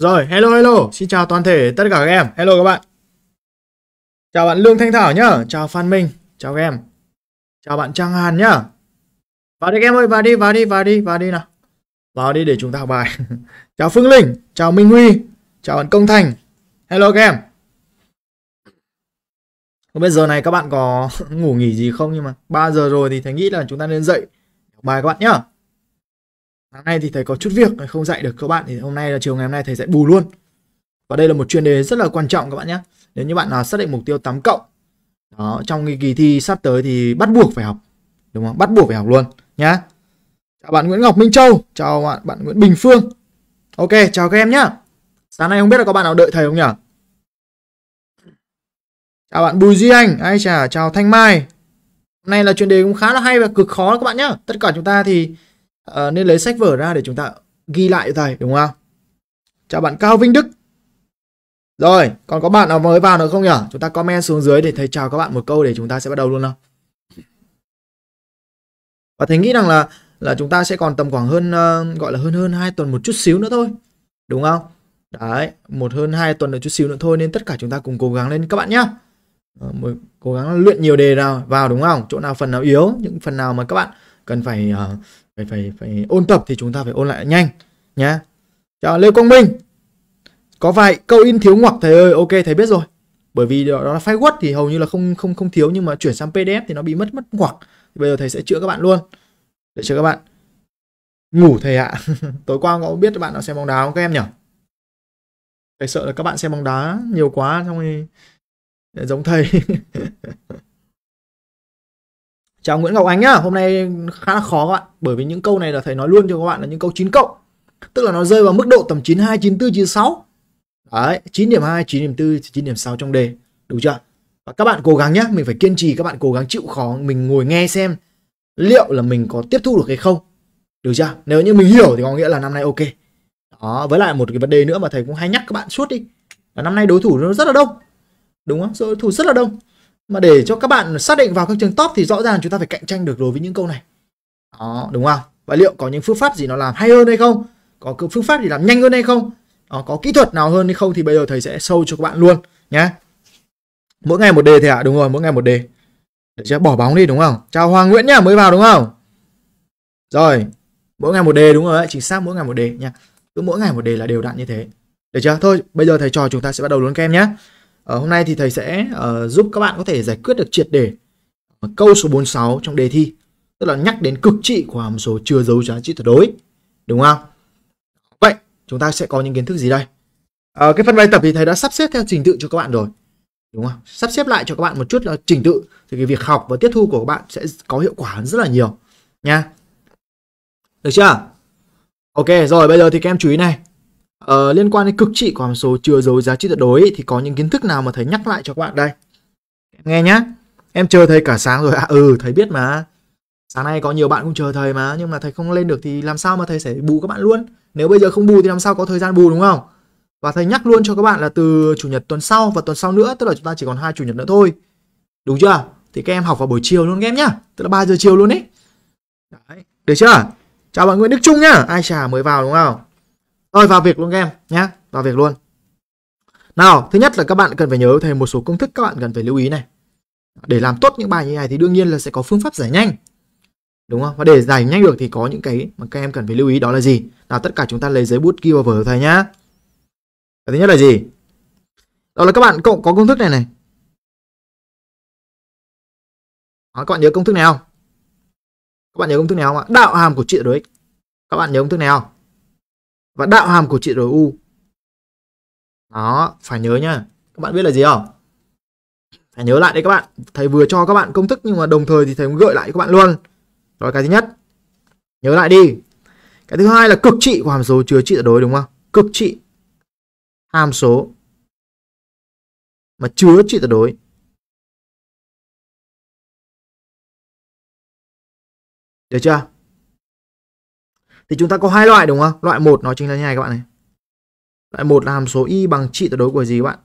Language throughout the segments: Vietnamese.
Rồi, hello hello, xin chào toàn thể tất cả các em. Hello các bạn. Chào bạn Lương Thanh Thảo nhá, chào Phan Minh, chào các em. Chào bạn Trang Hàn nhá. Vào đi các em ơi, vào đi, vào đi, vào đi, vào đi nào. Vào đi để chúng ta học bài. chào Phương Linh, chào Minh Huy, chào bạn Công Thành. Hello các em. Không biết giờ này các bạn có ngủ nghỉ gì không nhưng mà 3 giờ rồi thì thấy nghĩ là chúng ta nên dậy bài các bạn nhá sáng nay thì thầy có chút việc không dạy được các bạn thì hôm nay là chiều ngày hôm nay thầy sẽ bù luôn và đây là một chuyên đề rất là quan trọng các bạn nhé nếu như bạn nào xác định mục tiêu 8 cộng đó trong cái kỳ thi sắp tới thì bắt buộc phải học đúng không bắt buộc phải học luôn nhá chào bạn Nguyễn Ngọc Minh Châu chào bạn bạn Nguyễn Bình Phương ok chào các em nhá sáng nay không biết là có bạn nào đợi thầy không nhỉ chào bạn Bùi Duy Anh ai chào chào Thanh Mai hôm nay là chuyên đề cũng khá là hay và cực khó các bạn nhá tất cả chúng ta thì à, nên lấy sách vở ra để chúng ta ghi lại thầy đúng không chào bạn cao vinh đức rồi còn có bạn nào mới vào nữa không nhỉ chúng ta comment xuống dưới để thầy chào các bạn một câu để chúng ta sẽ bắt đầu luôn nào và thầy nghĩ rằng là là chúng ta sẽ còn tầm khoảng hơn uh, gọi là hơn hơn hai tuần một chút xíu nữa thôi đúng không đấy một hơn hai tuần một chút xíu nữa thôi nên tất cả chúng ta cùng cố gắng lên các bạn nhá ờ, cố gắng luyện nhiều đề nào vào đúng không chỗ nào phần nào yếu những phần nào mà các bạn cần phải uh, phải phải phải ôn tập thì chúng ta phải ôn lại nhanh nhá chào lê quang minh có vài câu in thiếu ngoặc thầy ơi ok thầy biết rồi bởi vì đó, đó là file word thì hầu như là không không không thiếu nhưng mà chuyển sang pdf thì nó bị mất mất ngoặc thì bây giờ thầy sẽ chữa các bạn luôn để chữa các bạn ngủ thầy ạ tối qua có biết các bạn nào xem bóng đá không các em nhỉ thầy sợ là các bạn xem bóng đá nhiều quá xong thì giống thầy Chào Nguyễn Ngọc Ánh nhá, hôm nay khá là khó các bạn Bởi vì những câu này là thầy nói luôn cho các bạn là những câu 9 cộng Tức là nó rơi vào mức độ tầm 92, 94, 96 Đấy, 9 điểm 2, 9 điểm 4, 9 điểm 6 trong đề Đúng chưa? Và các bạn cố gắng nhé, mình phải kiên trì, các bạn cố gắng chịu khó Mình ngồi nghe xem liệu là mình có tiếp thu được hay không Được chưa? Nếu như mình hiểu thì có nghĩa là năm nay ok Đó, với lại một cái vấn đề nữa mà thầy cũng hay nhắc các bạn suốt đi Là năm nay đối thủ nó rất là đông Đúng không? Đối thủ rất là đông mà để cho các bạn xác định vào các trường top thì rõ ràng chúng ta phải cạnh tranh được đối với những câu này đó đúng không và liệu có những phương pháp gì nó làm hay hơn hay không có phương pháp gì làm nhanh hơn hay không đó, có kỹ thuật nào hơn hay không thì bây giờ thầy sẽ sâu cho các bạn luôn nhé mỗi ngày một đề thì ạ à? đúng rồi mỗi ngày một đề để cho bỏ bóng đi đúng không chào hoàng nguyễn nhá mới vào đúng không rồi mỗi ngày một đề đúng rồi chính xác mỗi ngày một đề nha cứ mỗi ngày một đề là đều đặn như thế được chưa thôi bây giờ thầy trò chúng ta sẽ bắt đầu luôn kem em nhé ở ờ, hôm nay thì thầy sẽ uh, giúp các bạn có thể giải quyết được triệt để ờ, câu số 46 trong đề thi. Tức là nhắc đến cực trị của hàm số chưa dấu giá trị tuyệt đối. Đúng không? Vậy chúng ta sẽ có những kiến thức gì đây? Ờ, cái phần bài tập thì thầy đã sắp xếp theo trình tự cho các bạn rồi. Đúng không? Sắp xếp lại cho các bạn một chút là trình tự thì cái việc học và tiếp thu của các bạn sẽ có hiệu quả rất là nhiều nha. Được chưa? Ok rồi bây giờ thì các em chú ý này Ờ, liên quan đến cực trị của hàm số chưa dấu giá trị tuyệt đối ý, thì có những kiến thức nào mà thầy nhắc lại cho các bạn đây. Nghe nhá. Em chờ thầy cả sáng rồi. À ừ, thầy biết mà. Sáng nay có nhiều bạn cũng chờ thầy mà nhưng mà thầy không lên được thì làm sao mà thầy sẽ bù các bạn luôn. Nếu bây giờ không bù thì làm sao có thời gian bù đúng không? Và thầy nhắc luôn cho các bạn là từ chủ nhật tuần sau và tuần sau nữa, tức là chúng ta chỉ còn hai chủ nhật nữa thôi. Đúng chưa? Thì các em học vào buổi chiều luôn các em nhá. Tức là 3 giờ chiều luôn ấy. Đấy, được chưa? Chào bạn Nguyễn Đức Trung nhá. Ai chả mới vào đúng không? Rồi vào việc luôn các em nhé, vào việc luôn. Nào, thứ nhất là các bạn cần phải nhớ thầy một số công thức các bạn cần phải lưu ý này. Để làm tốt những bài như này thì đương nhiên là sẽ có phương pháp giải nhanh. Đúng không? Và để giải nhanh được thì có những cái mà các em cần phải lưu ý đó là gì? Nào tất cả chúng ta lấy giấy bút ghi vào vở thầy nhá. Cái thứ nhất là gì? Đó là các bạn cộng có công thức này này. Đó, các bạn nhớ công thức nào Các bạn nhớ công thức nào không ạ? Đạo hàm của trị đối ích. Các bạn nhớ công thức nào không? và đạo hàm của trị u Đó, phải nhớ nhá. Các bạn biết là gì không? Phải nhớ lại đấy các bạn. Thầy vừa cho các bạn công thức nhưng mà đồng thời thì thầy cũng gợi lại các bạn luôn. Đó là cái thứ nhất. Nhớ lại đi. Cái thứ hai là cực trị của hàm số chứa trị tuyệt đối đúng không? Cực trị hàm số mà chứa trị tuyệt đối. Được chưa? thì chúng ta có hai loại đúng không loại một nó chính là như này các bạn này loại một là hàm số y bằng trị tuyệt đối của gì các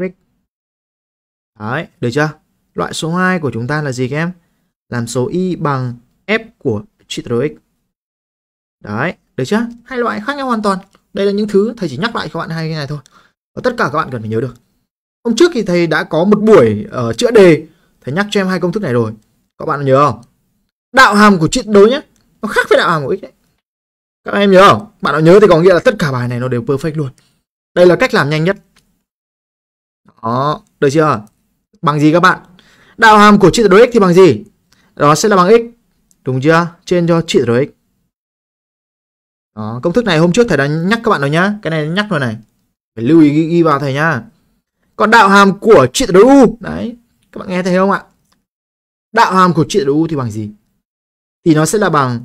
bạn fx đấy được chưa loại số 2 của chúng ta là gì các em làm số y bằng f của trị tuyệt đối x đấy được chưa hai loại khác nhau hoàn toàn đây là những thứ thầy chỉ nhắc lại các bạn hai cái này thôi và tất cả các bạn cần phải nhớ được hôm trước thì thầy đã có một buổi uh, chữa đề thầy nhắc cho em hai công thức này rồi các bạn nhớ không đạo hàm của trị tuyệt đối nhé nó khác với đạo hàm của x đấy các em nhớ không? Bạn nào nhớ thì có nghĩa là tất cả bài này nó đều perfect luôn. Đây là cách làm nhanh nhất. Đó, được chưa? Bằng gì các bạn? Đạo hàm của trị tuyệt đối x thì bằng gì? Đó sẽ là bằng x. Đúng chưa? Trên cho trị tuyệt đối x. Đó, công thức này hôm trước thầy đã nhắc các bạn rồi nhá. Cái này nhắc rồi này. Phải lưu ý ghi, vào thầy nhá. Còn đạo hàm của trị tuyệt đối u, đấy, các bạn nghe thấy không ạ? Đạo hàm của trị tuyệt đối u thì bằng gì? Thì nó sẽ là bằng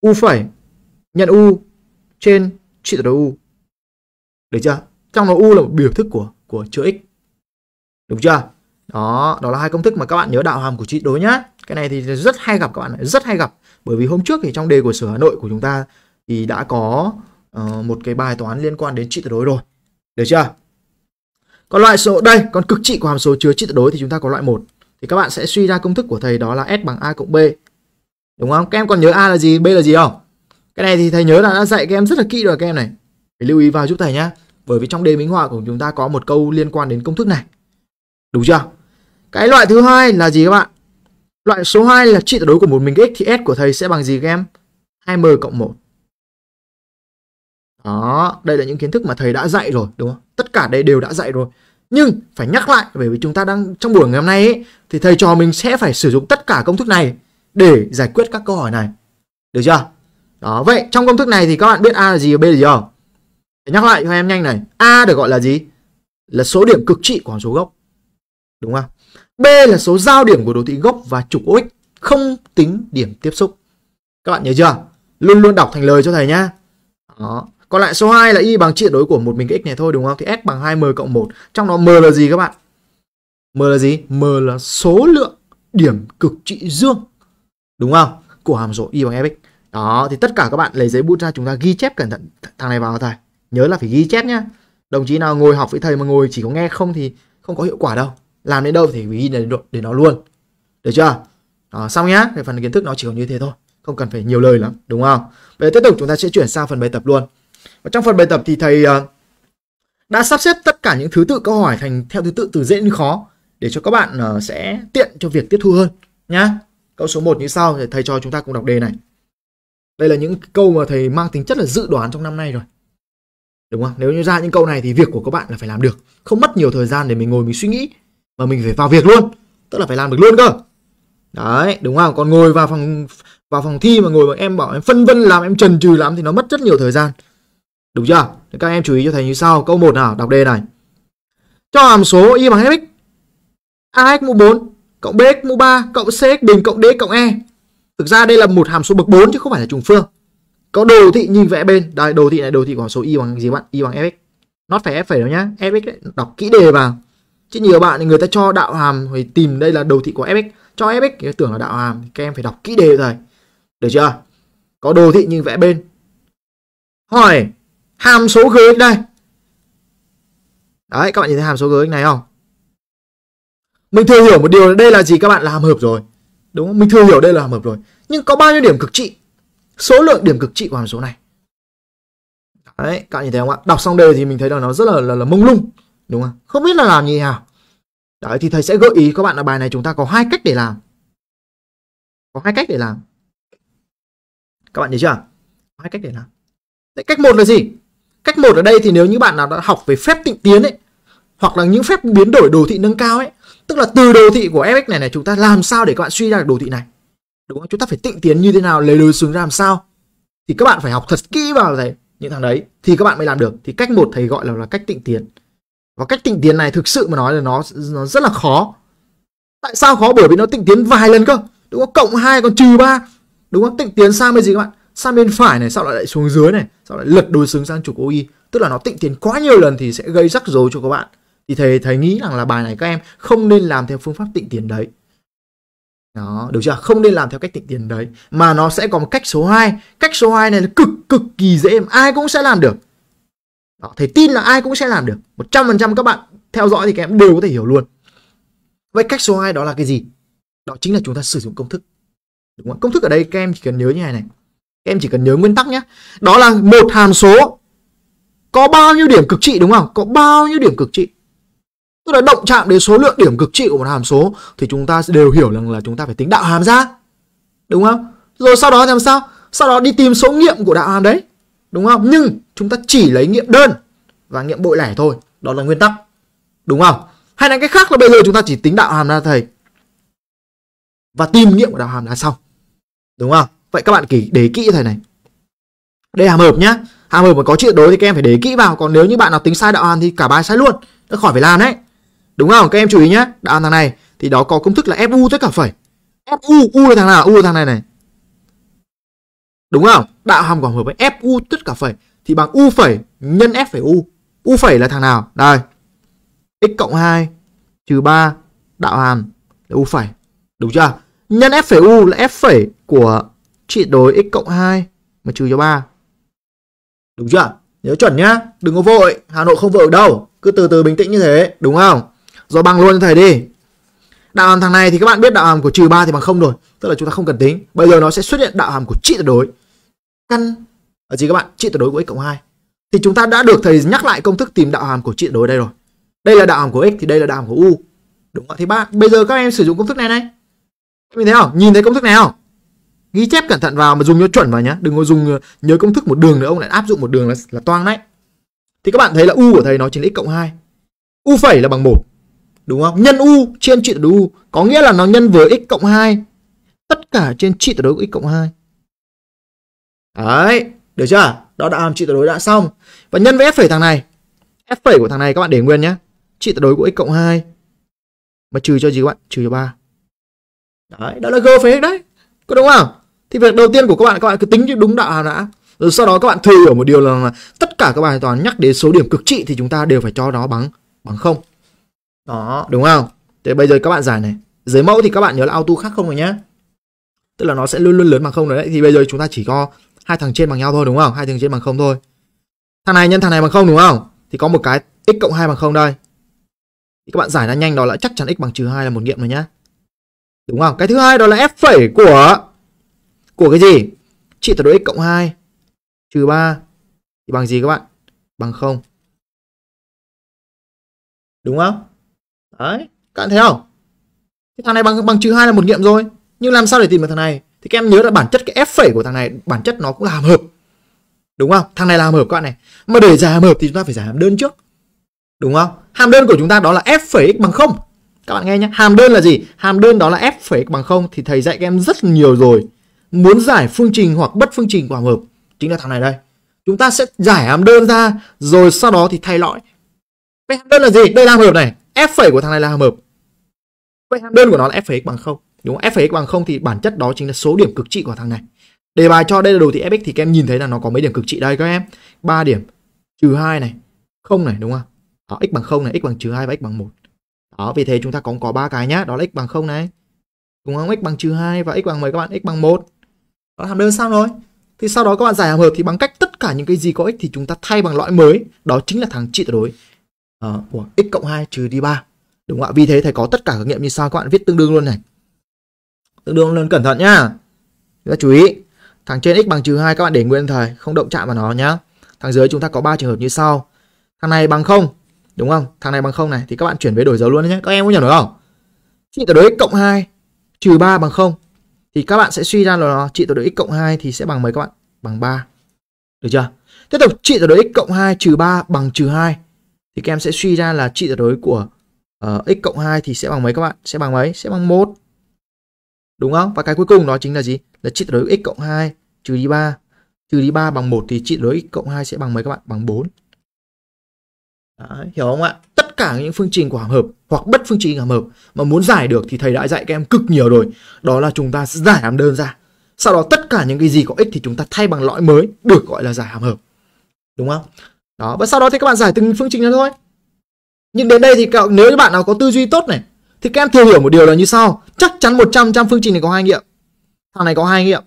u phẩy Nhận U trên trị tuyệt đối U. Được chưa? Trong đó U là một biểu thức của của chữ X. Đúng chưa? Đó, đó là hai công thức mà các bạn nhớ đạo hàm của trị đối nhá. Cái này thì rất hay gặp các bạn, rất hay gặp. Bởi vì hôm trước thì trong đề của sở Hà Nội của chúng ta thì đã có uh, một cái bài toán liên quan đến trị tuyệt đối rồi. Được chưa? Còn loại số đây, còn cực trị của hàm số chứa trị tuyệt đối thì chúng ta có loại một Thì các bạn sẽ suy ra công thức của thầy đó là S bằng A cộng B. Đúng không? Các em còn nhớ A là gì, B là gì không? Cái này thì thầy nhớ là đã dạy các em rất là kỹ rồi các em này. Phải lưu ý vào giúp thầy nhá. Bởi vì trong đề minh họa của chúng ta có một câu liên quan đến công thức này. Đúng chưa? Cái loại thứ hai là gì các bạn? Loại số 2 là trị tuyệt đối của một mình x thì s của thầy sẽ bằng gì các em? 2m cộng 1. Đó, đây là những kiến thức mà thầy đã dạy rồi đúng không? Tất cả đây đều đã dạy rồi. Nhưng phải nhắc lại bởi vì chúng ta đang trong buổi ngày hôm nay ấy, thì thầy trò mình sẽ phải sử dụng tất cả công thức này để giải quyết các câu hỏi này. Được chưa? Đó, vậy trong công thức này thì các bạn biết A là gì và B là gì không? Để nhắc lại cho em nhanh này. A được gọi là gì? Là số điểm cực trị của hàm số gốc. Đúng không? B là số giao điểm của đồ thị gốc và trục OX không tính điểm tiếp xúc. Các bạn nhớ chưa? Luôn luôn đọc thành lời cho thầy nhá. Đó. Còn lại số 2 là y bằng trị đối của một mình cái x này thôi đúng không? Thì x bằng 2m cộng 1. Trong đó m là gì các bạn? M là gì? M là số lượng điểm cực trị dương. Đúng không? Của hàm số y bằng fx đó thì tất cả các bạn lấy giấy bút ra chúng ta ghi chép cẩn thận thằng này vào thầy nhớ là phải ghi chép nhá đồng chí nào ngồi học với thầy mà ngồi chỉ có nghe không thì không có hiệu quả đâu làm đến đâu thì phải ghi để đến nó luôn được chưa đó, xong nhá về phần kiến thức nó chỉ có như thế thôi không cần phải nhiều lời lắm đúng không bây giờ tiếp tục chúng ta sẽ chuyển sang phần bài tập luôn và trong phần bài tập thì thầy ờ, đã sắp xếp tất cả những thứ tự câu hỏi thành theo thứ tự từ dễ đến khó để cho các bạn ờ, sẽ tiện cho việc tiếp thu hơn nhá câu số 1 như sau thì thầy cho chúng ta cùng đọc đề này đây là những câu mà thầy mang tính chất là dự đoán trong năm nay rồi đúng không nếu như ra những câu này thì việc của các bạn là phải làm được không mất nhiều thời gian để mình ngồi mình suy nghĩ mà mình phải vào việc luôn tức là phải làm được luôn cơ đấy đúng không còn ngồi vào phòng vào phòng thi mà ngồi mà em bảo em phân vân làm em trần trừ lắm thì nó mất rất nhiều thời gian đúng chưa Thế các em chú ý cho thầy như sau câu 1 nào đọc đề này cho hàm số y bằng fx ax mũ 4 cộng bx mũ 3 cộng cx bình cộng d cộng e thực ra đây là một hàm số bậc 4 chứ không phải là trùng phương có đồ thị nhìn vẽ bên đây đồ thị này đồ thị của hàm số y bằng gì bạn y bằng fx nó phải f phải đâu nhá fx đấy. đọc kỹ đề vào chứ nhiều bạn thì người ta cho đạo hàm thì tìm đây là đồ thị của fx cho fx thì tưởng là đạo hàm các em phải đọc kỹ đề rồi được chưa có đồ thị nhìn vẽ bên hỏi hàm số gx đây đấy các bạn nhìn thấy hàm số gx này không mình thừa hiểu một điều đây là gì các bạn là hàm hợp rồi đúng không? Mình thừa hiểu đây là hàm hợp rồi. Nhưng có bao nhiêu điểm cực trị? Số lượng điểm cực trị của hàm số này. Đấy, các bạn nhìn thấy không ạ? Đọc xong đề thì mình thấy là nó rất là là, là mông lung, đúng không? Không biết là làm như nào. Đấy thì thầy sẽ gợi ý các bạn là bài này chúng ta có hai cách để làm. Có hai cách để làm. Các bạn thấy chưa? Có hai cách để làm. Đấy, cách một là gì? Cách một ở đây thì nếu như bạn nào đã học về phép tịnh tiến ấy hoặc là những phép biến đổi đồ thị nâng cao ấy tức là từ đồ thị của fx này này chúng ta làm sao để các bạn suy ra được đồ thị này đúng không chúng ta phải tịnh tiến như thế nào lấy lối xuống ra làm sao thì các bạn phải học thật kỹ vào thầy những thằng đấy thì các bạn mới làm được thì cách một thầy gọi là, là cách tịnh tiến và cách tịnh tiến này thực sự mà nói là nó nó rất là khó tại sao khó bởi vì nó tịnh tiến vài lần cơ đúng không cộng hai còn trừ ba đúng không tịnh tiến sang bên gì các bạn sang bên phải này sau lại lại xuống dưới này sau lại lật đối xứng sang trục OI tức là nó tịnh tiến quá nhiều lần thì sẽ gây rắc rối cho các bạn thì thầy thầy nghĩ rằng là bài này các em không nên làm theo phương pháp tịnh tiền đấy đó được chưa không nên làm theo cách tịnh tiền đấy mà nó sẽ có một cách số 2 cách số 2 này là cực cực kỳ dễ em ai cũng sẽ làm được đó, thầy tin là ai cũng sẽ làm được 100% các bạn theo dõi thì các em đều có thể hiểu luôn vậy cách số 2 đó là cái gì đó chính là chúng ta sử dụng công thức đúng không công thức ở đây các em chỉ cần nhớ như này này các em chỉ cần nhớ nguyên tắc nhé đó là một hàm số có bao nhiêu điểm cực trị đúng không có bao nhiêu điểm cực trị tức là động chạm đến số lượng điểm cực trị của một hàm số thì chúng ta đều hiểu rằng là chúng ta phải tính đạo hàm ra đúng không rồi sau đó làm sao sau đó đi tìm số nghiệm của đạo hàm đấy đúng không nhưng chúng ta chỉ lấy nghiệm đơn và nghiệm bội lẻ thôi đó là nguyên tắc đúng không hay là cái khác là bây giờ chúng ta chỉ tính đạo hàm ra thầy và tìm nghiệm của đạo hàm là xong đúng không vậy các bạn kỹ để kỹ thầy này đây hàm hợp nhá hàm hợp mà có chuyện đối thì các em phải để kỹ vào còn nếu như bạn nào tính sai đạo hàm thì cả bài sai luôn nó khỏi phải làm đấy Đúng không? Các em chú ý nhé. Đáp án thằng này thì đó có công thức là f u tất cả phẩy. f U u là thằng nào? U là thằng này này. Đúng không? Đạo hàm của hợp với f u tất cả phẩy thì bằng U phẩy nhân F phẩy U. U phẩy là thằng nào? Đây. X cộng 2 trừ 3 đạo hàm là U phẩy. Đúng chưa? Nhân F phẩy U là F phẩy của trị đối x cộng 2 mà trừ cho 3. Đúng chưa? Nhớ chuẩn nhá, đừng có vội, Hà Nội không vội đâu, cứ từ từ bình tĩnh như thế, đúng không? Rồi bằng luôn cho thầy đi Đạo hàm thằng này thì các bạn biết đạo hàm của trừ 3 thì bằng không rồi Tức là chúng ta không cần tính Bây giờ nó sẽ xuất hiện đạo hàm của trị tuyệt đối Căn ở gì các bạn? Trị tuyệt đối của x cộng hai Thì chúng ta đã được thầy nhắc lại công thức tìm đạo hàm của trị tuyệt đối đây rồi Đây là đạo hàm của x thì đây là đạo hàm của u Đúng không? Thì bạn bây giờ các em sử dụng công thức này này Các thấy không? Nhìn thấy công thức này không? Ghi chép cẩn thận vào mà dùng nhớ chuẩn vào nhá Đừng có dùng ờ, nhớ công thức một đường nữa Ông lại áp dụng một đường là, là toang đấy Thì các bạn thấy là u của thầy nó chính là x cộng hai U phẩy là bằng một đúng không? Nhân u trên trị tuyệt đối u có nghĩa là nó nhân với x cộng 2. Tất cả trên trị tuyệt đối của x cộng 2. Đấy, được chưa? Đó đã làm trị tuyệt đối đã xong. Và nhân với f phẩy thằng này. F phẩy của thằng này các bạn để nguyên nhé. Trị tuyệt đối của x cộng 2 mà trừ cho gì các bạn? Trừ cho 3. Đấy, đó là g phẩy x đấy. Có đúng không? Thì việc đầu tiên của các bạn các bạn cứ tính đúng đạo hàm đã. Rồi sau đó các bạn thử hiểu một điều là, là tất cả các bài toán nhắc đến số điểm cực trị thì chúng ta đều phải cho nó bằng bằng không đó, đúng không? Thế bây giờ các bạn giải này. Dưới mẫu thì các bạn nhớ là auto khác không rồi nhé. Tức là nó sẽ luôn luôn lớn bằng không rồi đấy. Thì bây giờ chúng ta chỉ có hai thằng trên bằng nhau thôi đúng không? Hai thằng trên bằng không thôi. Thằng này nhân thằng này bằng không đúng không? Thì có một cái x cộng 2 bằng không đây. Thì các bạn giải ra nhanh đó là chắc chắn x bằng trừ 2 là một nghiệm rồi nhá. Đúng không? Cái thứ hai đó là f phẩy của của cái gì? Trị tuyệt đối x cộng 2 trừ 3 thì bằng gì các bạn? Bằng không. Đúng không? đấy các bạn thấy không cái thằng này bằng bằng trừ hai là một nghiệm rồi nhưng làm sao để tìm được thằng này thì các em nhớ là bản chất cái f phẩy của thằng này bản chất nó cũng là hàm hợp đúng không thằng này là hàm hợp các bạn này mà để giải hàm hợp thì chúng ta phải giải hàm đơn trước đúng không hàm đơn của chúng ta đó là f phẩy x bằng không các bạn nghe nhé hàm đơn là gì hàm đơn đó là f phẩy x bằng không thì thầy dạy các em rất nhiều rồi muốn giải phương trình hoặc bất phương trình của hàm hợp chính là thằng này đây chúng ta sẽ giải hàm đơn ra rồi sau đó thì thay lõi vậy hàm đơn là gì đây là hàm hợp này f phẩy của thằng này là hàm hợp vậy hàm đơn của nó là f phẩy bằng không đúng không f phẩy bằng không thì bản chất đó chính là số điểm cực trị của thằng này đề bài cho đây là đồ thị fx thì các em nhìn thấy là nó có mấy điểm cực trị đây các em ba điểm trừ hai này không này đúng không đó, x bằng không này x bằng trừ hai và x bằng một đó vì thế chúng ta cũng có ba cái nhá đó là x bằng không này đúng không x bằng trừ hai và x bằng mấy các bạn x bằng một đó hàm đơn xong rồi thì sau đó các bạn giải hàm hợp thì bằng cách tất cả những cái gì có ích thì chúng ta thay bằng loại mới đó chính là thằng trị tuyệt đối uh, của x cộng 2 trừ đi 3. Đúng không ạ? Vì thế thầy có tất cả các nghiệm như sau các bạn viết tương đương luôn này. Tương đương luôn cẩn thận nhá. Chúng ta chú ý. Thằng trên x bằng trừ 2 các bạn để nguyên thầy, không động chạm vào nó nhá. Thằng dưới chúng ta có 3 trường hợp như sau. Thằng này bằng 0, đúng không? Thằng này bằng 0 này thì các bạn chuyển về đổi dấu luôn nhé. Các em có hiểu được không? Trị tuyệt đối x cộng 2 trừ 3 bằng 0 thì các bạn sẽ suy ra là nó trị tuyệt đối x cộng 2 thì sẽ bằng mấy các bạn? Bằng 3. Được chưa? Tiếp tục trị tuyệt đối x cộng 2 trừ 3 bằng trừ 2 thì các em sẽ suy ra là trị tuyệt đối của uh, x cộng 2 thì sẽ bằng mấy các bạn? Sẽ bằng mấy? Sẽ bằng 1. Đúng không? Và cái cuối cùng đó chính là gì? Là trị tuyệt đối x cộng 2 trừ đi 3. Trừ đi 3 bằng 1 thì trị tuyệt đối x cộng 2 sẽ bằng mấy các bạn? Bằng 4. Đấy, hiểu không ạ? Tất cả những phương trình của hàm hợp hoặc bất phương trình hàm hợp mà muốn giải được thì thầy đã dạy các em cực nhiều rồi. Đó là chúng ta giải hàm đơn ra. Sau đó tất cả những cái gì có x thì chúng ta thay bằng lõi mới được gọi là giải hàm hợp. Đúng không? đó và sau đó thì các bạn giải từng phương trình ra thôi nhưng đến đây thì các, nếu các bạn nào có tư duy tốt này thì các em thừa hiểu một điều là như sau chắc chắn 100 trăm phương trình này có hai nghiệm thằng này có hai nghiệm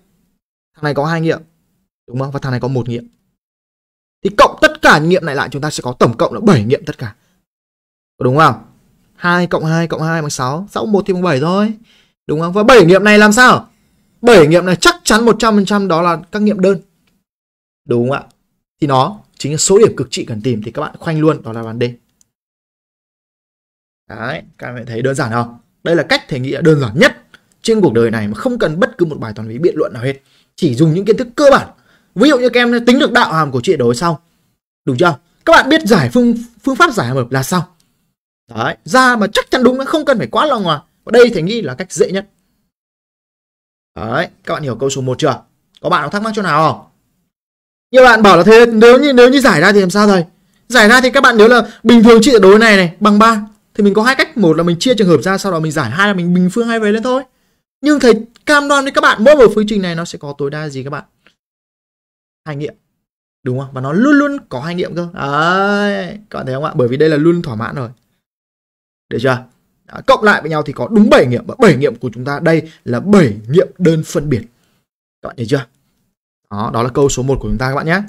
thằng này có hai nghiệm đúng không và thằng này có một nghiệm thì cộng tất cả nghiệm này lại chúng ta sẽ có tổng cộng là 7 nghiệm tất cả đúng không 2 cộng 2 cộng 2 bằng 6 6 1 thì bằng 7 thôi đúng không và 7 nghiệm này làm sao 7 nghiệm này chắc chắn 100% đó là các nghiệm đơn đúng không ạ thì nó chính là số điểm cực trị cần tìm thì các bạn khoanh luôn đó là bàn D. Đấy, các bạn thấy đơn giản không? Đây là cách thể nghĩa đơn giản nhất trên cuộc đời này mà không cần bất cứ một bài toán lý biện luận nào hết. Chỉ dùng những kiến thức cơ bản. Ví dụ như các em tính được đạo hàm của trị đối sau. Đúng chưa? Các bạn biết giải phương phương pháp giải hàm hợp là sao? Đấy, ra mà chắc chắn đúng không cần phải quá lo ngoài. Và đây thể nghi là cách dễ nhất. Đấy, các bạn hiểu câu số 1 chưa? Có bạn có thắc mắc chỗ nào không? Nhiều bạn bảo là thế nếu như nếu như giải ra thì làm sao thầy? Giải ra thì các bạn nếu là bình thường trị đối này này bằng 3 thì mình có hai cách, một là mình chia trường hợp ra sau đó mình giải, hai là mình bình phương hai về lên thôi. Nhưng thầy cam đoan với các bạn mỗi một phương trình này nó sẽ có tối đa gì các bạn? Hai nghiệm. Đúng không? Và nó luôn luôn có hai nghiệm cơ. Đấy, các bạn thấy không ạ? Bởi vì đây là luôn thỏa mãn rồi. Được chưa? Đó, cộng lại với nhau thì có đúng 7 nghiệm và 7 nghiệm của chúng ta đây là 7 nghiệm đơn phân biệt. Các bạn thấy chưa? Đó, đó là câu số 1 của chúng ta các bạn nhé.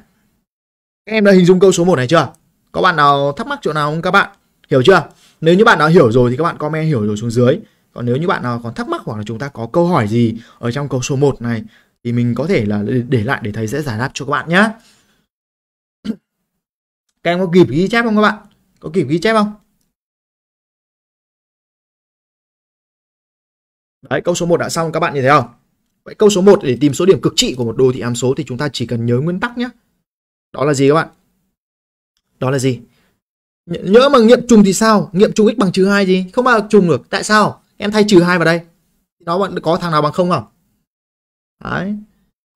Các em đã hình dung câu số 1 này chưa? Có bạn nào thắc mắc chỗ nào không các bạn? Hiểu chưa? Nếu như bạn nào hiểu rồi thì các bạn comment hiểu rồi xuống dưới. Còn nếu như bạn nào còn thắc mắc hoặc là chúng ta có câu hỏi gì ở trong câu số 1 này thì mình có thể là để lại để thầy sẽ giải đáp cho các bạn nhé. Các em có kịp ghi chép không các bạn? Có kịp ghi chép không? Đấy, câu số 1 đã xong các bạn nhìn thấy không? Vậy câu số 1 để tìm số điểm cực trị của một đồ thị hàm số thì chúng ta chỉ cần nhớ nguyên tắc nhé. Đó là gì các bạn? Đó là gì? Nhớ mà nghiệm trùng thì sao? Nghiệm trùng x bằng trừ 2 gì? Không bao giờ trùng được. Tại sao? Em thay trừ 2 vào đây. Nó bạn có thằng nào bằng không không? Đấy.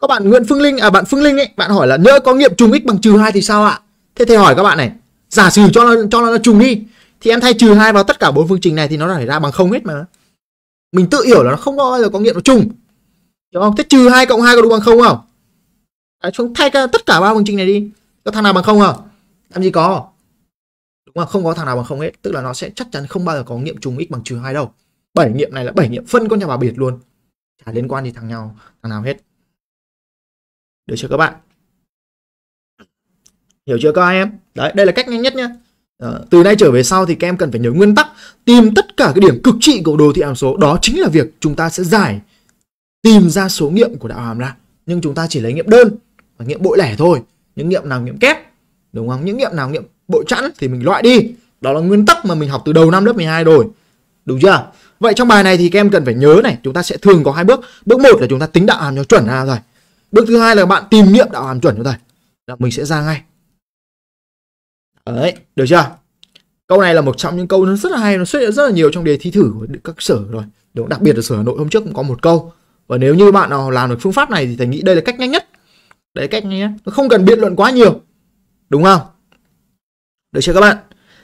Các bạn Nguyễn Phương Linh, à bạn Phương Linh ấy, bạn hỏi là nhớ có nghiệm trùng x bằng trừ 2 thì sao ạ? Thế thầy hỏi các bạn này, giả sử cho nó cho nó trùng đi thì em thay trừ 2 vào tất cả bốn phương trình này thì nó phải ra bằng không hết mà. Mình tự hiểu là nó không bao giờ có nghiệm nó trùng Đúng không? Thế trừ hai cộng hai có đúng bằng không không? Đấy, chúng thay cả, tất cả ba phương trình này đi. Có thằng nào bằng không không? Làm gì có. Đúng không? Không có thằng nào bằng không hết. Tức là nó sẽ chắc chắn không bao giờ có nghiệm trùng x bằng trừ hai đâu. bảy nghiệm này là bảy nghiệm phân con nhà bà biệt luôn. Chả liên quan gì thằng nhau, thằng nào hết. Được chưa các bạn? Hiểu chưa các em? Đấy, đây là cách nhanh nhất nhá. À, từ nay trở về sau thì các em cần phải nhớ nguyên tắc tìm tất cả cái điểm cực trị của đồ thị hàm số đó chính là việc chúng ta sẽ giải tìm ra số nghiệm của đạo hàm ra nhưng chúng ta chỉ lấy nghiệm đơn và nghiệm bội lẻ thôi những nghiệm nào nghiệm kép đúng không những nghiệm nào nghiệm bội chẵn thì mình loại đi đó là nguyên tắc mà mình học từ đầu năm lớp 12 rồi đúng chưa vậy trong bài này thì các em cần phải nhớ này chúng ta sẽ thường có hai bước bước một là chúng ta tính đạo hàm cho chuẩn ra rồi bước thứ hai là bạn tìm nghiệm đạo hàm chuẩn cho thầy là mình sẽ ra ngay đấy được chưa câu này là một trong những câu nó rất là hay nó xuất hiện rất là nhiều trong đề thi thử của các sở rồi đúng đặc biệt là sở hà nội hôm trước cũng có một câu và nếu như bạn nào làm được phương pháp này thì thầy nghĩ đây là cách nhanh nhất đấy cách nhanh nhất nó không cần biện luận quá nhiều đúng không được chưa các bạn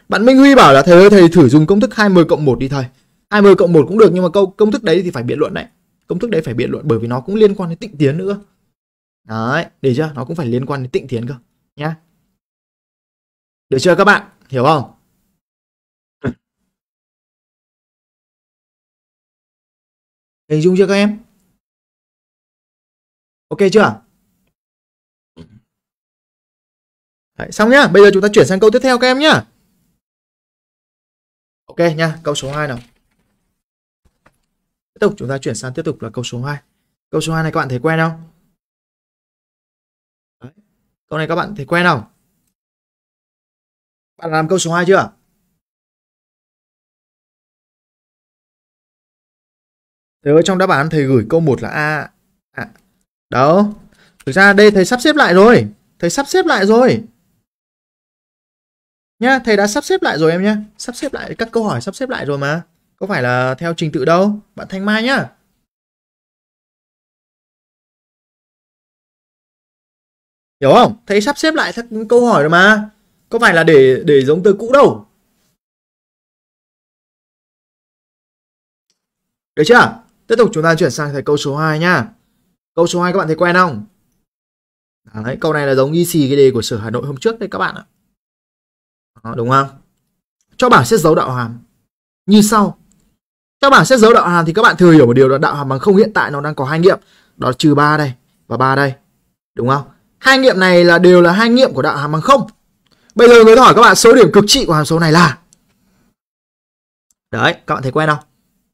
bạn Minh Huy bảo là thầy ơi thầy thử dùng công thức 20 cộng 1 đi thầy 20 cộng 1 cũng được nhưng mà câu công thức đấy thì phải biện luận đấy công thức đấy phải biện luận bởi vì nó cũng liên quan đến tịnh tiến nữa đấy để chưa nó cũng phải liên quan đến tịnh tiến cơ nhá được chưa các bạn hiểu không hình dung chưa các em Ok chưa? Đấy, xong nhá. Bây giờ chúng ta chuyển sang câu tiếp theo các em nhá. Ok nhá, câu số 2 nào. Tiếp tục chúng ta chuyển sang tiếp tục là câu số 2. Câu số 2 này các bạn thấy quen không? Đấy. Câu này các bạn thấy quen không? Bạn làm câu số 2 chưa? Thế ở trong đáp án thầy gửi câu 1 là A, đó. Thực ra đây thầy sắp xếp lại rồi. Thầy sắp xếp lại rồi. Nhá, thầy đã sắp xếp lại rồi em nhá. Sắp xếp lại các câu hỏi sắp xếp lại rồi mà. Có phải là theo trình tự đâu. Bạn Thanh Mai nhá. Hiểu không? Thầy sắp xếp lại các câu hỏi rồi mà. Có phải là để để giống từ cũ đâu. Được chưa? Tiếp tục chúng ta chuyển sang thầy câu số 2 nhá. Câu số 2 các bạn thấy quen không? Đấy, câu này là giống y xì cái đề của sở Hà Nội hôm trước đấy các bạn ạ. Đó, đúng không? Cho bảng xét dấu đạo hàm như sau. Cho bảng xét dấu đạo hàm thì các bạn thừa hiểu một điều là đạo hàm bằng không hiện tại nó đang có hai nghiệm. Đó trừ 3 đây và 3 đây. Đúng không? Hai nghiệm này là đều là hai nghiệm của đạo hàm bằng không. Bây giờ người ta hỏi các bạn số điểm cực trị của hàm số này là Đấy, các bạn thấy quen không?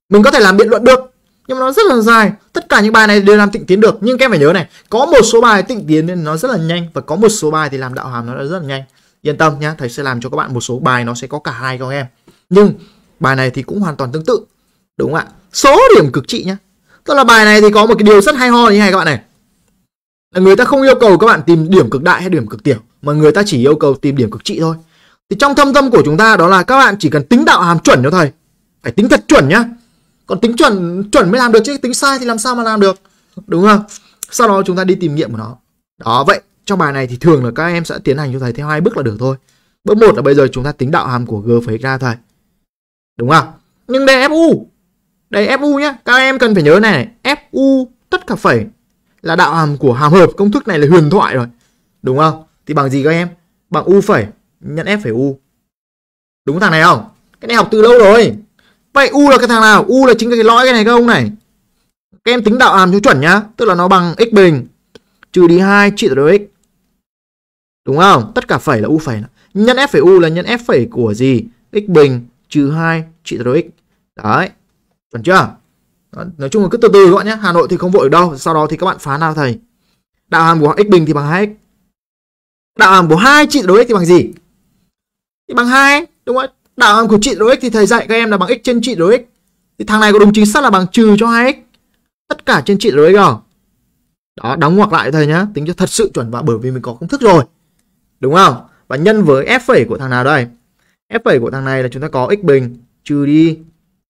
Mình có thể làm biện luận được nhưng mà nó rất là dài tất cả những bài này đều làm tịnh tiến được nhưng các em phải nhớ này có một số bài tịnh tiến nên nó rất là nhanh và có một số bài thì làm đạo hàm nó rất là nhanh yên tâm nhá thầy sẽ làm cho các bạn một số bài nó sẽ có cả hai các em nhưng bài này thì cũng hoàn toàn tương tự đúng không ạ số điểm cực trị nhá tức là bài này thì có một cái điều rất hay ho như này các bạn này là người ta không yêu cầu các bạn tìm điểm cực đại hay điểm cực tiểu mà người ta chỉ yêu cầu tìm điểm cực trị thôi thì trong thâm tâm của chúng ta đó là các bạn chỉ cần tính đạo hàm chuẩn cho thầy phải tính thật chuẩn nhá còn tính chuẩn chuẩn mới làm được chứ tính sai thì làm sao mà làm được đúng không sau đó chúng ta đi tìm nghiệm của nó đó vậy trong bài này thì thường là các em sẽ tiến hành cho thầy theo hai bước là được thôi bước một là bây giờ chúng ta tính đạo hàm của g phẩy ra thầy đúng không nhưng đề fu đề fu nhá các em cần phải nhớ này fu tất cả phẩy là đạo hàm của hàm hợp công thức này là huyền thoại rồi đúng không thì bằng gì các em bằng u phẩy nhân f phẩy u đúng thằng này không cái này học từ lâu rồi vậy u là cái thằng nào u là chính cái lõi cái này các ông này các em tính đạo hàm cho chuẩn nhá tức là nó bằng x bình trừ đi 2 trị đối x đúng không tất cả phẩy là u phẩy nhân f phẩy u là nhân f phẩy của gì x bình trừ 2 trị đối x đấy chuẩn chưa nói chung là cứ từ từ gọi bạn nhé hà nội thì không vội đâu sau đó thì các bạn phá nào thầy đạo hàm của x bình thì bằng 2x đạo hàm của hai trị đối x thì bằng gì thì bằng hai đúng không đảo hàm của trị độ x thì thầy dạy các em là bằng x trên trị độ x. Thì thằng này có đúng chính xác là bằng trừ cho 2x. Tất cả trên trị độ x không? Đó, đóng ngoặc lại thầy nhá, tính cho thật sự chuẩn và bởi vì mình có công thức rồi. Đúng không? Và nhân với f phẩy của thằng nào đây? F phẩy của thằng này là chúng ta có x bình trừ đi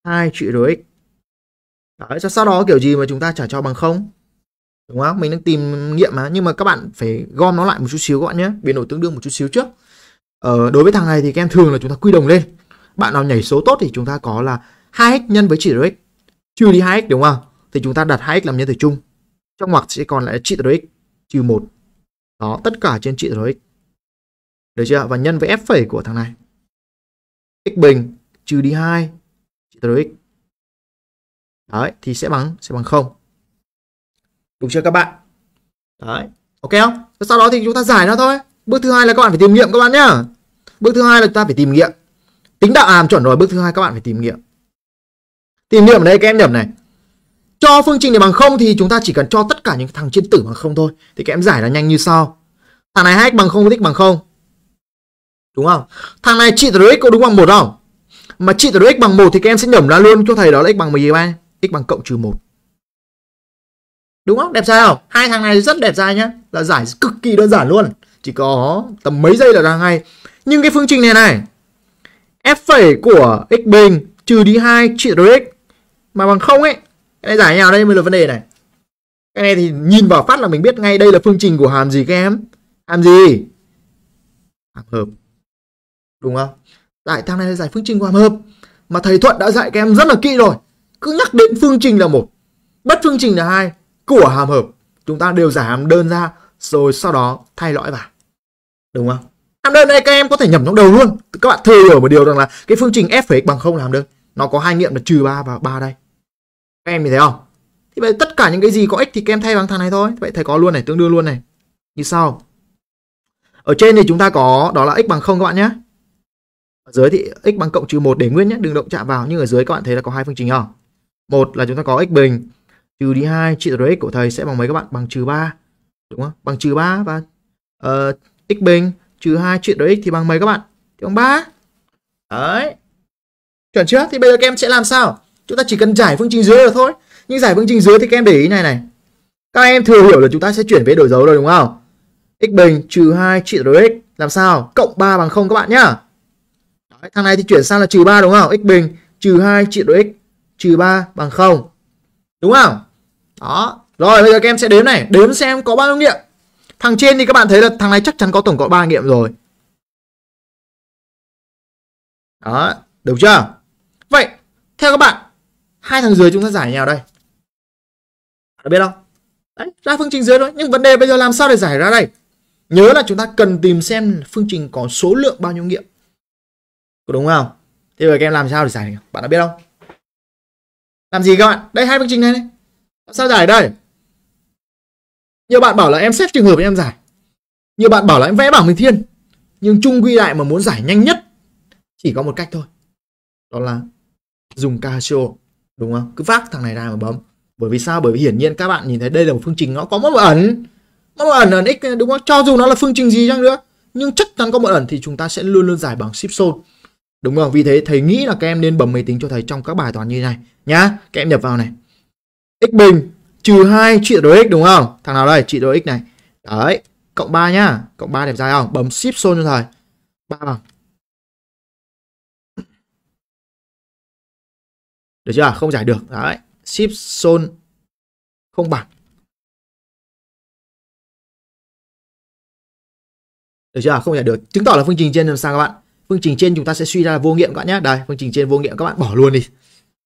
2 trị độ x. Đấy, sau đó kiểu gì mà chúng ta trả cho bằng không? Đúng không? Mình đang tìm nghiệm mà nhưng mà các bạn phải gom nó lại một chút xíu các bạn nhé, biến đổi tương đương một chút xíu trước. Ờ, đối với thằng này thì các em thường là chúng ta quy đồng lên. Bạn nào nhảy số tốt thì chúng ta có là 2x nhân với trị x trừ đi 2x đúng không? Thì chúng ta đặt 2x làm nhân tử chung. Trong ngoặc sẽ còn lại trị x trừ 1. Đó, tất cả trên trị x. Được chưa? Và nhân với f phẩy của thằng này. x bình trừ đi 2 trị x. Đấy, thì sẽ bằng sẽ bằng 0. Đúng chưa các bạn? Đấy, ok không? Sau đó thì chúng ta giải nó thôi. Bước thứ hai là các bạn phải tìm nghiệm các bạn nhá. Bước thứ hai là chúng ta phải tìm nghiệm. Tính đạo hàm chuẩn rồi, bước thứ hai các bạn phải tìm nghiệm. Tìm nghiệm đây các em điểm này. Cho phương trình này bằng không thì chúng ta chỉ cần cho tất cả những thằng trên tử bằng không thôi. Thì các em giải là nhanh như sau. Thằng này 2 bằng không với x bằng không. Đúng không? Thằng này trị từ x có đúng bằng một không? Mà trị từ x bằng một thì các em sẽ nhẩm ra luôn cho thầy đó là x bằng mấy ba? X bằng cộng trừ một. Đúng không? Đẹp trai không? Hai thằng này rất đẹp trai nhá. Là giải cực kỳ đơn giản luôn chỉ có tầm mấy giây là ra ngay nhưng cái phương trình này này f phẩy của x bình trừ đi 2 trị x mà bằng không ấy cái này giải nào đây mới là vấn đề này cái này thì nhìn vào phát là mình biết ngay đây là phương trình của hàm gì các em hàm gì hàm hợp đúng không giải thang này là giải phương trình của hàm hợp mà thầy thuận đã dạy các em rất là kỹ rồi cứ nhắc đến phương trình là một bất phương trình là hai của hàm hợp chúng ta đều giải hàm đơn ra rồi sau đó thay lõi vào đúng không làm đơn này các em có thể nhầm trong đầu luôn các bạn thừa hiểu một điều rằng là cái phương trình f bằng không làm đơn nó có hai nghiệm là trừ ba và ba đây các em nhìn thấy không thì vậy tất cả những cái gì có x thì các em thay bằng thằng này thôi vậy thầy có luôn này tương đương luôn này như sau ở trên thì chúng ta có đó là x bằng không các bạn nhé ở dưới thì x bằng cộng trừ một để nguyên nhé đừng động chạm vào nhưng ở dưới các bạn thấy là có hai phương trình không một là chúng ta có x bình trừ đi hai trị số x của thầy sẽ bằng mấy các bạn bằng trừ ba đúng không bằng trừ ba và uh, x bình trừ 2 chuyện đối x thì bằng mấy các bạn? Thì bằng 3. Đấy. Chuẩn chưa? Thì bây giờ các em sẽ làm sao? Chúng ta chỉ cần giải phương trình dưới là thôi. Nhưng giải phương trình dưới thì các em để ý này này. Các em thừa hiểu là chúng ta sẽ chuyển về đổi dấu rồi đúng không? x bình trừ 2 trị đối x làm sao? Cộng 3 bằng 0 các bạn nhá. Đấy, thằng này thì chuyển sang là trừ 3 đúng không? x bình trừ 2 trị đối x trừ 3 bằng 0. Đúng không? Đó. Rồi bây giờ các em sẽ đếm này, đếm xem có bao nhiêu nghiệm. Thằng trên thì các bạn thấy là thằng này chắc chắn có tổng cộng 3 nghiệm rồi. Đó, được chưa? Vậy, theo các bạn, hai thằng dưới chúng ta giải nhau đây? Đã biết không? Đấy, ra phương trình dưới thôi. Nhưng vấn đề bây giờ làm sao để giải ra đây? Nhớ là chúng ta cần tìm xem phương trình có số lượng bao nhiêu nghiệm. Có đúng không? Thế rồi các em làm sao để giải? Bạn đã biết không? Làm gì các bạn? Đây hai phương trình này này. Làm sao giải đây? nhiều bạn bảo là em xét trường hợp em giải nhiều bạn bảo là em vẽ bảng bình thiên nhưng chung quy lại mà muốn giải nhanh nhất chỉ có một cách thôi đó là dùng Casio đúng không cứ vác thằng này ra mà bấm bởi vì sao bởi vì hiển nhiên các bạn nhìn thấy đây là một phương trình nó có một ẩn nó một ẩn ẩn x đúng không cho dù nó là phương trình gì chăng nữa nhưng chắc chắn có một ẩn thì chúng ta sẽ luôn luôn giải bằng ship zone đúng không vì thế thầy nghĩ là các em nên bấm máy tính cho thầy trong các bài toán như này nhá các em nhập vào này x bình trừ 2 trị đối x đúng không? Thằng nào đây? Trị đối x này. Đấy, cộng 3 nhá. Cộng 3 đẹp dài không? Bấm shift zone cho thầy. 3 bằng. Được chưa? Không giải được. Đấy, shift zone không bằng. Được chưa? Không giải được. Chứng tỏ là phương trình trên làm sao các bạn? Phương trình trên chúng ta sẽ suy ra là vô nghiệm các bạn nhé. Đây, phương trình trên vô nghiệm các bạn bỏ luôn đi.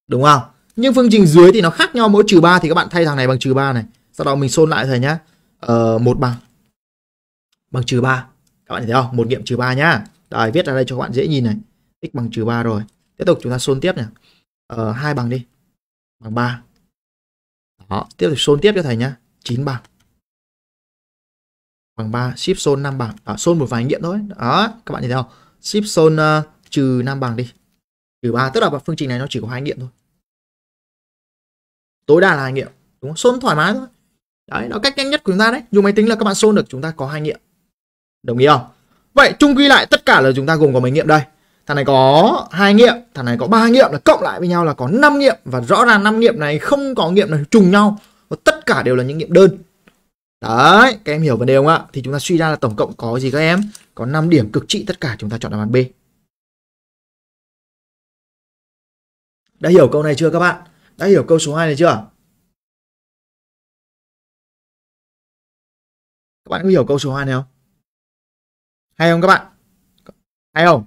Đúng không? nhưng phương trình dưới thì nó khác nhau mỗi trừ 3 thì các bạn thay thằng này bằng trừ 3 này sau đó mình xôn lại thầy nhá ờ, một bằng bằng trừ 3 các bạn thấy không một nghiệm trừ 3 nhá Đấy, viết ra đây cho các bạn dễ nhìn này x bằng trừ 3 rồi tiếp tục chúng ta xôn tiếp này ờ, 2 bằng đi bằng 3 đó tiếp tục xôn tiếp cho thầy nhá 9 bằng bằng 3 ship zone 5 bằng à, zone một vài nghiệm thôi đó các bạn thấy không ship zone uh, ờ, trừ 5 bằng đi trừ 3 tức là phương trình này nó chỉ có hai nghiệm thôi tối đa là hai nghiệm đúng không xôn thoải mái thôi đấy nó cách nhanh nhất của chúng ta đấy dùng máy tính là các bạn xôn được chúng ta có hai nghiệm đồng ý không vậy chung quy lại tất cả là chúng ta gồm có mấy nghiệm đây thằng này có hai nghiệm thằng này có ba nghiệm là cộng lại với nhau là có 5 nghiệm và rõ ràng năm nghiệm này không có nghiệm nào trùng nhau và tất cả đều là những nghiệm đơn đấy các em hiểu vấn đề không ạ thì chúng ta suy ra là tổng cộng có gì các em có 5 điểm cực trị tất cả chúng ta chọn đáp án B đã hiểu câu này chưa các bạn đã hiểu câu số 2 này chưa? Các bạn có hiểu câu số 2 này không? Hay không các bạn? Hay không?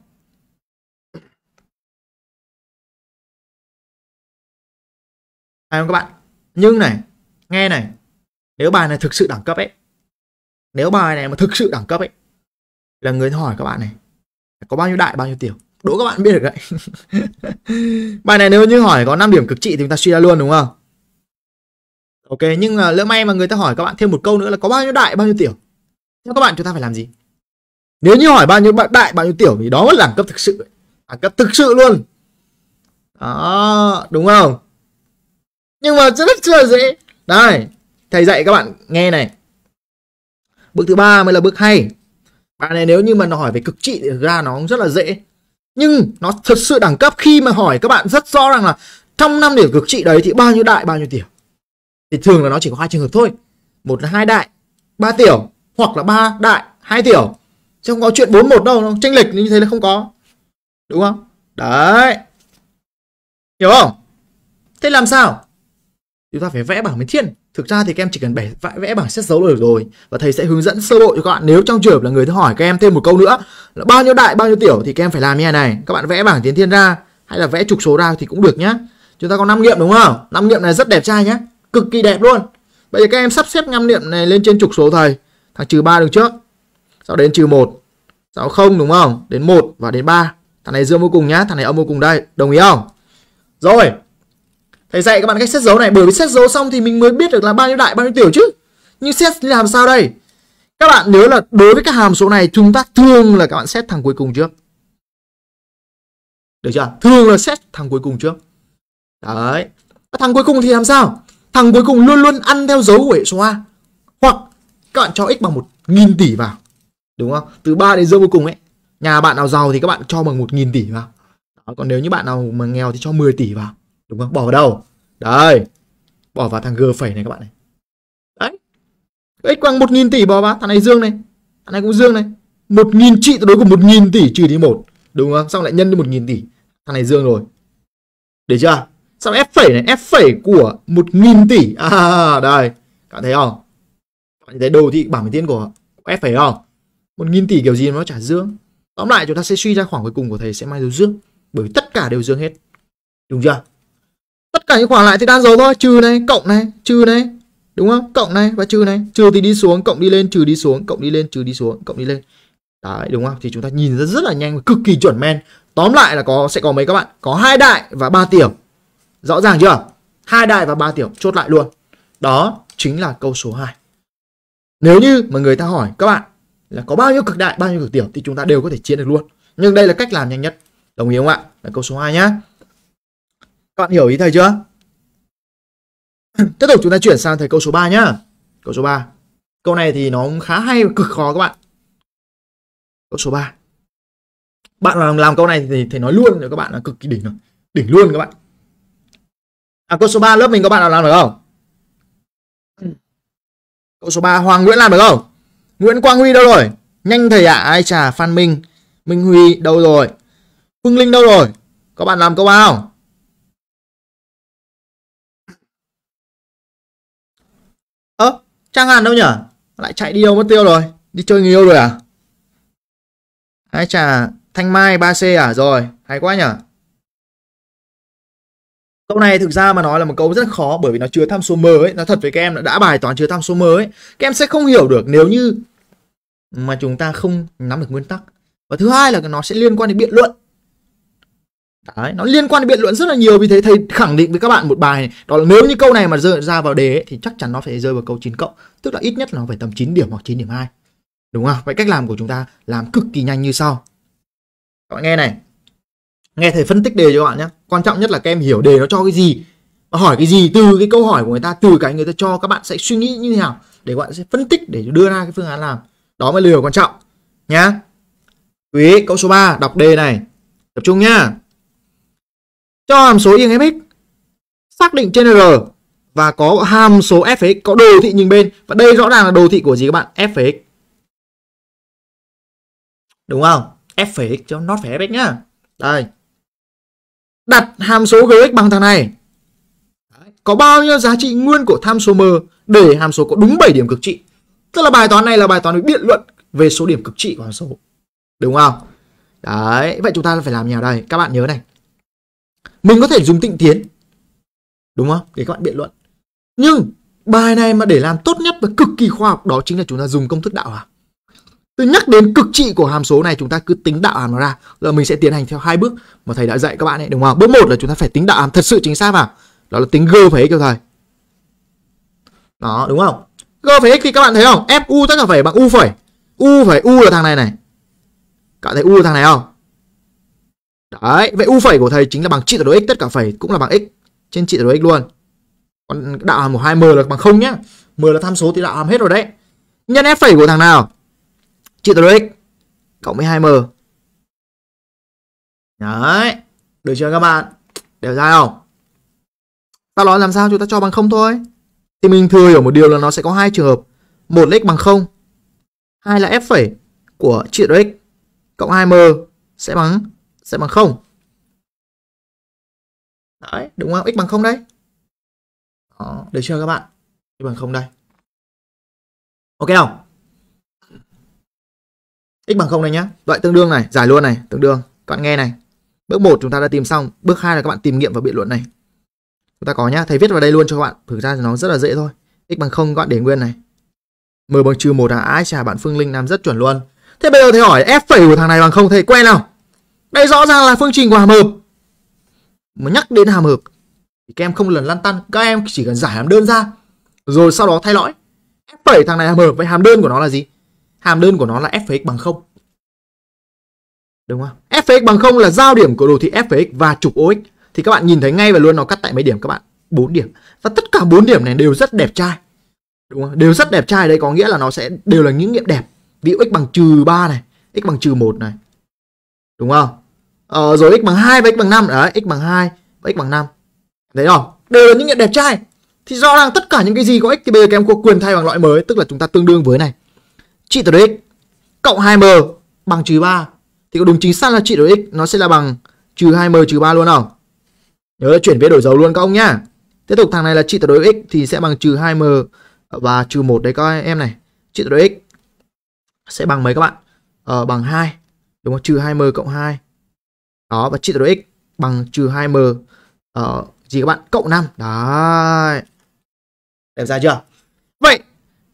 Hay không các bạn? Nhưng này, nghe này, nếu bài này thực sự đẳng cấp ấy, nếu bài này mà thực sự đẳng cấp ấy, là người hỏi các bạn này, có bao nhiêu đại bao nhiêu tiểu? đố các bạn biết được đấy bài này nếu như hỏi có 5 điểm cực trị thì chúng ta suy ra luôn đúng không ok nhưng uh, lỡ may mà người ta hỏi các bạn thêm một câu nữa là có bao nhiêu đại bao nhiêu tiểu theo các bạn chúng ta phải làm gì nếu như hỏi bao nhiêu đại bao nhiêu tiểu thì đó là đẳng cấp thực sự đẳng cấp thực sự luôn đó đúng không nhưng mà rất chưa dễ đây thầy dạy các bạn nghe này bước thứ ba mới là bước hay bài này nếu như mà nó hỏi về cực trị thì ra nó cũng rất là dễ nhưng nó thật sự đẳng cấp khi mà hỏi các bạn rất rõ rằng là trong năm điểm cực trị đấy thì bao nhiêu đại bao nhiêu tiểu thì thường là nó chỉ có hai trường hợp thôi một là hai đại ba tiểu hoặc là ba đại hai tiểu chứ không có chuyện bốn một đâu tranh lệch như thế là không có đúng không đấy hiểu không thế làm sao chúng ta phải vẽ bảng mới thiên Thực ra thì các em chỉ cần vẽ, vẽ bảng xét dấu là được rồi Và thầy sẽ hướng dẫn sơ bộ cho các bạn Nếu trong trường hợp là người hỏi các em thêm một câu nữa là Bao nhiêu đại bao nhiêu tiểu thì các em phải làm như này Các bạn vẽ bảng tiến thiên ra Hay là vẽ trục số ra thì cũng được nhá Chúng ta có năm nghiệm đúng không? năm nghiệm này rất đẹp trai nhá Cực kỳ đẹp luôn Bây giờ các em sắp xếp năm nghiệm này lên trên trục số thầy Thằng trừ ba được trước Sau đến trừ một Sau không đúng không? Đến 1 và đến 3 Thằng này dương vô cùng nhá Thằng này âm vô cùng đây Đồng ý không? Rồi Thầy dạy các bạn cách xét dấu này bởi vì xét dấu xong thì mình mới biết được là bao nhiêu đại bao nhiêu tiểu chứ. Nhưng xét làm sao đây? Các bạn nhớ là đối với các hàm số này chúng ta thường là các bạn xét thằng cuối cùng trước. Được chưa? Thường là xét thằng cuối cùng trước. Đấy. Thằng cuối cùng thì làm sao? Thằng cuối cùng luôn luôn ăn theo dấu của hệ số A. Hoặc các bạn cho x bằng một nghìn tỷ vào. Đúng không? Từ 3 đến dấu cuối cùng ấy. Nhà bạn nào giàu thì các bạn cho bằng một nghìn tỷ vào. còn nếu như bạn nào mà nghèo thì cho 10 tỷ vào đúng không bỏ vào đâu đây bỏ vào thằng g phẩy này các bạn này đấy x bằng một nghìn tỷ bỏ vào thằng này dương này thằng này cũng dương này một nghìn trị tuyệt đối của một nghìn tỷ trừ đi một đúng không xong lại nhân đi một nghìn tỷ thằng này dương rồi để chưa xong f phẩy này f phẩy của một nghìn tỷ à đây bạn thấy không bạn thấy đồ thị bảng tiên của f phẩy không một nghìn tỷ kiểu gì nó trả dương tóm lại chúng ta sẽ suy ra khoảng cuối cùng của thầy sẽ mang dấu dương bởi vì tất cả đều dương hết đúng chưa tất cả những khoản lại thì đang dấu thôi trừ này cộng này trừ này đúng không cộng này và trừ này trừ thì đi xuống cộng đi lên trừ đi xuống cộng đi lên trừ đi xuống cộng đi lên đấy đúng không thì chúng ta nhìn rất rất là nhanh cực kỳ chuẩn men tóm lại là có sẽ có mấy các bạn có hai đại và ba tiểu rõ ràng chưa hai đại và ba tiểu chốt lại luôn đó chính là câu số 2 nếu như mà người ta hỏi các bạn là có bao nhiêu cực đại bao nhiêu cực tiểu thì chúng ta đều có thể chia được luôn nhưng đây là cách làm nhanh nhất đồng ý không ạ là câu số 2 nhá các bạn hiểu ý thầy chưa? Tiếp tục chúng ta chuyển sang thầy câu số 3 nhá. Câu số 3. Câu này thì nó khá hay và cực khó các bạn. Câu số 3. Bạn làm làm câu này thì thầy nói luôn rồi các bạn là cực kỳ đỉnh rồi. Đỉnh luôn các bạn. À câu số 3 lớp mình các bạn nào làm được không? Câu số 3 Hoàng Nguyễn làm được không? Nguyễn Quang Huy đâu rồi? Nhanh thầy ạ, à. ai chà Phan Minh, Minh Huy đâu rồi? Phương Linh đâu rồi? Các bạn làm câu 3 không? trang hẳn đâu nhở Lại chạy đi đâu mất tiêu rồi Đi chơi người yêu rồi à Hay chà Thanh Mai 3C à Rồi hay quá nhở Câu này thực ra mà nói là một câu rất khó bởi vì nó chứa tham số mờ ấy, nó thật với các em đã bài toán chứa tham số mờ ấy. Các em sẽ không hiểu được nếu như mà chúng ta không nắm được nguyên tắc. Và thứ hai là nó sẽ liên quan đến biện luận Đấy, nó liên quan đến biện luận rất là nhiều vì thế thầy khẳng định với các bạn một bài này, đó là nếu như câu này mà rơi ra vào đề ấy, thì chắc chắn nó phải rơi vào câu 9 cộng, tức là ít nhất là nó phải tầm 9 điểm hoặc 9 điểm 2. Đúng không? Vậy cách làm của chúng ta làm cực kỳ nhanh như sau. Các bạn nghe này. Nghe thầy phân tích đề cho các bạn nhé. Quan trọng nhất là các em hiểu đề nó cho cái gì, nó hỏi cái gì từ cái câu hỏi của người ta, từ cái người ta cho các bạn sẽ suy nghĩ như thế nào để các bạn sẽ phân tích để đưa ra cái phương án làm. Đó mới là điều quan trọng nhá. Quý câu số 3 đọc đề này. Tập trung nhá cho hàm số y fx xác định trên R và có hàm số f x có đồ thị nhìn bên và đây rõ ràng là đồ thị của gì các bạn f x đúng không f x cho nó phải f nhá đây đặt hàm số gx bằng thằng này có bao nhiêu giá trị nguyên của tham số m để hàm số có đúng 7 điểm cực trị tức là bài toán này là bài toán biện luận về số điểm cực trị của hàm số đúng không đấy vậy chúng ta phải làm như nào đây các bạn nhớ này mình có thể dùng tịnh tiến. Đúng không? Để các bạn biện luận. Nhưng bài này mà để làm tốt nhất và cực kỳ khoa học đó chính là chúng ta dùng công thức đạo hàm. Tôi nhắc đến cực trị của hàm số này chúng ta cứ tính đạo hàm nó ra. là mình sẽ tiến hành theo hai bước mà thầy đã dạy các bạn ấy, đúng không? Bước một là chúng ta phải tính đạo hàm thật sự chính xác vào. Đó là tính g phải kêu thầy. Đó, đúng không? G phải thì các bạn thấy không? F u tất cả phải bằng u phẩy. U phải u là thằng này này. Các bạn thấy u là thằng này không? Đấy, vậy u phẩy của thầy chính là bằng trị tuyệt đối x tất cả phẩy cũng là bằng x trên trị tuyệt đối x luôn. Còn đạo hàm của 2m là bằng không nhá. M là tham số thì đạo hàm hết rồi đấy. Nhân f phẩy của thằng nào? Trị tuyệt đối x cộng với 2m. Đấy, được chưa các bạn? Đều ra không? Sau đó làm sao chúng ta cho bằng không thôi. Thì mình thừa hiểu một điều là nó sẽ có hai trường hợp. Một là x bằng không, hai là f phẩy của trị tuyệt đối x cộng 2m sẽ bằng sẽ bằng 0. Đấy, đúng không? x bằng 0 đây. Đó, được chưa các bạn? x bằng 0 đây. Ok không? x bằng 0 đây nhá. Vậy tương đương này, giải luôn này, tương đương. Các bạn nghe này. Bước 1 chúng ta đã tìm xong, bước 2 là các bạn tìm nghiệm và biện luận này. Chúng ta có nhá, thầy viết vào đây luôn cho các bạn. Thực ra nó rất là dễ thôi. x bằng 0 các bạn để nguyên này. m bằng -1 là ai Chà, bạn Phương Linh làm rất chuẩn luôn. Thế bây giờ thầy hỏi f' phẩy của thằng này bằng không thầy quen nào? Đây rõ ràng là phương trình của hàm hợp. Mà nhắc đến hàm hợp thì các em không lần lăn tăn, các em chỉ cần giải hàm đơn ra rồi sau đó thay lõi. F7 thằng này hàm hợp vậy hàm đơn của nó là gì? Hàm đơn của nó là f x bằng 0. Đúng không? f x bằng 0 là giao điểm của đồ thị f x và trục OX. Thì các bạn nhìn thấy ngay và luôn nó cắt tại mấy điểm các bạn? 4 điểm. Và tất cả 4 điểm này đều rất đẹp trai. Đúng không? Đều rất đẹp trai đây có nghĩa là nó sẽ đều là những nghiệm đẹp. Ví dụ x bằng trừ 3 này, x bằng trừ 1 này. Đúng không? ờ, rồi x bằng 2 và x bằng 5 đấy x bằng 2 và x bằng 5 đấy không đều là những nhận đẹp trai thì rõ ràng tất cả những cái gì có x thì bây giờ các em có quyền thay bằng loại mới tức là chúng ta tương đương với này trị tử x cộng 2m bằng trừ 3 thì có đúng chính xác là trị tử x nó sẽ là bằng trừ 2m trừ 3 luôn không nhớ chuyển về đổi dấu luôn các ông nhá tiếp tục thằng này là trị tử đối x thì sẽ bằng trừ 2m và trừ 1 đấy các em này trị tử đối x sẽ bằng mấy các bạn ờ, bằng 2 đúng không trừ 2m cộng 2 đó và trị x bằng trừ 2m uh, ờ, gì các bạn cộng 5 đấy đẹp ra chưa vậy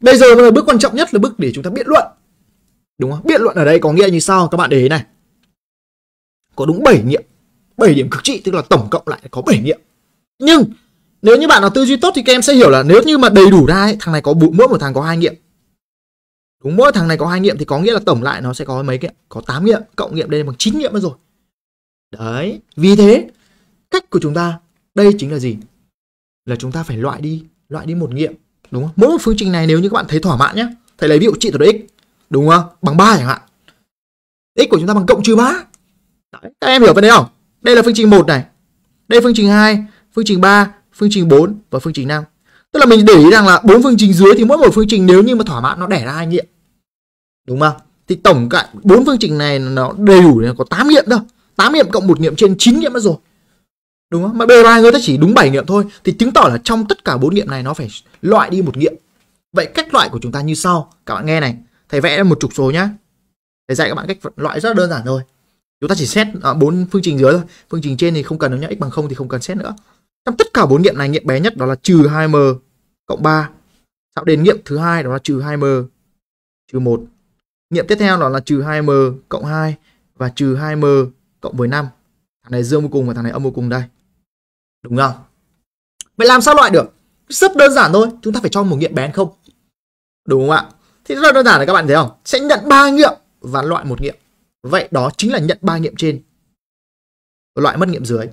bây giờ là bước quan trọng nhất là bước để chúng ta biện luận đúng không biện luận ở đây có nghĩa như sau các bạn để ý này có đúng 7 nghiệm 7 điểm cực trị tức là tổng cộng lại có 7 nghiệm nhưng nếu như bạn nào tư duy tốt thì các em sẽ hiểu là nếu như mà đầy đủ ra ấy, thằng này có mỗi một thằng có hai nghiệm đúng mỗi thằng này có hai nghiệm thì có nghĩa là tổng lại nó sẽ có mấy nghiệm có 8 nghiệm cộng nghiệm đây bằng 9 nghiệm nữa rồi Đấy, vì thế cách của chúng ta đây chính là gì? Là chúng ta phải loại đi, loại đi một nghiệm, đúng không? Mỗi một phương trình này nếu như các bạn thấy thỏa mãn nhé, thầy lấy ví dụ trị tuyệt x, đúng không? Bằng 3 chẳng hạn. x của chúng ta bằng cộng trừ 3. Đấy, các em hiểu vấn đề không? Đây là phương trình 1 này. Đây là phương trình 2, phương trình 3, phương trình 4 và phương trình 5. Tức là mình để ý rằng là bốn phương trình dưới thì mỗi một phương trình nếu như mà thỏa mãn nó đẻ ra hai nghiệm. Đúng không? Thì tổng cả bốn phương trình này nó đầy đủ có 8 nghiệm đâu. 8 nghiệm cộng một nghiệm trên 9 nghiệm mất rồi đúng không mà bmi người ta chỉ đúng 7 nghiệm thôi thì chứng tỏ là trong tất cả bốn nghiệm này nó phải loại đi một nghiệm vậy cách loại của chúng ta như sau các bạn nghe này thầy vẽ một trục số nhá thầy dạy các bạn cách loại rất đơn giản thôi chúng ta chỉ xét à, bốn à, phương trình dưới thôi phương trình trên thì không cần đâu nhá x bằng không thì không cần xét nữa trong tất cả bốn nghiệm này nghiệm bé nhất đó là trừ 2m cộng 3 sau đến nghiệm thứ hai đó là trừ 2m trừ 1 nghiệm tiếp theo đó là trừ 2m cộng 2 và trừ 2m cộng với 5. Thằng này dương vô cùng và thằng này âm vô cùng đây. Đúng không? Vậy làm sao loại được? Rất đơn giản thôi, chúng ta phải cho một nghiệm bén không? Đúng không ạ? Thì rất đơn giản là các bạn thấy không? Sẽ nhận ba nghiệm và loại một nghiệm. Vậy đó chính là nhận ba nghiệm trên. Loại mất nghiệm dưới.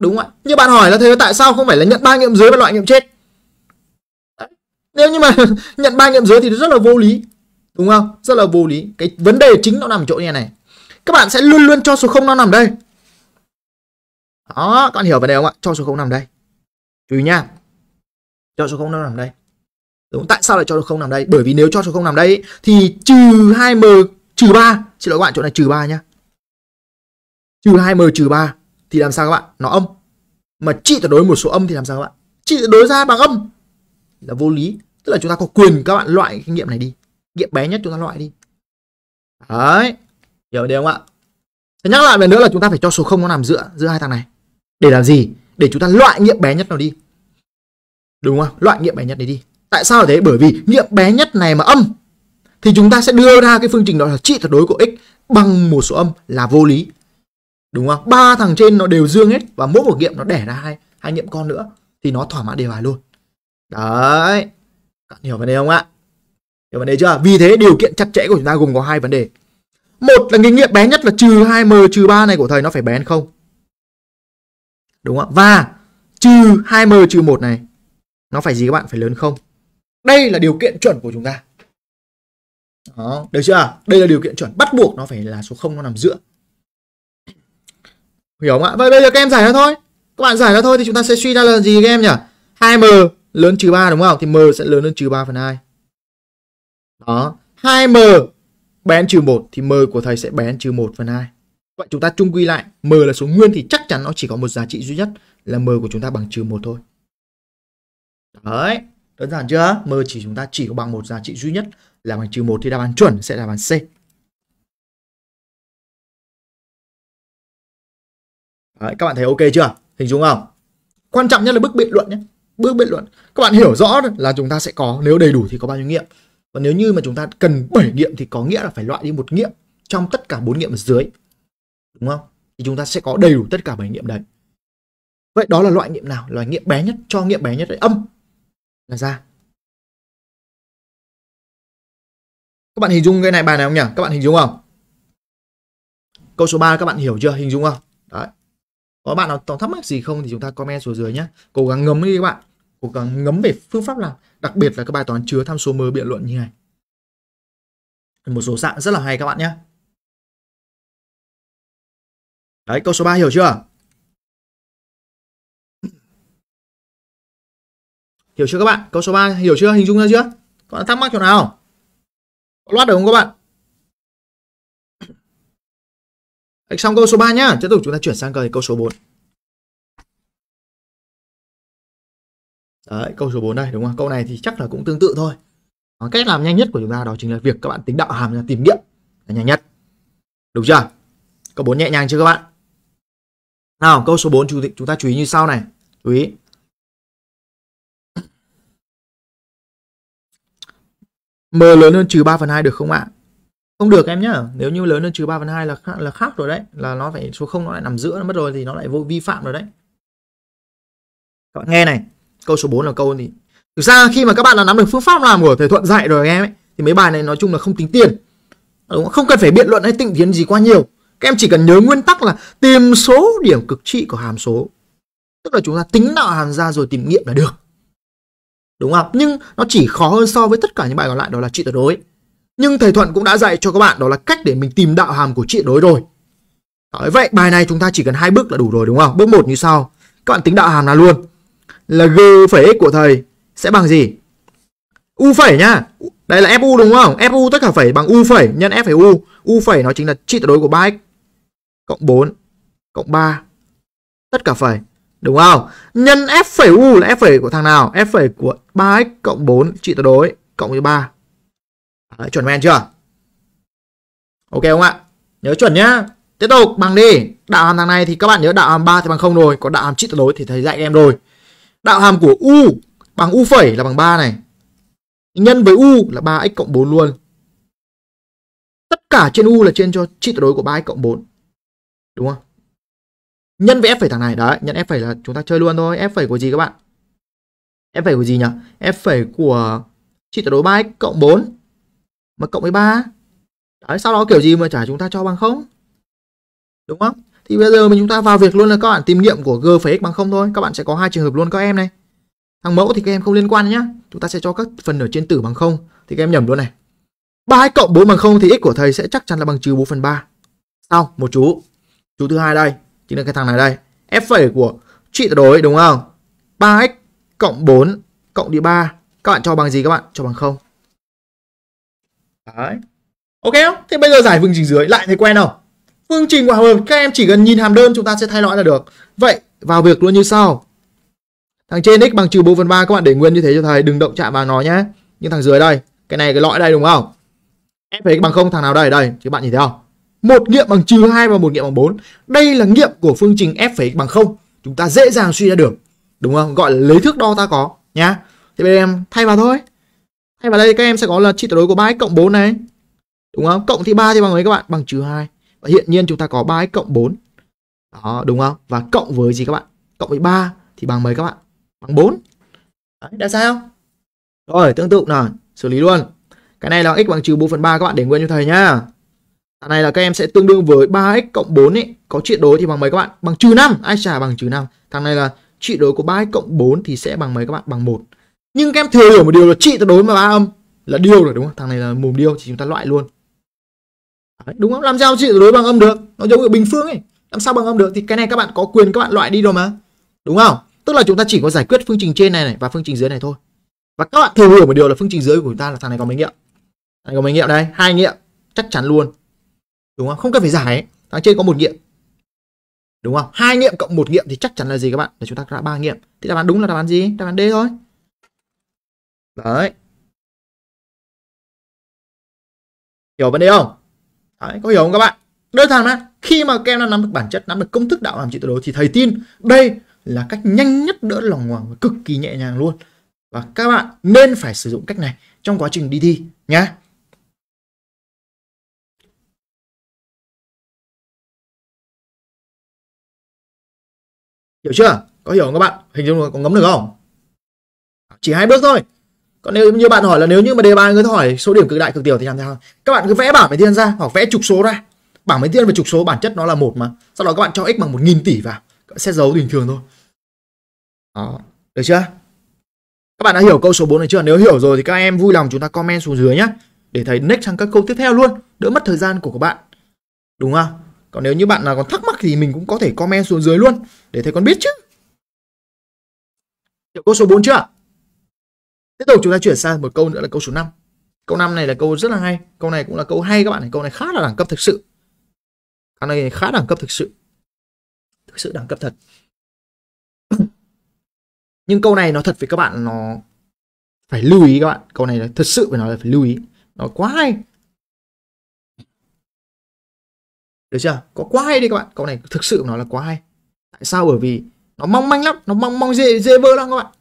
Đúng không ạ? Như bạn hỏi là thế tại sao không phải là nhận ba nghiệm dưới và loại nghiệm chết Nếu như mà nhận ba nghiệm dưới thì rất là vô lý. Đúng không? Rất là vô lý. Cái vấn đề chính nó nằm ở chỗ như này các bạn sẽ luôn luôn cho số 0 nó nằm đây đó các bạn hiểu vấn đề không ạ cho số 0 nằm đây chú ý nha cho số 0 nó nằm đây đúng tại sao lại cho số 0 nằm đây bởi vì nếu cho số 0 nằm đây thì trừ 2m trừ 3 xin lỗi các bạn chỗ này trừ 3 nhá trừ 2m trừ 3 thì làm sao các bạn nó âm mà trị tuyệt đối một số âm thì làm sao các bạn trị tuyệt đối ra bằng âm là vô lý tức là chúng ta có quyền các bạn loại kinh nghiệm này đi nghiệm bé nhất chúng ta loại đi đấy hiểu đi không ạ Thế nhắc lại lần nữa là chúng ta phải cho số 0 nó nằm giữa giữa hai thằng này để làm gì để chúng ta loại nghiệm bé nhất nó đi đúng không loại nghiệm bé nhất đấy đi tại sao thế bởi vì nghiệm bé nhất này mà âm thì chúng ta sẽ đưa ra cái phương trình đó là trị tuyệt đối của x bằng một số âm là vô lý đúng không ba thằng trên nó đều dương hết và mỗi một nghiệm nó đẻ ra hai hai nghiệm con nữa thì nó thỏa mãn đề bài luôn đấy hiểu vấn đề không ạ hiểu vấn đề chưa vì thế điều kiện chặt chẽ của chúng ta gồm có hai vấn đề một là nghịch nghiệm bé nhất là trừ 2m trừ 3 này của thầy nó phải bé không đúng không và trừ 2m trừ 1 này nó phải gì các bạn phải lớn không đây là điều kiện chuẩn của chúng ta đó, được chưa? Đây là điều kiện chuẩn, bắt buộc nó phải là số 0 nó nằm giữa. Hiểu không ạ? Vậy bây giờ các em giải ra thôi. Các bạn giải ra thôi thì chúng ta sẽ suy ra là gì các em nhỉ? 2m lớn trừ 3 đúng không? Thì m sẽ lớn hơn trừ 3 phần 2. Đó. 2m bn trừ 1 thì m của thầy sẽ bn trừ 1 phần 2. Vậy chúng ta chung quy lại, m là số nguyên thì chắc chắn nó chỉ có một giá trị duy nhất là m của chúng ta bằng trừ 1 thôi. Đấy, đơn giản chưa? M chỉ chúng ta chỉ có bằng một giá trị duy nhất là bằng trừ 1 thì đáp án chuẩn sẽ là đáp án C. Đấy, các bạn thấy ok chưa? Hình dung không? Quan trọng nhất là bước biện luận nhé. Bước biện luận. Các bạn hiểu rõ là chúng ta sẽ có nếu đầy đủ thì có bao nhiêu nghiệm và nếu như mà chúng ta cần 7 nghiệm thì có nghĩa là phải loại đi một nghiệm trong tất cả bốn nghiệm ở dưới đúng không thì chúng ta sẽ có đầy đủ tất cả bảy nghiệm đấy vậy đó là loại nghiệm nào loại nghiệm bé nhất cho nghiệm bé nhất là âm là ra các bạn hình dung cái này bài này không nhỉ các bạn hình dung không câu số 3 các bạn hiểu chưa hình dung không đấy có bạn nào thắc mắc gì không thì chúng ta comment xuống dưới nhé cố gắng ngấm đi các bạn cố gắng ngấm về phương pháp làm đặc biệt là các bài toán chứa tham số mới biện luận như này một số dạng rất là hay các bạn nhé đấy câu số 3 hiểu chưa hiểu chưa các bạn câu số 3 hiểu chưa hình dung ra chưa có thắc mắc chỗ nào có loát được không các bạn Xong câu số 3 nhá, tiếp tục chúng ta chuyển sang câu số 4. Đấy, câu số 4 đây đúng không? Câu này thì chắc là cũng tương tự thôi. Đó, cách làm nhanh nhất của chúng ta đó chính là việc các bạn tính đạo hàm ra tìm nghiệm là nhanh nhất. Đúng chưa? Câu 4 nhẹ nhàng chưa các bạn? Nào, câu số 4 chúng ta chú ý như sau này. Chú ý. M lớn hơn trừ 3 phần 2 được không ạ? Không được em nhá. Nếu như lớn hơn trừ 3 phần 2 là khác, là khác rồi đấy. Là nó phải số 0 nó lại nằm giữa nó mất rồi thì nó lại vô vi phạm rồi đấy. Các bạn nghe này câu số 4 là câu gì thực ra khi mà các bạn đã nắm được phương pháp làm của thầy thuận dạy rồi em ấy thì mấy bài này nói chung là không tính tiền đúng không? không cần phải biện luận hay tịnh tiến gì quá nhiều các em chỉ cần nhớ nguyên tắc là tìm số điểm cực trị của hàm số tức là chúng ta tính đạo hàm ra rồi tìm nghiệm là được đúng không nhưng nó chỉ khó hơn so với tất cả những bài còn lại đó là trị tuyệt đối nhưng thầy thuận cũng đã dạy cho các bạn đó là cách để mình tìm đạo hàm của trị tuyệt đối rồi Đấy, vậy bài này chúng ta chỉ cần hai bước là đủ rồi đúng không bước một như sau các bạn tính đạo hàm là luôn là g phẩy x của thầy sẽ bằng gì? U phẩy nhá. Đây là FU đúng không? FU tất cả phẩy bằng U phẩy nhân F phẩy U. U phẩy nó chính là trị tuyệt đối của 3x cộng 4 cộng 3 tất cả phẩy đúng không? Nhân F phẩy U là F phẩy của thằng nào? F phẩy của 3x cộng 4 trị tuyệt đối cộng với 3. Đấy, chuẩn men chưa? Ok không ạ? Nhớ chuẩn nhá. Tiếp tục bằng đi. Đạo hàm thằng này thì các bạn nhớ đạo hàm 3 thì bằng không rồi, còn đạo hàm trị tuyệt đối thì thầy dạy em rồi đạo hàm của u bằng u phẩy là bằng 3 này nhân với u là 3x cộng 4 luôn tất cả trên u là trên cho trị tuyệt đối của 3x cộng 4 đúng không nhân với f phẩy thằng này đấy nhân f phẩy là chúng ta chơi luôn thôi f phẩy của gì các bạn f phẩy của gì nhỉ f phẩy của trị tuyệt đối 3x cộng 4 mà cộng với 3 đấy sau đó kiểu gì mà trả chúng ta cho bằng không đúng không thì bây giờ mình chúng ta vào việc luôn là các bạn tìm nghiệm của g phải x bằng không thôi các bạn sẽ có hai trường hợp luôn các em này thằng mẫu thì các em không liên quan nhá chúng ta sẽ cho các phần ở trên tử bằng không thì các em nhầm luôn này 3 x cộng 4 bằng 0 thì x của thầy sẽ chắc chắn là bằng trừ 4 phần 3. Sau một chú. Chú thứ hai đây, chính là cái thằng này đây. F phẩy của trị tuyệt đối đúng không? 3x cộng 4 cộng đi 3. Các bạn cho bằng gì các bạn? Cho bằng 0. Đấy. Ok không? Thế bây giờ giải phương trình dưới lại thấy quen không? phương trình của hàm đơn các em chỉ cần nhìn hàm đơn chúng ta sẽ thay lõi là được vậy vào việc luôn như sau thằng trên x bằng trừ bốn phần ba các bạn để nguyên như thế cho thầy đừng động chạm vào nó nhé nhưng thằng dưới đây cái này cái lõi đây đúng không f x bằng không thằng nào đây đây các bạn nhìn thấy không một nghiệm bằng trừ hai và một nghiệm bằng 4 đây là nghiệm của phương trình f x bằng không chúng ta dễ dàng suy ra được đúng không gọi là lấy thước đo ta có nhá thì bây giờ em thay vào thôi thay vào đây các em sẽ có là trị tuyệt đối của ba x cộng bốn này đúng không cộng thì ba thì bằng mấy các bạn bằng trừ hai. Và hiện nhiên chúng ta có 3x cộng 4. Đó, đúng không? Và cộng với gì các bạn? Cộng với 3 thì bằng mấy các bạn? Bằng 4. Đấy, đã sao? Rồi, tương tự nào, xử lý luôn. Cái này là x bằng trừ 4 phần 3 các bạn để nguyên cho thầy nhá. Cái này là các em sẽ tương đương với 3x cộng 4 ấy. Có trị đối thì bằng mấy các bạn? Bằng trừ 5. Ai trả bằng trừ 5. Thằng này là trị đối của 3x cộng 4 thì sẽ bằng mấy các bạn? Bằng 1. Nhưng các em thừa hiểu một điều là trị tuyệt đối mà ba âm là điều rồi đúng không? Thằng này là mồm điêu thì chúng ta loại luôn. Đấy, đúng không làm sao chị đối bằng âm được nó giống như bình phương ấy làm sao bằng âm được thì cái này các bạn có quyền các bạn loại đi rồi mà đúng không tức là chúng ta chỉ có giải quyết phương trình trên này này và phương trình dưới này thôi và các bạn thử hiểu một điều là phương trình dưới của chúng ta là thằng này có mấy nghiệm thằng này có mấy nghiệm đây hai nghiệm chắc chắn luôn đúng không không cần phải giải ấy. thằng trên có một nghiệm đúng không hai nghiệm cộng một nghiệm thì chắc chắn là gì các bạn là chúng ta ra ba nghiệm thì đáp án đúng là đáp án gì đáp án d thôi đấy hiểu vấn đề không Đấy, có hiểu không các bạn? Đơn giản mà khi mà các em đã nắm được bản chất, nắm được công thức đạo hàm trị tuyệt đối thì thầy tin đây là cách nhanh nhất đỡ lòng hoàng và cực kỳ nhẹ nhàng luôn. Và các bạn nên phải sử dụng cách này trong quá trình đi thi nhá. Hiểu chưa? Có hiểu không các bạn? Hình dung có ngấm được không? Chỉ hai bước thôi còn nếu như bạn hỏi là nếu như mà đề bài người ta hỏi số điểm cực đại cực tiểu thì làm sao các bạn cứ vẽ bảng bài thiên ra hoặc vẽ trục số ra bảng bài thiên và trục số bản chất nó là một mà sau đó các bạn cho x bằng một nghìn tỷ vào các bạn sẽ giấu bình thường thôi đó được chưa các bạn đã hiểu câu số 4 này chưa nếu hiểu rồi thì các em vui lòng chúng ta comment xuống dưới nhé để thầy next sang các câu tiếp theo luôn đỡ mất thời gian của các bạn đúng không còn nếu như bạn nào còn thắc mắc thì mình cũng có thể comment xuống dưới luôn để thầy còn biết chứ hiểu câu số 4 chưa tiếp tục chúng ta chuyển sang một câu nữa là câu số 5 câu 5 này là câu rất là hay câu này cũng là câu hay các bạn câu này khá là đẳng cấp thực sự câu này khá đẳng cấp thực sự thực sự đẳng cấp thật nhưng câu này nó thật với các bạn nó phải lưu ý các bạn câu này là thật sự phải nói là phải lưu ý nó quá hay được chưa có quá hay đi các bạn câu này thực sự nó là quá hay tại sao bởi vì nó mong manh lắm nó mong mong dê dê bơ lắm các bạn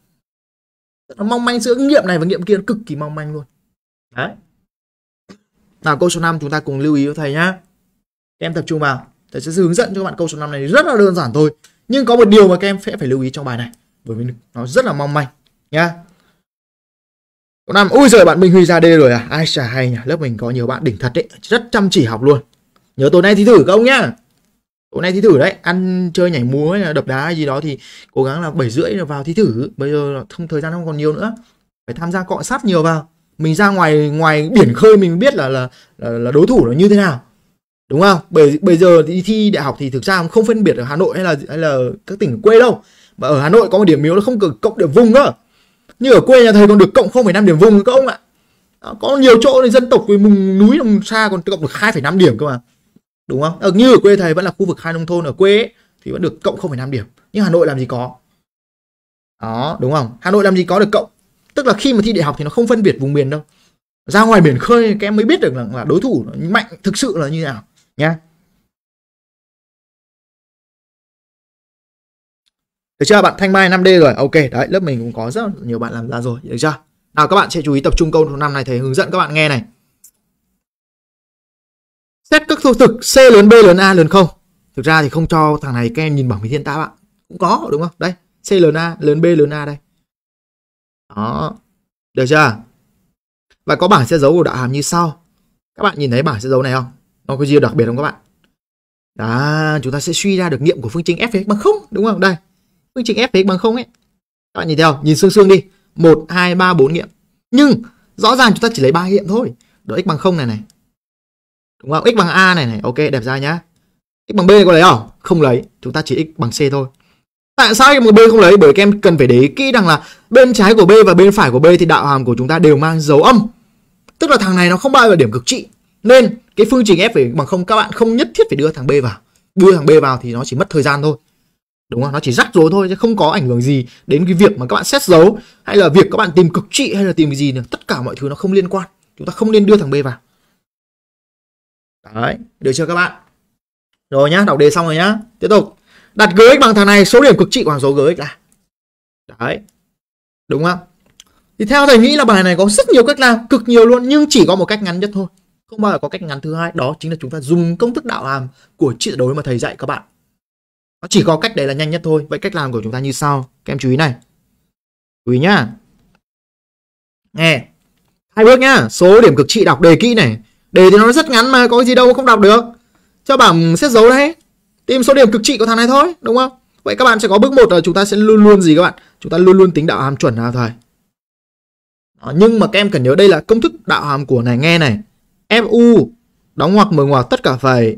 nó mong manh giữa nghiệm này và nghiệm kia nó cực kỳ mong manh luôn đấy nào câu số 5 chúng ta cùng lưu ý với thầy nhá em tập trung vào thầy sẽ hướng dẫn cho các bạn câu số 5 này rất là đơn giản thôi nhưng có một điều mà các em sẽ phải lưu ý trong bài này bởi vì nó rất là mong manh nhá Câu năm Ui giời bạn Minh Huy ra D rồi à Ai chả hay nhỉ Lớp mình có nhiều bạn đỉnh thật đấy Rất chăm chỉ học luôn Nhớ tối nay thi thử công nhá hôm nay thi thử đấy ăn chơi nhảy múa hay là đập đá hay gì đó thì cố gắng là bảy rưỡi là vào thi thử bây giờ không thời gian không còn nhiều nữa phải tham gia cọ sát nhiều vào mình ra ngoài ngoài biển khơi mình biết là là là, là đối thủ là như thế nào đúng không bởi bây giờ thì thi đại học thì thực ra không phân biệt ở hà nội hay là hay là các tỉnh quê đâu mà ở hà nội có một điểm yếu nó không được cộng điểm vùng nữa như ở quê nhà thầy còn được cộng 0,5 điểm vùng các ông ạ có nhiều chỗ thì dân tộc với mùng núi vùng xa còn cộng được 2,5 điểm cơ mà đúng không ở ờ, như ở quê thầy vẫn là khu vực hai nông thôn ở quê ấy, thì vẫn được cộng 0,5 điểm nhưng hà nội làm gì có đó đúng không hà nội làm gì có được cộng tức là khi mà thi đại học thì nó không phân biệt vùng miền đâu ra ngoài biển khơi các em mới biết được là, là đối thủ mạnh thực sự là như nào nhá được chưa bạn thanh mai 5D rồi ok đấy lớp mình cũng có rất nhiều bạn làm ra rồi được chưa nào các bạn sẽ chú ý tập trung câu năm này thầy hướng dẫn các bạn nghe này Xét các thu thực C lớn B lớn A lớn không Thực ra thì không cho thằng này các em nhìn bảng bí thiên tá bạn Cũng có đúng không? Đây C lớn A lớn B lớn A đây Đó Được chưa? Và có bảng sẽ dấu của đạo hàm như sau Các bạn nhìn thấy bảng sẽ dấu này không? Nó có gì đặc biệt không các bạn? Đó, chúng ta sẽ suy ra được nghiệm của phương trình f x bằng không đúng không? Đây. Phương trình f x bằng không ấy. Các bạn nhìn theo, nhìn xương xương đi. 1 2 3 4 nghiệm. Nhưng rõ ràng chúng ta chỉ lấy ba nghiệm thôi. Độ x bằng không này này, đúng không x bằng a này này ok đẹp ra nhá x bằng b có lấy không không lấy chúng ta chỉ x bằng c thôi tại sao x bằng b không lấy bởi các em cần phải để ý kỹ rằng là bên trái của b và bên phải của b thì đạo hàm của chúng ta đều mang dấu âm tức là thằng này nó không bao giờ điểm cực trị nên cái phương trình f phải bằng không các bạn không nhất thiết phải đưa thằng b vào đưa thằng b vào thì nó chỉ mất thời gian thôi đúng không nó chỉ rắc rối thôi chứ không có ảnh hưởng gì đến cái việc mà các bạn xét dấu hay là việc các bạn tìm cực trị hay là tìm cái gì nữa tất cả mọi thứ nó không liên quan chúng ta không nên đưa thằng b vào Đấy, được chưa các bạn? Rồi nhá, đọc đề xong rồi nhá. Tiếp tục. Đặt gx bằng thằng này, số điểm cực trị của hàng số gx là. Đấy. Đúng không? Thì theo thầy nghĩ là bài này có rất nhiều cách làm, cực nhiều luôn nhưng chỉ có một cách ngắn nhất thôi. Không bao giờ có cách ngắn thứ hai, đó chính là chúng ta dùng công thức đạo hàm của trị đối mà thầy dạy các bạn. Nó chỉ có cách đấy là nhanh nhất thôi. Vậy cách làm của chúng ta như sau, các em chú ý này. Chú ý nhá. Nghe. Hai bước nhá, số điểm cực trị đọc đề kỹ này để thì nó rất ngắn mà có gì đâu không đọc được Cho bảng xét dấu đấy Tìm số điểm cực trị của thằng này thôi đúng không Vậy các bạn sẽ có bước 1 là chúng ta sẽ luôn luôn gì các bạn Chúng ta luôn luôn tính đạo hàm chuẩn nào thầy Đó, Nhưng mà các em cần nhớ đây là công thức đạo hàm của này nghe này FU đóng ngoặc mở ngoặc tất cả phải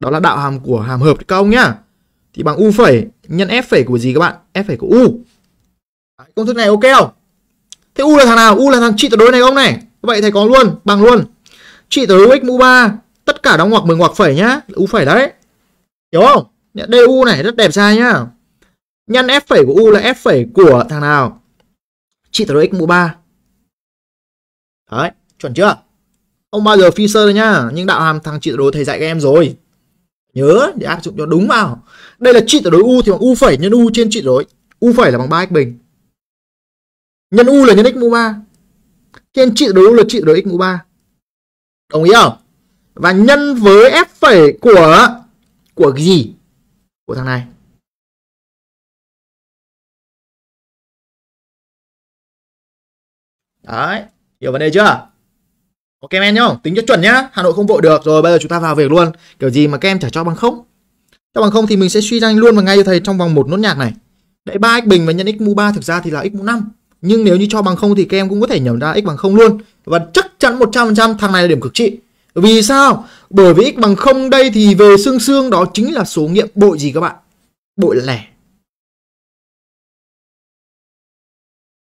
Đó là đạo hàm của hàm hợp công nhá Thì bằng U phẩy nhân F phẩy của gì các bạn F phẩy của U Công thức này ok không Thế U là thằng nào U là thằng trị tuyệt đối này không này Vậy thầy có luôn bằng luôn trị tử hữu x mũ 3 tất cả đóng ngoặc mừng ngoặc phẩy nhá u phẩy đấy hiểu không du này rất đẹp trai nhá nhân f phẩy của u là f phẩy của thằng nào trị tử x mũ 3 đấy chuẩn chưa không bao giờ phi sơ đâu nhá nhưng đạo hàm thằng trị tử thầy dạy các em rồi nhớ để áp dụng cho đúng vào đây là trị tử đối u thì bằng u phẩy nhân u trên trị đối u phẩy là bằng 3 x bình nhân u là nhân x mũ 3 trên trị đối u là trị đối x mũ 3 Đồng ý không? Và nhân với f phẩy của của cái gì? Của thằng này. Đấy, hiểu vấn đề chưa? Ok men nhá, tính cho chuẩn nhá. Hà Nội không vội được rồi, bây giờ chúng ta vào việc luôn. Kiểu gì mà các em trả cho bằng không? Cho bằng không thì mình sẽ suy ra luôn và ngay cho thầy trong vòng một nốt nhạc này. Đấy 3x bình và nhân x mũ 3 thực ra thì là x mũ 5. Nhưng nếu như cho bằng không thì các em cũng có thể nhẩm ra x bằng không luôn và chắc chắn 100% thằng này là điểm cực trị vì sao bởi vì x bằng không đây thì về xương xương đó chính là số nghiệm bội gì các bạn bội lẻ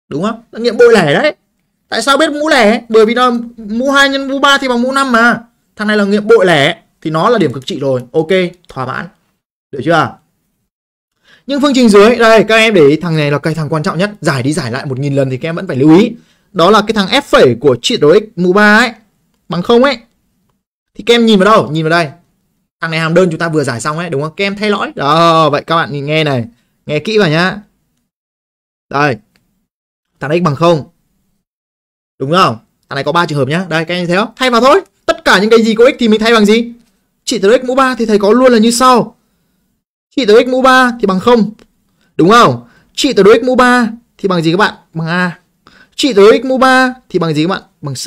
đúng không nghiệm bội lẻ đấy tại sao biết mũ lẻ bởi vì nó mũ 2 nhân mũ 3 thì bằng mũ 5 mà thằng này là nghiệm bội lẻ thì nó là điểm cực trị rồi ok thỏa mãn được chưa nhưng phương trình dưới đây các em để ý thằng này là cái thằng quan trọng nhất giải đi giải lại một nghìn lần thì các em vẫn phải lưu ý đó là cái thằng f phẩy của chị đối x mũ 3 ấy bằng không ấy thì các em nhìn vào đâu nhìn vào đây thằng này hàm đơn chúng ta vừa giải xong ấy đúng không các em thay lõi đó vậy các bạn nghe này nghe kỹ vào nhá đây thằng x bằng không đúng không thằng này có ba trường hợp nhá đây các em thấy không thay vào thôi tất cả những cái gì có x thì mình thay bằng gì chị đối x mũ 3 thì thầy có luôn là như sau chị đối x mũ 3 thì bằng không đúng không chị đối x mũ 3 thì bằng gì các bạn bằng a trị tới x mũ 3 thì bằng gì các bạn? Bằng C.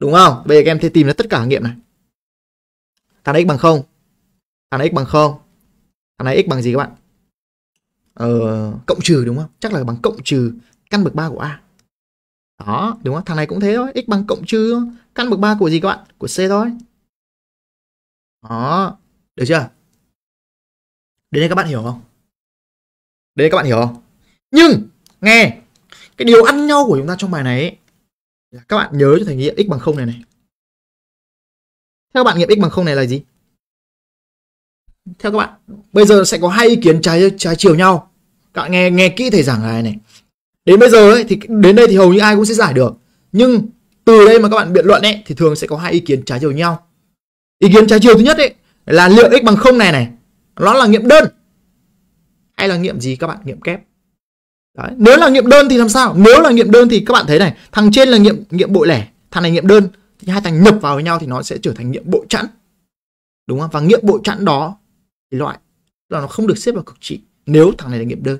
Đúng không? Bây giờ các em sẽ tìm ra tất cả nghiệm này. Thằng x bằng 0. Thằng x bằng 0. Thằng này x bằng gì các bạn? Ờ, cộng trừ đúng không? Chắc là bằng cộng trừ căn bậc 3 của A. Đó, đúng không? Thằng này cũng thế thôi, x bằng cộng trừ căn bậc 3 của gì các bạn? Của C thôi. Đó, được chưa? Đến đây các bạn hiểu không? Đến đây các bạn hiểu không? Nhưng, nghe, cái điều ăn nhau của chúng ta trong bài này ấy, là các bạn nhớ cho thầy nghiệm x bằng 0 này này theo các bạn nghiệm x bằng 0 này là gì theo các bạn bây giờ sẽ có hai ý kiến trái trái chiều nhau các bạn nghe nghe kỹ thầy giảng này này đến bây giờ ấy, thì đến đây thì hầu như ai cũng sẽ giải được nhưng từ đây mà các bạn biện luận ấy thì thường sẽ có hai ý kiến trái chiều nhau ý kiến trái chiều thứ nhất ấy là liệu x bằng 0 này này nó là nghiệm đơn hay là nghiệm gì các bạn nghiệm kép Đấy. Nếu là nghiệm đơn thì làm sao? Nếu là nghiệm đơn thì các bạn thấy này, thằng trên là nghiệm nghiệm bội lẻ, thằng này nghiệm đơn, thì hai thằng nhập vào với nhau thì nó sẽ trở thành nghiệm bội chẵn. Đúng không? Và nghiệm bội chẵn đó thì loại là nó không được xếp vào cực trị nếu thằng này là nghiệm đơn.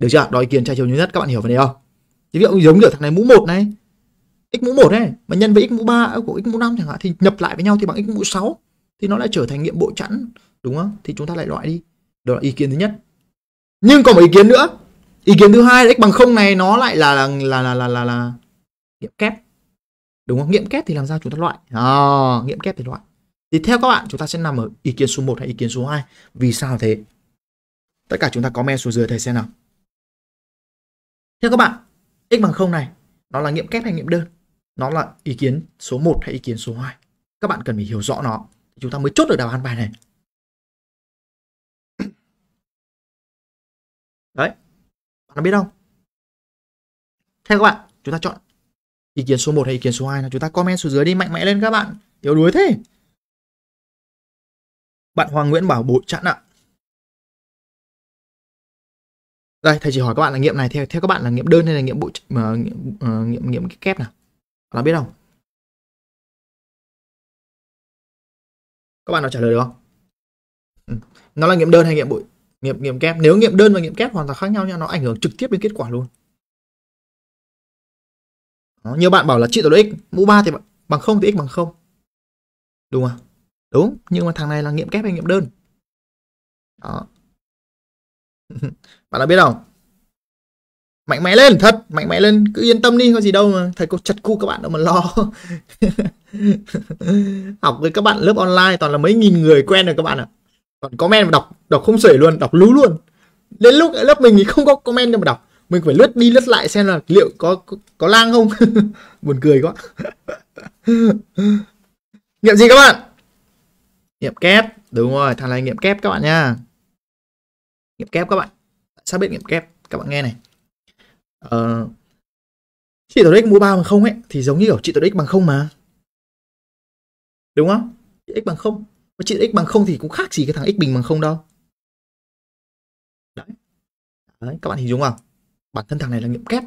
Được chưa? đòi kiến trái chiều duy nhất các bạn hiểu vấn đề không? ví dụ giống như thằng này mũ một này, x mũ một này mà nhân với x mũ ba ờ, của x mũ năm chẳng hạn thì nhập lại với nhau thì bằng x mũ sáu, thì nó lại trở thành nghiệm bội chẵn đúng không? Thì chúng ta lại loại đi. Đó là ý kiến thứ nhất nhưng còn một ý kiến nữa ý kiến thứ hai là x bằng không này nó lại là là là là là là, là... nghiệm kép đúng không nghiệm kép thì làm sao chúng ta loại à, nghiệm kép thì loại thì theo các bạn chúng ta sẽ nằm ở ý kiến số 1 hay ý kiến số 2 vì sao thế tất cả chúng ta comment xuống dưới thầy xem nào theo các bạn x bằng không này nó là nghiệm kép hay nghiệm đơn nó là ý kiến số 1 hay ý kiến số 2 các bạn cần phải hiểu rõ nó chúng ta mới chốt được đáp án bài này đấy bạn biết không theo các bạn chúng ta chọn ý kiến số 1 hay ý kiến số 2 là chúng ta comment xuống dưới đi mạnh mẽ lên các bạn yếu đuối thế bạn Hoàng Nguyễn bảo bội chặn ạ đây thầy chỉ hỏi các bạn là nghiệm này theo theo các bạn là nghiệm đơn hay là nghiệm bội mà uh, nghiệm, nghiệm cái kép nào bạn biết không các bạn nào trả lời được không ừ. nó là nghiệm đơn hay nghiệm bội nghiệm nghiệm kép nếu nghiệm đơn và nghiệm kép hoàn toàn khác nhau nha nó ảnh hưởng trực tiếp đến kết quả luôn đó, nhiều bạn bảo là trị tổ x mũ 3 thì bằng không thì x bằng không đúng không đúng nhưng mà thằng này là nghiệm kép hay nghiệm đơn đó bạn đã biết không mạnh mẽ lên thật mạnh mẽ lên cứ yên tâm đi có gì đâu mà thầy cô chặt cu các bạn đâu mà lo học với các bạn lớp online toàn là mấy nghìn người quen rồi các bạn ạ à còn comment mà đọc đọc không sể luôn đọc lú luôn đến lúc lớp mình thì không có comment đâu mà đọc mình phải lướt đi lướt lại xem là liệu có có, có lang không buồn cười quá nghiệm gì các bạn nghiệm kép đúng rồi thằng này nghiệm kép các bạn nha nghiệm kép các bạn sao biết nghiệm kép các bạn nghe này ờ, trị tổ x mũ ba bằng không ấy thì giống như kiểu chị tổ x bằng không mà đúng không chị x bằng không mà chuyện x bằng không thì cũng khác gì cái thằng x bình bằng không đâu đấy. đấy các bạn hình dung không bản thân thằng này là nghiệm kép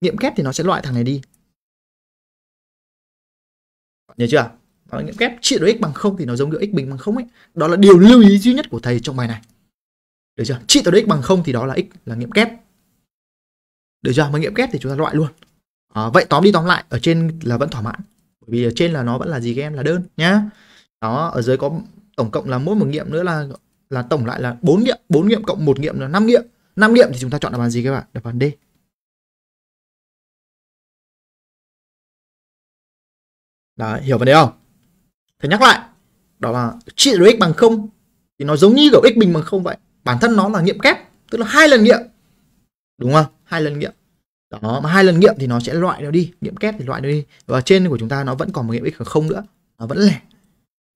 nghiệm kép thì nó sẽ loại thằng này đi nhớ chưa nó nghiệm kép trị của x bằng không thì nó giống như x bình bằng không ấy đó là điều lưu ý duy nhất của thầy trong bài này được chưa trị tọa x bằng không thì đó là x là nghiệm kép được chưa mà nghiệm kép thì chúng ta loại luôn à, vậy tóm đi tóm lại ở trên là vẫn thỏa mãn bởi vì ở trên là nó vẫn là gì các em là đơn nhá đó ở dưới có tổng cộng là mỗi một nghiệm nữa là là tổng lại là bốn nghiệm bốn nghiệm cộng một nghiệm là năm nghiệm năm nghiệm thì chúng ta chọn đáp án gì các bạn đáp án D đó hiểu vấn đề không? Thì nhắc lại, đó là trị của x bằng không thì nó giống như kiểu x bình bằng không vậy. Bản thân nó là nghiệm kép, tức là hai lần nghiệm. Đúng không? Hai lần nghiệm. Đó, mà hai lần nghiệm thì nó sẽ loại nó đi, nghiệm kép thì loại nó đi. Và trên của chúng ta nó vẫn còn một nghiệm x bằng không nữa, nó vẫn lẻ.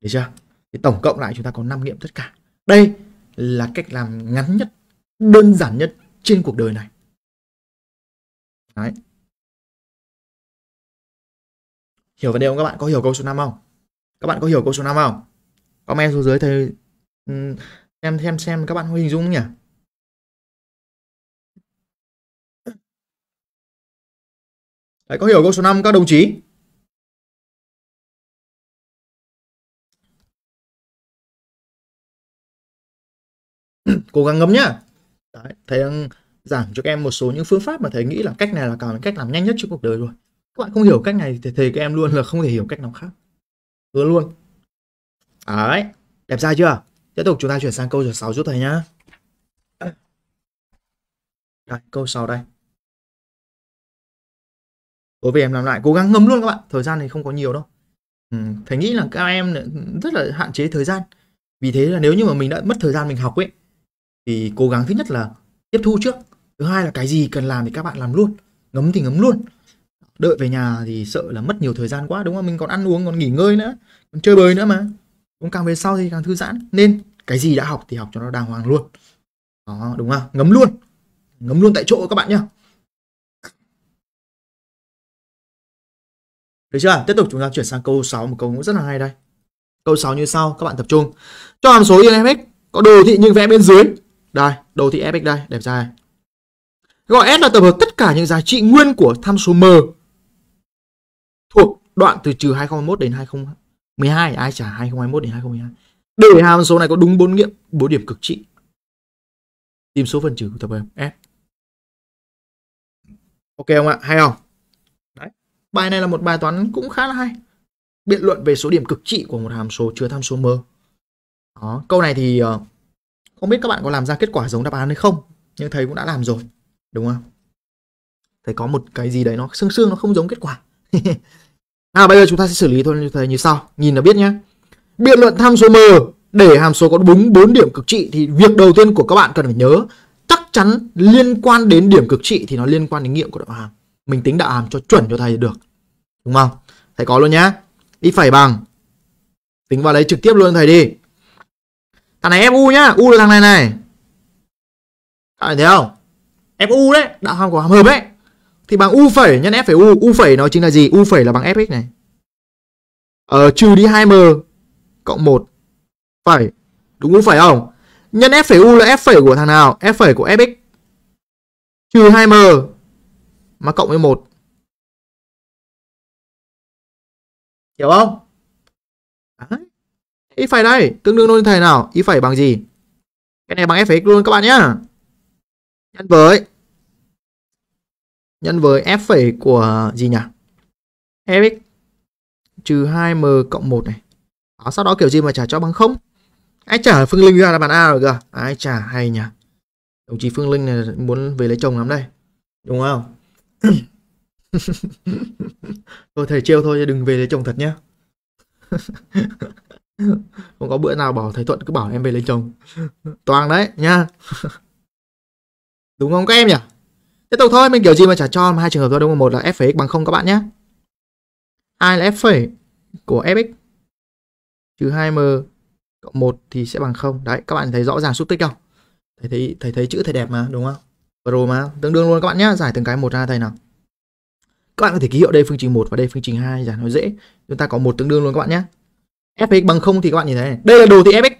Được chưa? Thì tổng cộng lại chúng ta có 5 nghiệm tất cả. Đây là cách làm ngắn nhất, đơn giản nhất trên cuộc đời này. Đấy. Hiểu vấn đề không các bạn? Có hiểu câu số 5 không? Các bạn có hiểu câu số 5 không? Comment xuống dưới thầy ừ, xem xem xem các bạn có hình dung không nhỉ? Đấy, có hiểu câu số 5 các đồng chí? cố gắng ngấm nhá Đấy, thầy đang giảng cho các em một số những phương pháp mà thầy nghĩ là cách này là cả cách làm nhanh nhất trong cuộc đời rồi các bạn không hiểu cách này thì thầy các em luôn là không thể hiểu cách nào khác hứa luôn đấy đẹp ra chưa tiếp tục chúng ta chuyển sang câu số 6 chút thầy nhá đây, câu 6 đây đối với em làm lại cố gắng ngấm luôn các bạn thời gian thì không có nhiều đâu ừ, thầy nghĩ là các em rất là hạn chế thời gian vì thế là nếu như mà mình đã mất thời gian mình học ấy thì cố gắng thứ nhất là tiếp thu trước thứ hai là cái gì cần làm thì các bạn làm luôn ngấm thì ngấm luôn đợi về nhà thì sợ là mất nhiều thời gian quá đúng không mình còn ăn uống còn nghỉ ngơi nữa còn chơi bời nữa mà cũng càng về sau thì càng thư giãn nên cái gì đã học thì học cho nó đàng hoàng luôn đó đúng không ngấm luôn ngấm luôn tại chỗ các bạn nhá được chưa tiếp tục chúng ta chuyển sang câu 6 một câu cũng rất là hay đây câu 6 như sau các bạn tập trung cho hàm số in f có đồ thị nhưng vẽ bên dưới đây, đồ thị fx đây, đẹp dài. Gọi S là tập hợp tất cả những giá trị nguyên của tham số M thuộc đoạn từ trừ 2021 đến 2012, ai trả 2021 đến 2012. Để hàm số này có đúng bốn nghiệm, bốn điểm cực trị. Tìm số phần trừ của tập hợp S. Ok không ạ? Hay không? Đấy. Bài này là một bài toán cũng khá là hay. Biện luận về số điểm cực trị của một hàm số chứa tham số M. Đó. Câu này thì uh, không biết các bạn có làm ra kết quả giống đáp án hay không, nhưng thầy cũng đã làm rồi, đúng không? Thầy có một cái gì đấy nó xương xương nó không giống kết quả. à bây giờ chúng ta sẽ xử lý thôi thầy như sau, nhìn là biết nhé. Biện luận tham số m để hàm số có đúng 4 điểm cực trị thì việc đầu tiên của các bạn cần phải nhớ chắc chắn liên quan đến điểm cực trị thì nó liên quan đến nghiệm của đạo hàm. Mình tính đạo hàm cho chuẩn cho thầy được. Đúng không? Thầy có luôn nhá. Y phải bằng tính vào đấy trực tiếp luôn thầy đi. Thằng này FU nhá, U là thằng này này. Các bạn thấy không? FU đấy, đạo hàm của hàm hợp đấy Thì bằng U phẩy nhân F phẩy U, U phẩy nó chính là gì? U phẩy là bằng Fx này. Ờ, trừ đi 2M cộng 1 phẩy. Đúng U phẩy không? Nhân F phẩy U là F phẩy của thằng nào? F phẩy của Fx. Trừ 2M mà cộng với 1. Hiểu không? Đấy y phải đây tương đương luôn thầy nào y phải bằng gì cái này bằng f luôn các bạn nhá nhân với nhân với f phẩy của gì nhỉ fx trừ 2m cộng 1 này đó, sau đó kiểu gì mà trả cho bằng không ai trả phương linh ra là bạn a rồi kìa ai trả hay nhỉ đồng chí phương linh này muốn về lấy chồng lắm đây đúng không thôi thầy trêu thôi đừng về lấy chồng thật nhá. không có bữa nào bảo thầy thuận cứ bảo em về lấy chồng toàn đấy nha đúng không các em nhỉ thế tục thôi mình kiểu gì mà trả cho hai trường hợp thôi đúng không một là f phẩy x bằng không các bạn nhé hai là f phẩy của fx trừ 2m cộng một thì sẽ bằng không đấy các bạn thấy rõ ràng xúc tích không thầy thấy thầy thấy chữ thầy đẹp mà đúng không pro mà tương đương luôn các bạn nhé giải từng cái một ra thầy nào các bạn có thể ký hiệu đây phương trình 1 và đây phương trình 2 giải nó dễ chúng ta có một tương đương luôn các bạn nhé fx bằng không thì các bạn nhìn thấy này. đây là đồ thị fx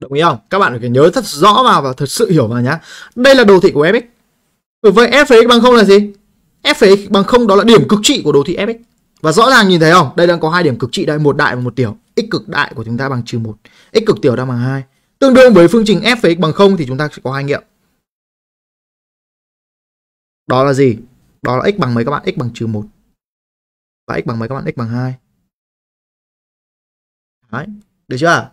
đồng ý không các bạn phải nhớ rất rõ vào và thật sự hiểu vào nhá đây là đồ thị của fx ừ, Vậy fx bằng không là gì fx bằng không đó là điểm cực trị của đồ thị fx và rõ ràng nhìn thấy không đây đang có hai điểm cực trị đây một đại và một tiểu x cực đại của chúng ta bằng trừ một x cực tiểu đang bằng hai tương đương với phương trình f(x) bằng không thì chúng ta sẽ có hai nghiệm đó là gì đó là x bằng mấy các bạn x bằng trừ một và x bằng mấy các bạn x bằng hai Đấy, được chưa?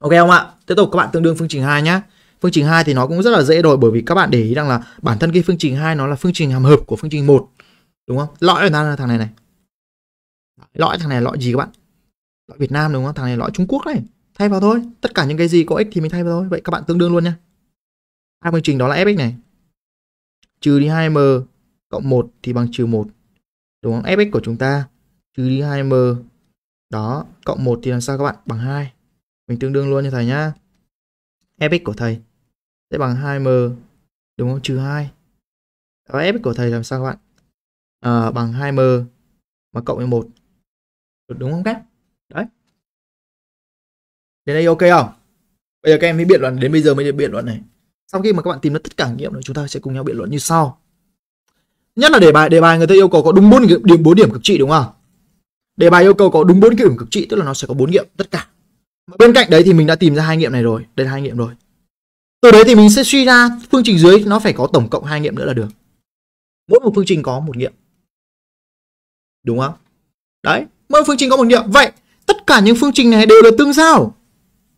Ok không ạ? Tiếp tục các bạn tương đương phương trình 2 nhé. Phương trình 2 thì nó cũng rất là dễ rồi bởi vì các bạn để ý rằng là bản thân cái phương trình 2 nó là phương trình hàm hợp của phương trình 1. Đúng không? Lõi là thằng này này. Lõi thằng này lõi gì các bạn? Lõi Việt Nam đúng không? Thằng này lõi Trung Quốc này. Thay vào thôi. Tất cả những cái gì có x thì mình thay vào thôi. Vậy các bạn tương đương luôn nhá. Hai phương trình đó là fx này. Trừ đi 2m cộng 1 thì bằng trừ 1. Đúng không? fx của chúng ta trừ đi 2m đó, cộng 1 thì làm sao các bạn? Bằng 2. Mình tương đương luôn cho thầy nhá. Fx của thầy sẽ bằng 2m đúng không? Trừ 2. Và Fx của thầy làm sao các bạn? À, bằng 2m mà cộng với 1. Đúng không các? Đấy. Đến đây ok không? Bây giờ các em mới biện luận đến bây giờ mới biện luận này. Sau khi mà các bạn tìm được tất cả nghiệm rồi chúng ta sẽ cùng nhau biện luận như sau. Nhất là đề bài đề bài người ta yêu cầu có đúng 4 điểm 4 điểm cực trị đúng không? đề bài yêu cầu có đúng bốn cái điểm cực trị tức là nó sẽ có bốn nghiệm tất cả bên cạnh đấy thì mình đã tìm ra hai nghiệm này rồi đây là hai nghiệm rồi từ đấy thì mình sẽ suy ra phương trình dưới nó phải có tổng cộng hai nghiệm nữa là được mỗi một phương trình có một nghiệm đúng không đấy mỗi phương trình có một nghiệm vậy tất cả những phương trình này đều là tương giao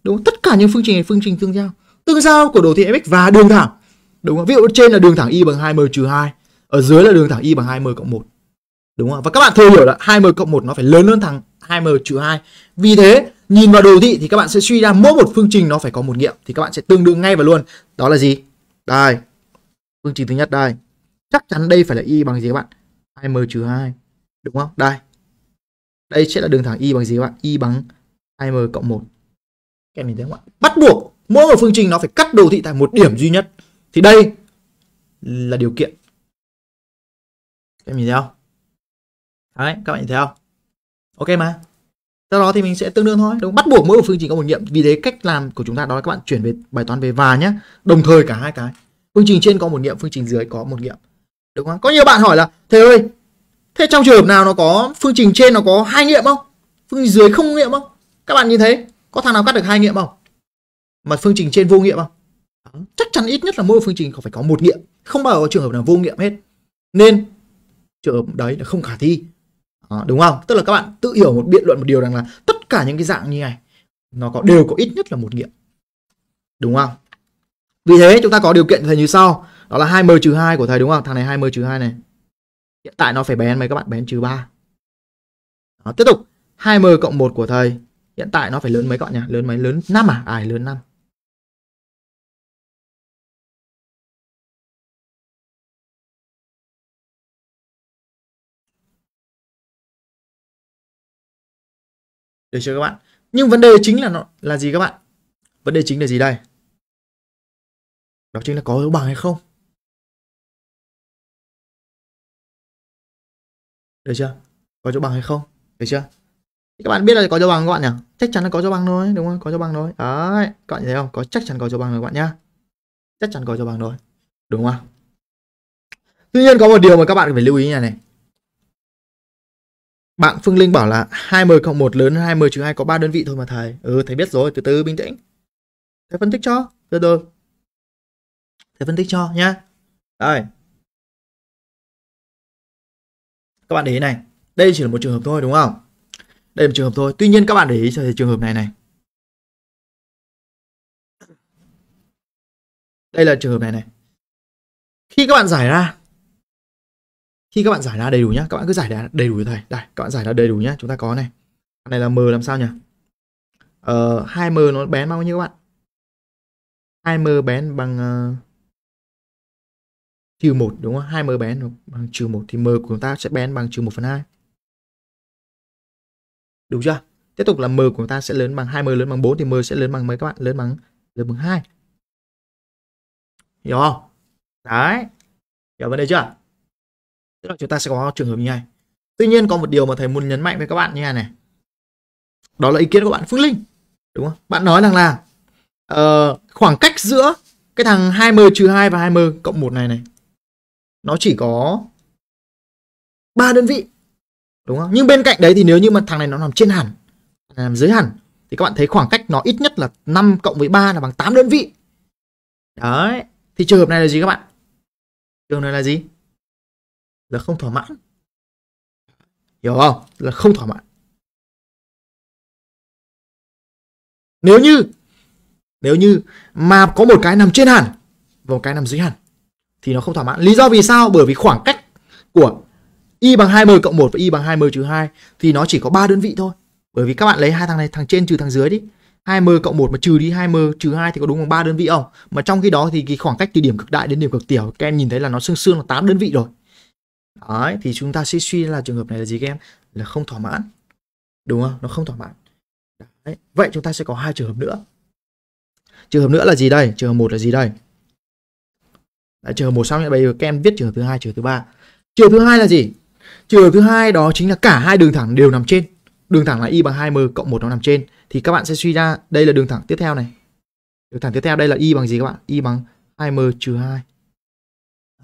đúng không? tất cả những phương trình này phương trình tương giao tương giao của đồ thị fx và đường thẳng đúng không ví dụ trên là đường thẳng y bằng 2m trừ hai, ở dưới là đường thẳng y bằng 2m cộng một đúng không? Và các bạn thừa hiểu là 2m cộng 1 nó phải lớn hơn thằng 2m trừ 2. Vì thế, nhìn vào đồ thị thì các bạn sẽ suy ra mỗi một phương trình nó phải có một nghiệm thì các bạn sẽ tương đương ngay và luôn. Đó là gì? Đây. Phương trình thứ nhất đây. Chắc chắn đây phải là y bằng gì các bạn? 2m trừ 2. Đúng không? Đây. Đây sẽ là đường thẳng y bằng gì các bạn? Y bằng 2m cộng 1. Các em nhìn thấy không ạ? Bắt buộc mỗi một phương trình nó phải cắt đồ thị tại một điểm duy nhất. Thì đây là điều kiện. Các em nhìn thấy không? Đấy, các bạn nhìn thấy không? Ok mà. Sau đó thì mình sẽ tương đương thôi, đúng bắt buộc mỗi một phương trình có một nghiệm. Vì thế cách làm của chúng ta đó là các bạn chuyển về bài toán về và nhé, đồng thời cả hai cái. Phương trình trên có một nghiệm, phương trình dưới có một nghiệm. Đúng không? Có nhiều bạn hỏi là thầy ơi, thế trong trường hợp nào nó có phương trình trên nó có hai nghiệm không? Phương trình dưới không nghiệm không? Các bạn nhìn thấy có thằng nào cắt được hai nghiệm không? Mà phương trình trên vô nghiệm không? Chắc chắn ít nhất là mỗi phương trình phải có một nghiệm, không bao giờ có trường hợp nào vô nghiệm hết. Nên trường hợp đấy là không khả thi đó, đúng không? Tức là các bạn tự hiểu một biện luận một điều rằng là tất cả những cái dạng như này nó có đều có ít nhất là một nghiệm. Đúng không? Vì thế chúng ta có điều kiện thầy như sau, đó là 2m trừ 2 của thầy đúng không? Thằng này 2m trừ 2 này. Hiện tại nó phải bén mấy các bạn bén trừ 3. Đó, tiếp tục 2m cộng 1 của thầy hiện tại nó phải lớn mấy các bạn nhỉ? Lớn mấy? Lớn 5 à? À lớn 5. được chưa các bạn nhưng vấn đề chính là nó là gì các bạn vấn đề chính là gì đây đó chính là có dấu bằng hay không được chưa có chỗ bằng hay không được chưa các bạn biết là có dấu bằng các bạn nhỉ chắc chắn là có dấu bằng rồi đúng không có dấu bằng rồi đấy các bạn thấy không có chắc chắn có dấu bằng rồi các bạn nhá chắc chắn có dấu bằng rồi đúng không tuy nhiên có một điều mà các bạn phải lưu ý này này bạn Phương Linh bảo là 20 cộng 1 lớn hơn 20 trừ 2 có 3 đơn vị thôi mà thầy. Ừ, thầy biết rồi, từ từ bình tĩnh. Thầy phân tích cho, từ từ. Thầy phân tích cho nhá. Đây. Các bạn để ý này, đây chỉ là một trường hợp thôi đúng không? Đây là một trường hợp thôi. Tuy nhiên các bạn để ý cho thầy trường hợp này này. Đây là trường hợp này này. Khi các bạn giải ra khi các bạn giải ra đầy đủ nhá các bạn cứ giải ra đầy đủ thầy đây các bạn giải ra đầy đủ nhá chúng ta có này cái này là m làm sao nhỉ ờ, 2m nó bén bao nhiêu các bạn hai m bén bằng ờ, trừ uh, 1 đúng không hai m bén bằng trừ một thì m của chúng ta sẽ bén bằng trừ một phần hai, đúng chưa tiếp tục là m của chúng ta sẽ lớn bằng hai m lớn bằng 4 thì m sẽ lớn bằng mấy các bạn lớn bằng lớn bằng hai, hiểu không đấy hiểu vấn đề chưa tức là chúng ta sẽ có trường hợp như này tuy nhiên có một điều mà thầy muốn nhấn mạnh với các bạn như này này đó là ý kiến của bạn Phương Linh đúng không bạn nói rằng là uh, khoảng cách giữa cái thằng 20 trừ 2 và 20 cộng 1 này này nó chỉ có ba đơn vị đúng không nhưng bên cạnh đấy thì nếu như mà thằng này nó nằm trên hẳn nằm dưới hẳn thì các bạn thấy khoảng cách nó ít nhất là 5 cộng với 3 là bằng 8 đơn vị đấy thì trường hợp này là gì các bạn trường hợp này là gì là không thỏa mãn hiểu không là không thỏa mãn nếu như nếu như mà có một cái nằm trên hẳn và một cái nằm dưới hẳn thì nó không thỏa mãn lý do vì sao bởi vì khoảng cách của y bằng 20 cộng 1 và y bằng 20 trừ 2 thì nó chỉ có 3 đơn vị thôi bởi vì các bạn lấy hai thằng này thằng trên trừ thằng dưới đi 20 cộng 1 mà trừ đi 20 trừ 2 thì có đúng bằng 3 đơn vị không? Mà trong khi đó thì cái khoảng cách từ điểm cực đại đến điểm cực tiểu các em nhìn thấy là nó xương xương là 8 đơn vị rồi. Đấy, thì chúng ta sẽ suy là trường hợp này là gì các em? Là không thỏa mãn. Đúng không? Nó không thỏa mãn. Đấy. Vậy chúng ta sẽ có hai trường hợp nữa. Trường hợp nữa là gì đây? Trường hợp một là gì đây? Đấy, trường hợp một xong bây giờ các em viết trường hợp thứ hai, trường hợp thứ ba. Trường hợp thứ hai là gì? Trường hợp thứ hai đó chính là cả hai đường thẳng đều nằm trên. Đường thẳng là y bằng 2m cộng 1 nó nằm trên thì các bạn sẽ suy ra đây là đường thẳng tiếp theo này. Đường thẳng tiếp theo đây là y bằng gì các bạn? Y bằng 2m trừ 2.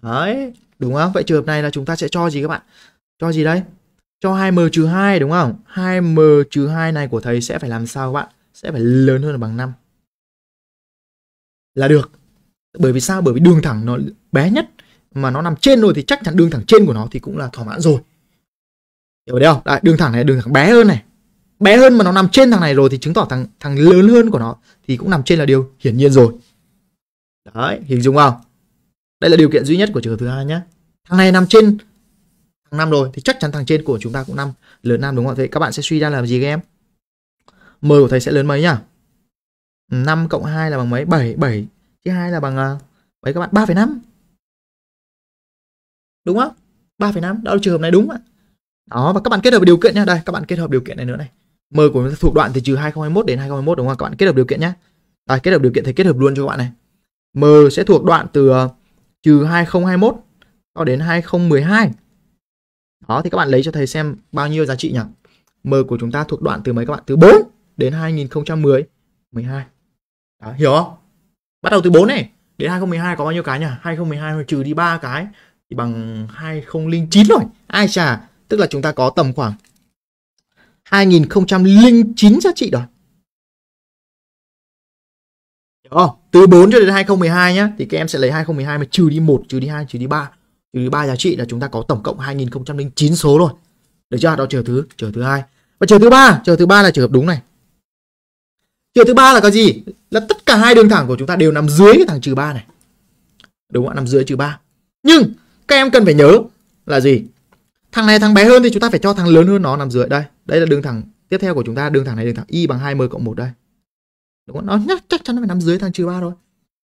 Đấy, đúng không? Vậy trường hợp này là chúng ta sẽ cho gì các bạn? Cho gì đấy? Cho 2m trừ 2 đúng không? 2m trừ 2 này của thầy sẽ phải làm sao các bạn? Sẽ phải lớn hơn bằng 5. Là được. Bởi vì sao? Bởi vì đường thẳng nó bé nhất mà nó nằm trên rồi thì chắc chắn đường thẳng trên của nó thì cũng là thỏa mãn rồi. Hiểu không? Đấy, đường thẳng này đường thẳng bé hơn này. Bé hơn mà nó nằm trên thằng này rồi thì chứng tỏ thằng thằng lớn hơn của nó thì cũng nằm trên là điều hiển nhiên rồi. Đấy, hình dung không? đây là điều kiện duy nhất của trường hợp thứ hai nhé thằng này nằm trên thằng năm rồi thì chắc chắn thằng trên của chúng ta cũng năm lớn năm đúng không thế các bạn sẽ suy ra làm gì các em m của thầy sẽ lớn mấy nhá 5 cộng 2 là bằng mấy 7 7 chia 2 là bằng à, mấy các bạn 3,5 đúng không 3,5 đó là trường hợp này đúng ạ đó và các bạn kết hợp điều kiện nhá đây các bạn kết hợp điều kiện này nữa này m của chúng ta thuộc đoạn từ trừ 2021 đến 2021 đúng không các bạn kết hợp điều kiện nhá đây kết hợp điều kiện thầy kết hợp luôn cho các bạn này m sẽ thuộc đoạn từ à, trừ 2021 cho đến 2012. Đó thì các bạn lấy cho thầy xem bao nhiêu giá trị nhỉ? M của chúng ta thuộc đoạn từ mấy các bạn? Từ 4 đến 2010 12. Đó, hiểu không? Bắt đầu từ 4 này đến 2012 có bao nhiêu cái nhỉ? 2012 trừ đi 3 cái thì bằng 2009 rồi. Ai chà, tức là chúng ta có tầm khoảng 2009 giá trị rồi. Hiểu không? từ 4 cho đến 2012 nhá thì các em sẽ lấy 2012 mà trừ đi 1, trừ đi 2, trừ đi 3. Trừ đi 3 giá trị là chúng ta có tổng cộng 2009 số rồi. Được chưa? Đó chờ thứ chờ thứ hai. Và chờ thứ ba, chờ thứ ba là trường hợp đúng này. chờ thứ ba là cái gì? Là tất cả hai đường thẳng của chúng ta đều nằm dưới cái thằng trừ 3 này. Đúng không ạ? Nằm dưới trừ 3. Nhưng các em cần phải nhớ là gì? Thằng này thằng bé hơn thì chúng ta phải cho thằng lớn hơn nó nằm dưới đây. Đây là đường thẳng tiếp theo của chúng ta, đường thẳng này đường thẳng y bằng 2m cộng 1 đây đúng không? nó nhất chắc chắn nó phải nằm dưới thằng trừ ba thôi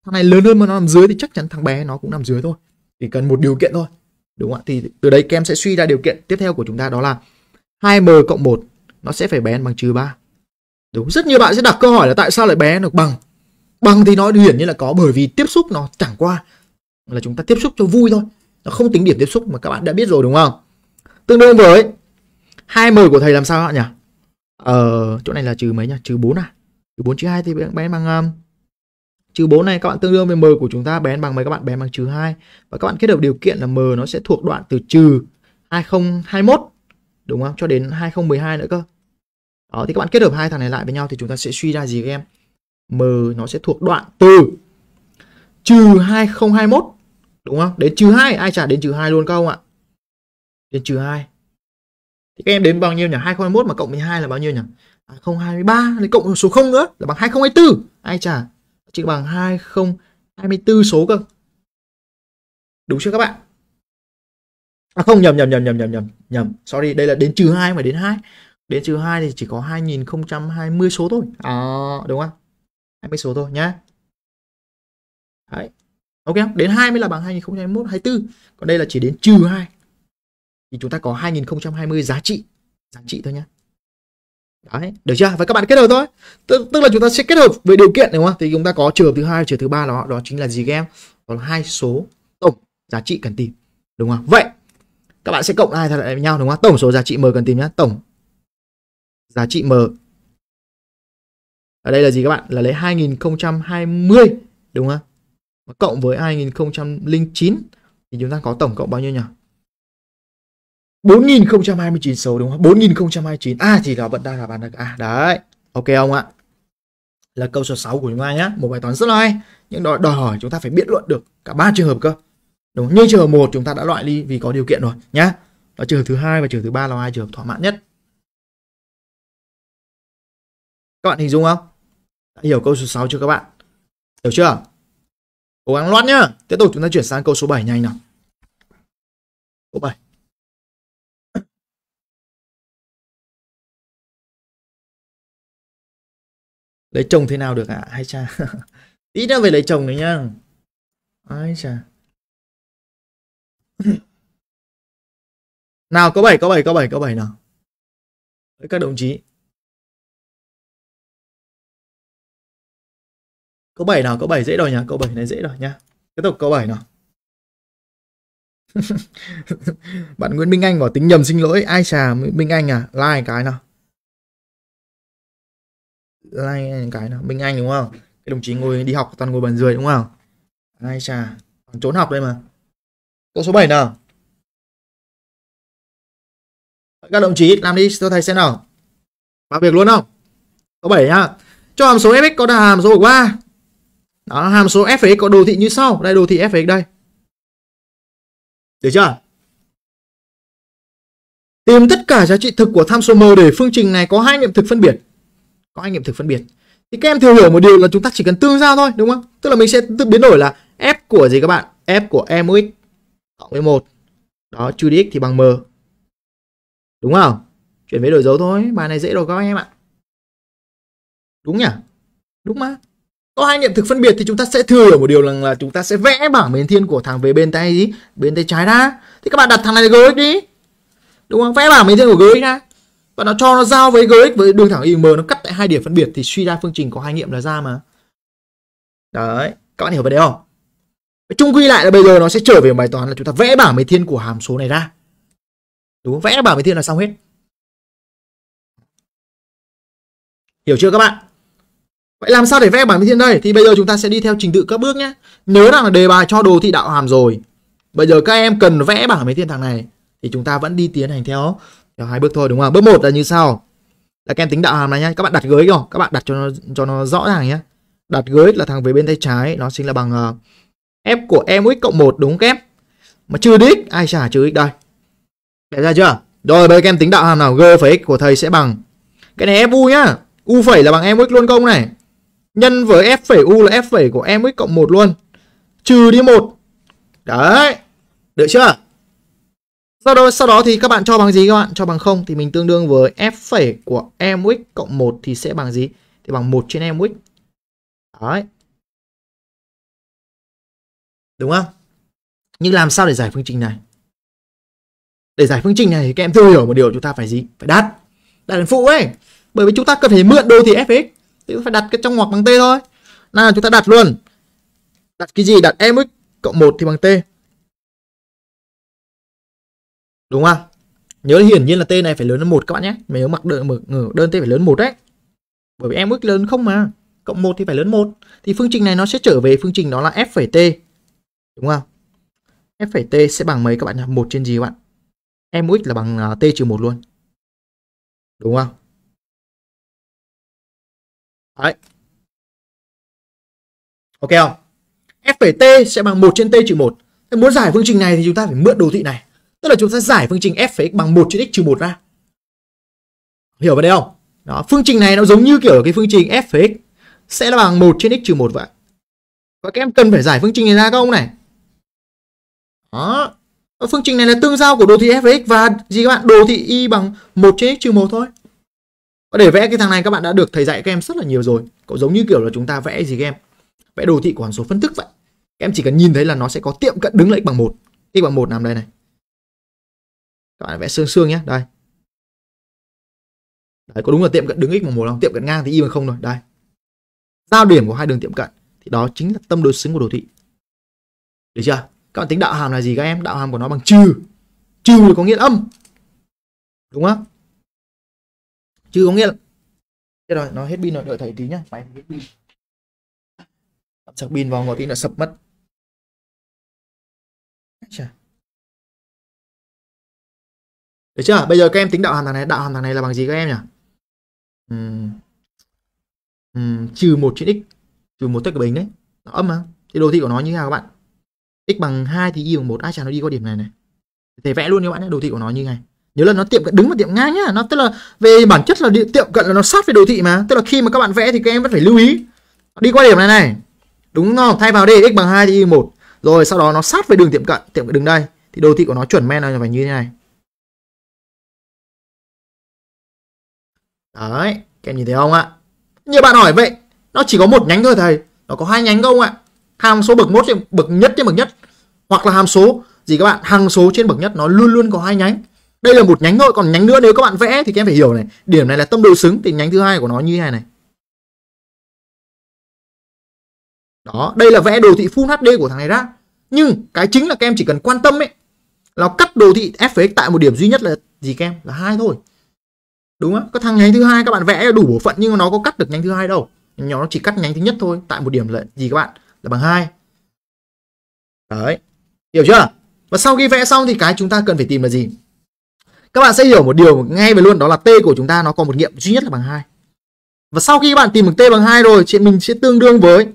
thằng này lớn hơn mà nó nằm dưới thì chắc chắn thằng bé nó cũng nằm dưới thôi chỉ cần một điều kiện thôi đúng không ạ thì từ đây kem sẽ suy ra điều kiện tiếp theo của chúng ta đó là 2m cộng 1 nó sẽ phải bé bằng trừ 3 đúng rất nhiều bạn sẽ đặt câu hỏi là tại sao lại bé được bằng bằng thì nó hiển nhiên là có bởi vì tiếp xúc nó chẳng qua là chúng ta tiếp xúc cho vui thôi nó không tính điểm tiếp xúc mà các bạn đã biết rồi đúng không tương đương với 2m của thầy làm sao ạ nhỉ ờ chỗ này là trừ mấy nhỉ trừ 4 à trừ 4 chia 2 thì bạn bén bằng um, trừ 4 này các bạn tương đương với m của chúng ta bén bằng mấy các bạn bén bằng trừ 2 và các bạn kết hợp điều kiện là m nó sẽ thuộc đoạn từ trừ 2021 đúng không cho đến 2012 nữa cơ đó thì các bạn kết hợp hai thằng này lại với nhau thì chúng ta sẽ suy ra gì các em m nó sẽ thuộc đoạn từ trừ 2021 đúng không đến trừ 2 ai trả đến trừ 2 luôn không ạ đến trừ 2 thì các em đến bao nhiêu nhỉ 2021 mà cộng với 2 là bao nhiêu nhỉ 2023 à, lấy cộng số 0 nữa là bằng 2024 ai trả chỉ bằng 2024 số cơ đúng chưa các bạn à không nhầm nhầm nhầm nhầm nhầm nhầm nhầm sorry đây là đến trừ 2 mà đến 2 đến trừ 2 thì chỉ có 2020 số thôi à, đúng không 20 số thôi nhá Đấy. ok không? đến mới là bằng 2021 24 còn đây là chỉ đến trừ 2 thì chúng ta có 2020 giá trị giá trị thôi nhá Đấy, được chưa? Và các bạn kết hợp thôi. Tức, tức là chúng ta sẽ kết hợp về điều kiện đúng không? Thì chúng ta có trường hợp thứ hai, trường hợp thứ ba đó, đó chính là gì các em? Đó là hai số tổng giá trị cần tìm. Đúng không? Vậy các bạn sẽ cộng hai lại với nhau đúng không? Tổng số giá trị M cần tìm nhé. Tổng giá trị M. Ở đây là gì các bạn? Là lấy 2020 đúng không? Cộng với 2009 thì chúng ta có tổng cộng bao nhiêu nhỉ? 4029 số đúng không? 4029. À thì là vẫn đang là bạn được. À đấy. Ok không ạ? Là câu số 6 của chúng ta nhá Một bài toán rất là hay. Nhưng đòi, đòi hỏi chúng ta phải biện luận được cả ba trường hợp cơ. Đúng Như trường hợp 1 chúng ta đã loại đi vì có điều kiện rồi nhá. Và trường hợp thứ hai và trường hợp thứ ba là hai trường hợp thỏa mãn nhất. Các bạn hình dung không? Đã hiểu câu số 6 chưa các bạn? Hiểu chưa? Cố gắng loát nhá. Tiếp tục chúng ta chuyển sang câu số 7 nhanh nào. Câu 7. lấy chồng thế nào được ạ à? hay cha tí nữa về lấy chồng nữa nhá ai cha nào có bảy có bảy có bảy có bảy nào với các đồng chí có bảy nào có bảy dễ rồi nhá có bảy này dễ rồi nhá tiếp tục có bảy nào bạn Nguyễn Minh Anh bảo tính nhầm xin lỗi ai xà Minh Anh à like cái nào like cái nào minh anh đúng không cái đồng chí ngồi đi học toàn ngồi bàn dưới đúng không ai chà toàn trốn học đây mà câu số 7 nào các đồng chí làm đi cho thầy xem nào vào việc luôn không câu 7 nhá cho hàm số fx có đà hàm số của 3 đó hàm số f(x) có đồ thị như sau đây đồ thị f(x) đây được chưa tìm tất cả giá trị thực của tham số m để phương trình này có hai nghiệm thực phân biệt có hai nghiệm thực phân biệt thì các em thừa hiểu một điều là chúng ta chỉ cần tương giao thôi đúng không tức là mình sẽ tự biến đổi là f của gì các bạn f của e mũ x cộng với một đó trừ đi x thì bằng m đúng không chuyển với đổi dấu thôi bài này dễ rồi các em ạ đúng nhỉ đúng mà có hai nghiệm thực phân biệt thì chúng ta sẽ thừa hiểu một điều rằng là, là chúng ta sẽ vẽ bảng biến thiên của thằng về bên tay gì bên tay trái ra thì các bạn đặt thằng này là gx đi đúng không vẽ bảng biến thiên của gx ra và nó cho nó giao với gx với đường thẳng im nó cắt tại hai điểm phân biệt thì suy ra phương trình có hai nghiệm là ra mà đấy các bạn hiểu vấn đề không chung quy lại là bây giờ nó sẽ trở về bài toán là chúng ta vẽ bảng mấy thiên của hàm số này ra đúng không? vẽ bảng mấy thiên là xong hết hiểu chưa các bạn Vậy làm sao để vẽ bảng mấy thiên đây? Thì bây giờ chúng ta sẽ đi theo trình tự các bước nhé. Nhớ rằng là đề bài cho đồ thị đạo hàm rồi. Bây giờ các em cần vẽ bảng mấy thiên thằng này thì chúng ta vẫn đi tiến hành theo theo hai bước thôi đúng không? Bước một là như sau. Là các em tính đạo hàm này nhá. Các bạn đặt gới không? Các bạn đặt cho nó cho nó rõ ràng nhé. Đặt gới là thằng về bên tay trái, nó chính là bằng uh, f của mx cộng 1 đúng không các em? Mà trừ x, ai trả trừ x đây. Để ra chưa? Rồi bây giờ các em tính đạo hàm nào. G phẩy x của thầy sẽ bằng cái này f u nhá. U phẩy là bằng mx luôn công này. Nhân với f phẩy u là f phẩy của mx cộng 1 luôn. Trừ đi một Đấy. Được chưa? Sau đó, sau đó thì các bạn cho bằng gì các bạn? Cho bằng 0 thì mình tương đương với f phẩy của mx cộng 1 thì sẽ bằng gì? Thì bằng 1 trên mx. Đấy. Đúng không? Nhưng làm sao để giải phương trình này? Để giải phương trình này thì các em thưa hiểu một điều chúng ta phải gì? Phải đặt. Đặt đến phụ ấy. Bởi vì chúng ta cần phải mượn đô thị fx. Thì phải đặt cái trong ngoặc bằng t thôi. Nào chúng ta đặt luôn. Đặt cái gì? Đặt mx cộng 1 thì bằng t đúng không nhớ hiển nhiên là t này phải lớn hơn một các bạn nhé mình mặc đơn đơn t phải lớn một đấy bởi vì em x lớn không mà cộng 1 thì phải lớn 1 thì phương trình này nó sẽ trở về phương trình đó là f phẩy t đúng không f phẩy t sẽ bằng mấy các bạn nhỉ một trên gì các bạn em x là bằng à, t trừ một luôn đúng không đấy ok không f phẩy t sẽ bằng một trên t trừ một muốn giải phương trình này thì chúng ta phải mượn đồ thị này Tức là chúng ta giải phương trình f x bằng 1 trên x trừ 1 ra. Hiểu vấn đề không? Đó, phương trình này nó giống như kiểu cái phương trình f x sẽ là bằng 1 trên x trừ 1 vậy. Và các em cần phải giải phương trình này ra các ông này. Đó. Phương trình này là tương giao của đồ thị f x và gì các bạn? Đồ thị y bằng 1 trên x trừ 1 thôi. Và để vẽ cái thằng này các bạn đã được thầy dạy các em rất là nhiều rồi. Cậu giống như kiểu là chúng ta vẽ gì các em? Vẽ đồ thị của hàm số phân thức vậy. Các em chỉ cần nhìn thấy là nó sẽ có tiệm cận đứng là x bằng 1. x bằng 1 nằm đây này các bạn vẽ xương xương nhé đây đấy có đúng là tiệm cận đứng x bằng một không tiệm cận ngang thì y bằng không rồi đây giao điểm của hai đường tiệm cận thì đó chính là tâm đối xứng của đồ thị được chưa các bạn tính đạo hàm là gì các em đạo hàm của nó bằng trừ trừ là có nghĩa âm đúng không trừ có nghĩa là thế rồi nó hết pin rồi đợi thầy tí nhá máy hết pin sạc pin vào ngồi tí nó sập mất Chà. Được chưa? Bây giờ các em tính đạo hàm thằng này, đạo hàm thằng này là bằng gì các em nhỉ? Uhm. Uhm, trừ một trên x trừ một tất cả bình đấy nó âm mà thì đồ thị của nó như thế nào các bạn x bằng 2 thì y bằng 1 ai chả nó đi qua điểm này này thể vẽ luôn các bạn nhé đồ thị của nó như này nhớ là nó tiệm cận đứng và tiệm ngang nhá nó tức là về bản chất là tiệm cận là nó sát với đồ thị mà tức là khi mà các bạn vẽ thì các em vẫn phải lưu ý đi qua điểm này này đúng không thay vào đây x bằng 2 thì y bằng 1 rồi sau đó nó sát với đường tiệm cận tiệm cận đứng đây thì đồ thị của nó chuẩn men là phải như thế này Đấy, các em nhìn thấy không ạ? nhiều bạn hỏi vậy, nó chỉ có một nhánh thôi thầy, nó có hai nhánh không ạ? Hàm số bậc một trên bậc nhất trên bậc nhất hoặc là hàm số gì các bạn, hằng số trên bậc nhất nó luôn luôn có hai nhánh. Đây là một nhánh thôi, còn nhánh nữa nếu các bạn vẽ thì các em phải hiểu này, điểm này là tâm đối xứng thì nhánh thứ hai của nó như thế này này. Đó, đây là vẽ đồ thị Full HD của thằng này ra. Nhưng cái chính là các em chỉ cần quan tâm ấy là cắt đồ thị f tại một điểm duy nhất là gì các em? Là hai thôi đúng không có thằng nhánh thứ hai các bạn vẽ đủ bộ phận nhưng mà nó có cắt được nhánh thứ hai đâu nhỏ nó chỉ cắt nhánh thứ nhất thôi tại một điểm là gì các bạn là bằng hai đấy hiểu chưa và sau khi vẽ xong thì cái chúng ta cần phải tìm là gì các bạn sẽ hiểu một điều ngay về luôn đó là t của chúng ta nó có một nghiệm duy nhất là bằng hai và sau khi các bạn tìm được t bằng hai rồi thì mình sẽ tương đương với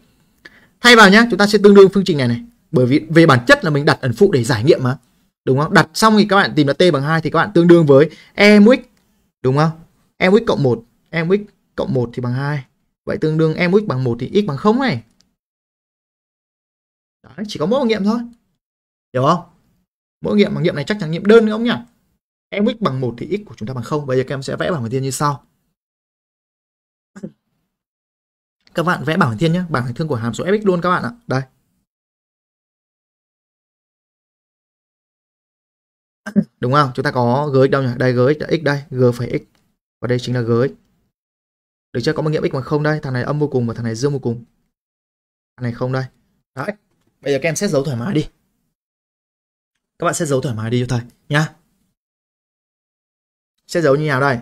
thay vào nhá, chúng ta sẽ tương đương phương trình này này bởi vì về bản chất là mình đặt ẩn phụ để giải nghiệm mà đúng không đặt xong thì các bạn tìm được t bằng hai thì các bạn tương đương với e mũ Đúng không? MX cộng 1, MX cộng 1 thì bằng 2. Vậy tương đương MX bằng 1 thì X bằng 0 này. Đấy, chỉ có mỗi nghiệm thôi. Hiểu không? Mỗi nghiệm bằng nghiệm này chắc chắn nghiệm đơn không nhỉ? Mx bằng 1 thì x của chúng ta bằng 0. Bây giờ các em sẽ vẽ bảng hoàn thiên như sau. Các bạn vẽ bảng hoàn thiên nhé, bảng hoàn thương của hàm số fx luôn các bạn ạ. Đây. đúng không chúng ta có gx đâu nhỉ đây gx x đây g phải x và đây chính là gx được chưa có một nghiệm x bằng không đây thằng này âm vô cùng và thằng này dương vô cùng thằng này không đây đấy bây giờ các em xét dấu thoải mái đi các bạn xét dấu thoải mái đi cho thầy nhá xét dấu như nào đây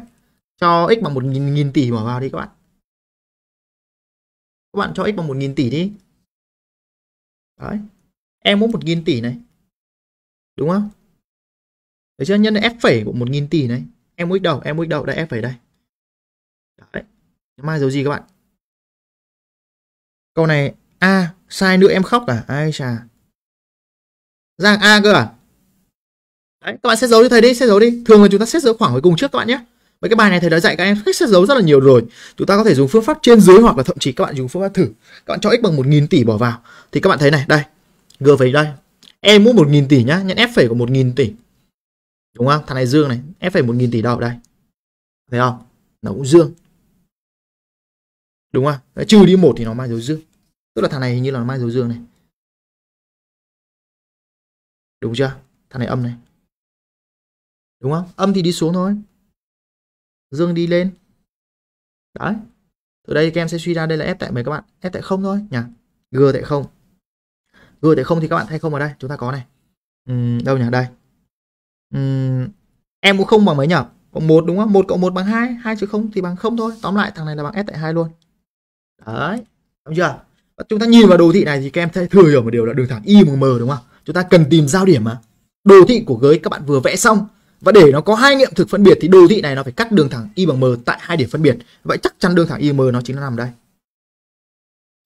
cho x bằng một nghìn, nghìn tỷ mở vào đi các bạn các bạn cho x bằng một nghìn tỷ đi đấy em muốn một nghìn tỷ này đúng không Đấy chưa? Nhân F phẩy của 1.000 tỷ này. Em mũi đầu, em mũi đầu, đây F phẩy đây. Đấy. Mai dấu gì các bạn? Câu này A, à, sai nữa em khóc à? Ai chà. Giang A cơ à? Đấy, các bạn xét dấu đi thầy đi, xét dấu đi. Thường là chúng ta xét dấu khoảng với cùng trước các bạn nhé. Mấy cái bài này thầy đã dạy các em cách xét dấu rất là nhiều rồi. Chúng ta có thể dùng phương pháp trên dưới hoặc là thậm chí các bạn dùng phương pháp thử. Các bạn cho x bằng 1000 tỷ bỏ vào thì các bạn thấy này, đây. G phẩy đây. em E mũ 1000 tỷ nhá, nhận F phẩy của 1000 tỷ đúng không thằng này dương này f phải một nghìn tỷ đồng đây thấy không nó cũng dương đúng không Đấy, trừ đi một thì nó mang dấu dương tức là thằng này hình như là nó mang dấu dương này đúng chưa thằng này âm này đúng không âm thì đi xuống thôi dương đi lên đấy từ đây các em sẽ suy ra đây là f tại mấy các bạn f tại không thôi nhỉ g tại không g tại không thì các bạn thay không ở đây chúng ta có này ừ, đâu nhỉ đây um, em cũng không bằng mấy nhở cộng một đúng không một cộng một bằng hai hai trừ không thì bằng không thôi tóm lại thằng này là bằng s tại hai luôn đấy đúng chưa chúng ta nhìn vào đồ thị này thì các em thấy thừa hiểu một điều là đường thẳng y bằng m đúng không chúng ta cần tìm giao điểm mà đồ thị của gới các bạn vừa vẽ xong và để nó có hai nghiệm thực phân biệt thì đồ thị này nó phải cắt đường thẳng y bằng m tại hai điểm phân biệt vậy chắc chắn đường thẳng y m nó chính là nằm đây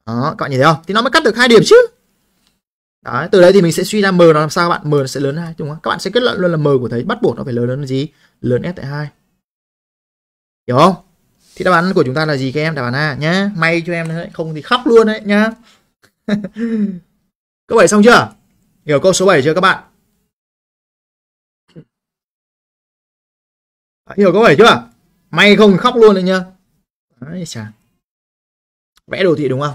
đó các bạn nhìn thấy không thì nó mới cắt được hai điểm chứ Đấy, từ đấy thì mình sẽ suy ra m nó làm sao các bạn m nó sẽ lớn hai đúng không? Các bạn sẽ kết luận luôn là m của thầy bắt buộc nó phải lớn hơn gì? Lớn s tại hai Hiểu không? Thì đáp án của chúng ta là gì các em? Đáp án A nhá. May cho em đấy, không thì khóc luôn đấy nhá. câu bảy xong chưa? Hiểu câu số 7 chưa các bạn? Hiểu câu bảy chưa? May không thì khóc luôn đấy nhá. Đấy chà. Vẽ đồ thị đúng không?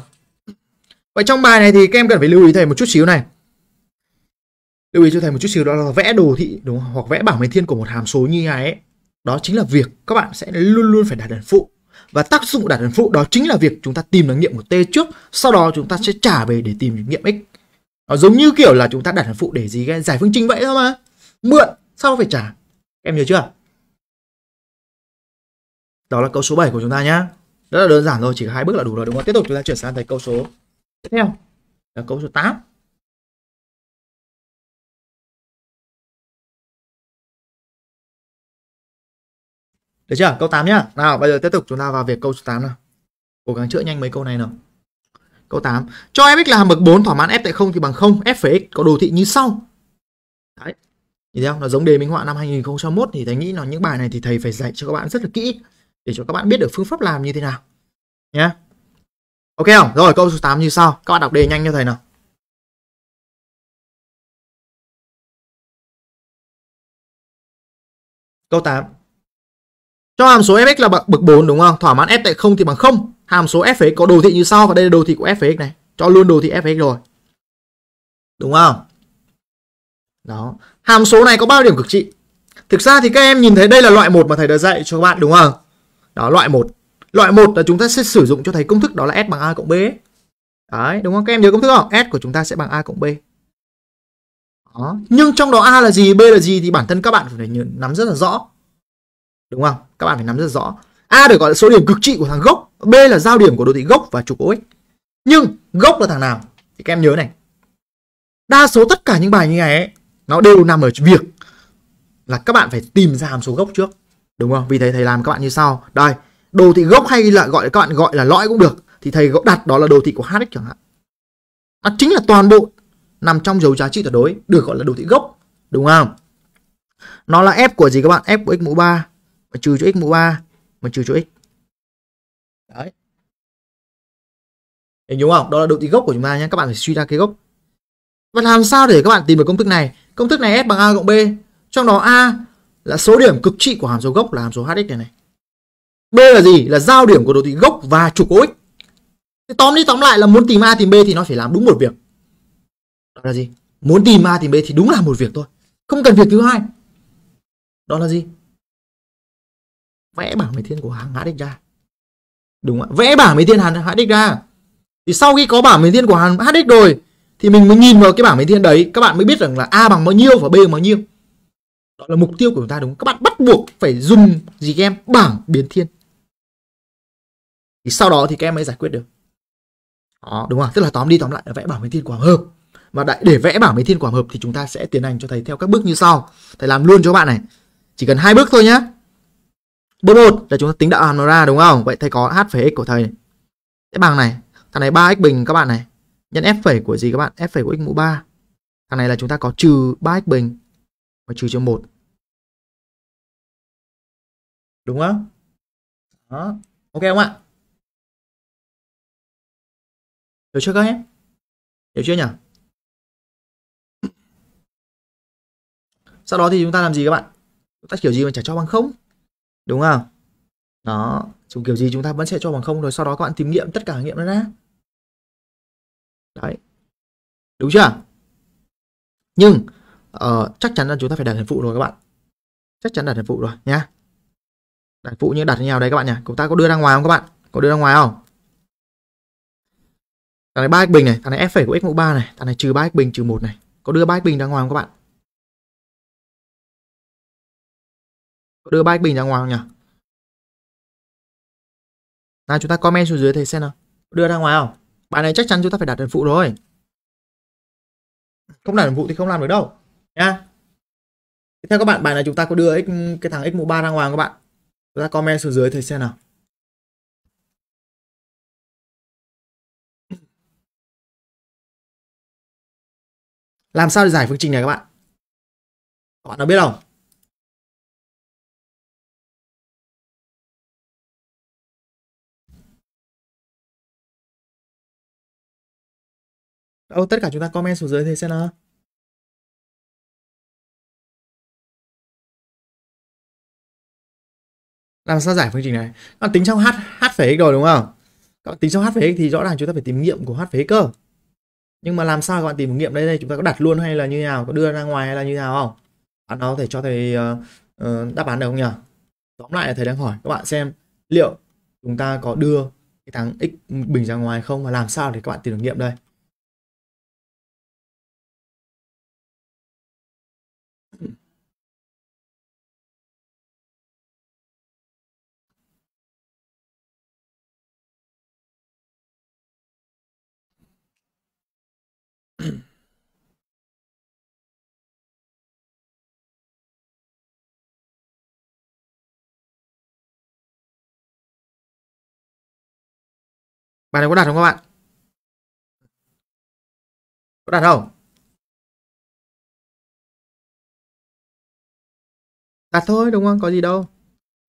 vậy trong bài này thì các em cần phải lưu ý thầy một chút xíu này. Lưu ý cho thầy một chút xíu đó là vẽ đồ thị đúng không? hoặc vẽ bảng biến thiên của một hàm số như này ấy. Đó chính là việc các bạn sẽ luôn luôn phải đặt ẩn phụ. Và tác dụng đặt ẩn phụ đó chính là việc chúng ta tìm được nghiệm của t trước, sau đó chúng ta sẽ trả về để tìm nghiệm x. Nó giống như kiểu là chúng ta đặt hàm phụ để gì cái giải phương trình vậy thôi mà. Mượn sao phải trả. Em nhớ chưa? Đó là câu số 7 của chúng ta nhá. Rất là đơn giản thôi, chỉ hai bước là đủ rồi đúng không? Tiếp tục chúng ta chuyển sang thầy câu số tiếp theo là câu số 8 Được chưa? Câu 8 nhá. Nào, bây giờ tiếp tục chúng ta vào việc câu số 8 nào. Cố gắng chữa nhanh mấy câu này nào. Câu 8. Cho fx là hàm bậc 4 thỏa mãn f tại 0 thì bằng 0, f(x) có đồ thị như sau. Đấy. Nhìn thấy không? Nó giống đề minh họa năm 2021 thì thầy nghĩ là những bài này thì thầy phải dạy cho các bạn rất là kỹ để cho các bạn biết được phương pháp làm như thế nào. Nhá. Yeah. Ok không? Rồi câu số 8 như sau. Các bạn đọc đề nhanh cho thầy nào. Câu 8. Cho hàm số fx là bậc 4 đúng không? Thỏa mãn f tại 0 thì bằng 0. Hàm số f(x) có đồ thị như sau và đây là đồ thị của f(x) này. Cho luôn đồ thị f(x) rồi. Đúng không? Đó. Hàm số này có bao điểm cực trị? Thực ra thì các em nhìn thấy đây là loại 1 mà thầy đã dạy cho các bạn đúng không? Đó loại 1. Loại 1 là chúng ta sẽ sử dụng cho thấy công thức đó là S bằng A cộng B. Đấy, đúng không? Các em nhớ công thức không? S của chúng ta sẽ bằng A cộng B. Đó. Nhưng trong đó A là gì, B là gì thì bản thân các bạn phải nắm rất là rõ. Đúng không? Các bạn phải nắm rất rõ. A được gọi là số điểm cực trị của thằng gốc, B là giao điểm của đồ thị gốc và trục OX. Nhưng gốc là thằng nào? Thì các em nhớ này. Đa số tất cả những bài như này ấy, nó đều nằm ở việc là các bạn phải tìm ra hàm số gốc trước. Đúng không? Vì thế thầy làm các bạn như sau. Đây, đồ thị gốc hay là gọi các bạn gọi là lõi cũng được thì thầy đặt đó là đồ thị của Hx chẳng hạn nó chính là toàn bộ nằm trong dấu giá trị tuyệt đối được gọi là đồ thị gốc đúng không nó là f của gì các bạn f của x mũ 3 mà trừ cho x mũ 3 mà trừ cho x đấy Hình đúng không? Đó là đồ thị gốc của chúng ta nhé. Các bạn phải suy ra cái gốc. Và làm sao để các bạn tìm được công thức này? Công thức này f bằng A cộng B. Trong đó A là số điểm cực trị của hàm số gốc là hàm số HX này này. B là gì? Là giao điểm của đồ thị gốc và trục OX. Thì tóm đi tóm lại là muốn tìm A tìm B thì nó phải làm đúng một việc. Đó là gì? Muốn tìm A tìm B thì đúng là một việc thôi. Không cần việc thứ hai. Đó là gì? Vẽ bảng mấy thiên của hàng HX ra. Đúng ạ? Vẽ bảng mấy thiên hàng HX ra. Thì sau khi có bảng mấy thiên của hàng HX rồi thì mình mới nhìn vào cái bảng mấy thiên đấy, các bạn mới biết rằng là A bằng bao nhiêu và B bằng bao nhiêu. Đó là mục tiêu của chúng ta đúng không? Các bạn bắt buộc phải dùng gì em? Bảng biến thiên thì sau đó thì các em mới giải quyết được đó đúng không tức là tóm đi tóm lại là vẽ bảo biến thiên quả hợp và để vẽ bảo biến thiên quả hợp thì chúng ta sẽ tiến hành cho thầy theo các bước như sau thầy làm luôn cho bạn này chỉ cần hai bước thôi nhé bước một là chúng ta tính đạo hàm nó ra đúng không vậy thầy có h phẩy x của thầy này. sẽ bằng này thằng này 3 x bình các bạn này nhân f phẩy của gì các bạn f phẩy của x mũ 3 thằng này là chúng ta có trừ 3 x bình và trừ cho một đúng không đó ok không ạ Hiểu chưa các em? Hiểu chưa nhỉ? Sau đó thì chúng ta làm gì các bạn? Chúng ta kiểu gì mà trả cho bằng không? Đúng không? Đó, chúng kiểu gì chúng ta vẫn sẽ cho bằng không rồi sau đó các bạn tìm nghiệm tất cả nghiệm nó ra. Đấy. Đúng chưa? Nhưng uh, chắc chắn là chúng ta phải đặt hình phụ rồi các bạn. Chắc chắn đặt hình phụ rồi nha. Đặt phụ như đặt như nào đây các bạn nhỉ? Chúng ta có đưa ra ngoài không các bạn? Có đưa ra ngoài không? thằng này ba x bình này thằng này f của x mũ 3 này thằng này trừ ba x bình trừ một này có đưa ba x bình ra ngoài không các bạn có đưa ba x bình ra ngoài không nhỉ nào chúng ta comment xuống dưới thầy xem nào đưa ra ngoài không bài này chắc chắn chúng ta phải đặt đần phụ rồi không đặt đần phụ thì không làm được đâu nha theo các bạn bài này chúng ta có đưa x, cái thằng x mũ 3 ra ngoài không các bạn chúng ta comment xuống dưới thầy xem nào Làm sao để giải phương trình này các bạn? Các bạn đã biết không? Đâu, tất cả chúng ta comment xuống dưới thì xem nào. Làm sao giải phương trình này? Các bạn tính trong h h phẩy x rồi đúng không? Các bạn tính trong h phẩy x thì rõ ràng chúng ta phải tìm nghiệm của h phẩy x cơ nhưng mà làm sao các bạn tìm nghiệm đây đây chúng ta có đặt luôn hay là như nào có đưa ra ngoài hay là như nào không bạn nào có thể cho thầy uh, đáp án được không nhỉ tóm lại là thầy đang hỏi các bạn xem liệu chúng ta có đưa cái thằng x bình ra ngoài không và làm sao để các bạn tìm được nghiệm đây Bài này có đặt không các bạn? Có đặt không? Đặt thôi đúng không? Có gì đâu.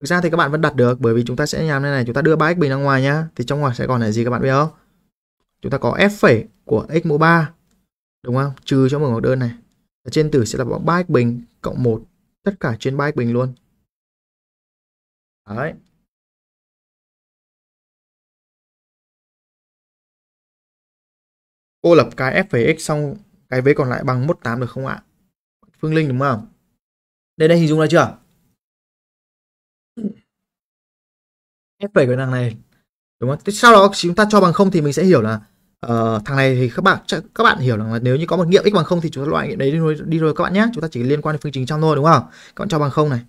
Thực ra thì các bạn vẫn đặt được bởi vì chúng ta sẽ làm thế này, chúng ta đưa 3x bình ra ngoài nhá. Thì trong ngoài sẽ còn là gì các bạn biết không? Chúng ta có f phẩy của x mũ 3 đúng không? Trừ cho mở ngoặc đơn này. Ở trên tử sẽ là bằng 3x bình cộng 1 tất cả trên 3x bình luôn. Đấy. cô lập cái f phẩy x xong cái vế còn lại bằng 18 được không ạ? Phương Linh đúng không? Đây đây hình dung ra chưa? F phẩy của thằng này đúng không? Thế sau đó chúng ta cho bằng không thì mình sẽ hiểu là uh, thằng này thì các bạn các bạn hiểu rằng là nếu như có một nghiệm x bằng không thì chúng ta loại nghiệm đấy đi rồi, đi rồi các bạn nhé. Chúng ta chỉ liên quan đến phương trình trong thôi đúng không? Các bạn cho bằng không này.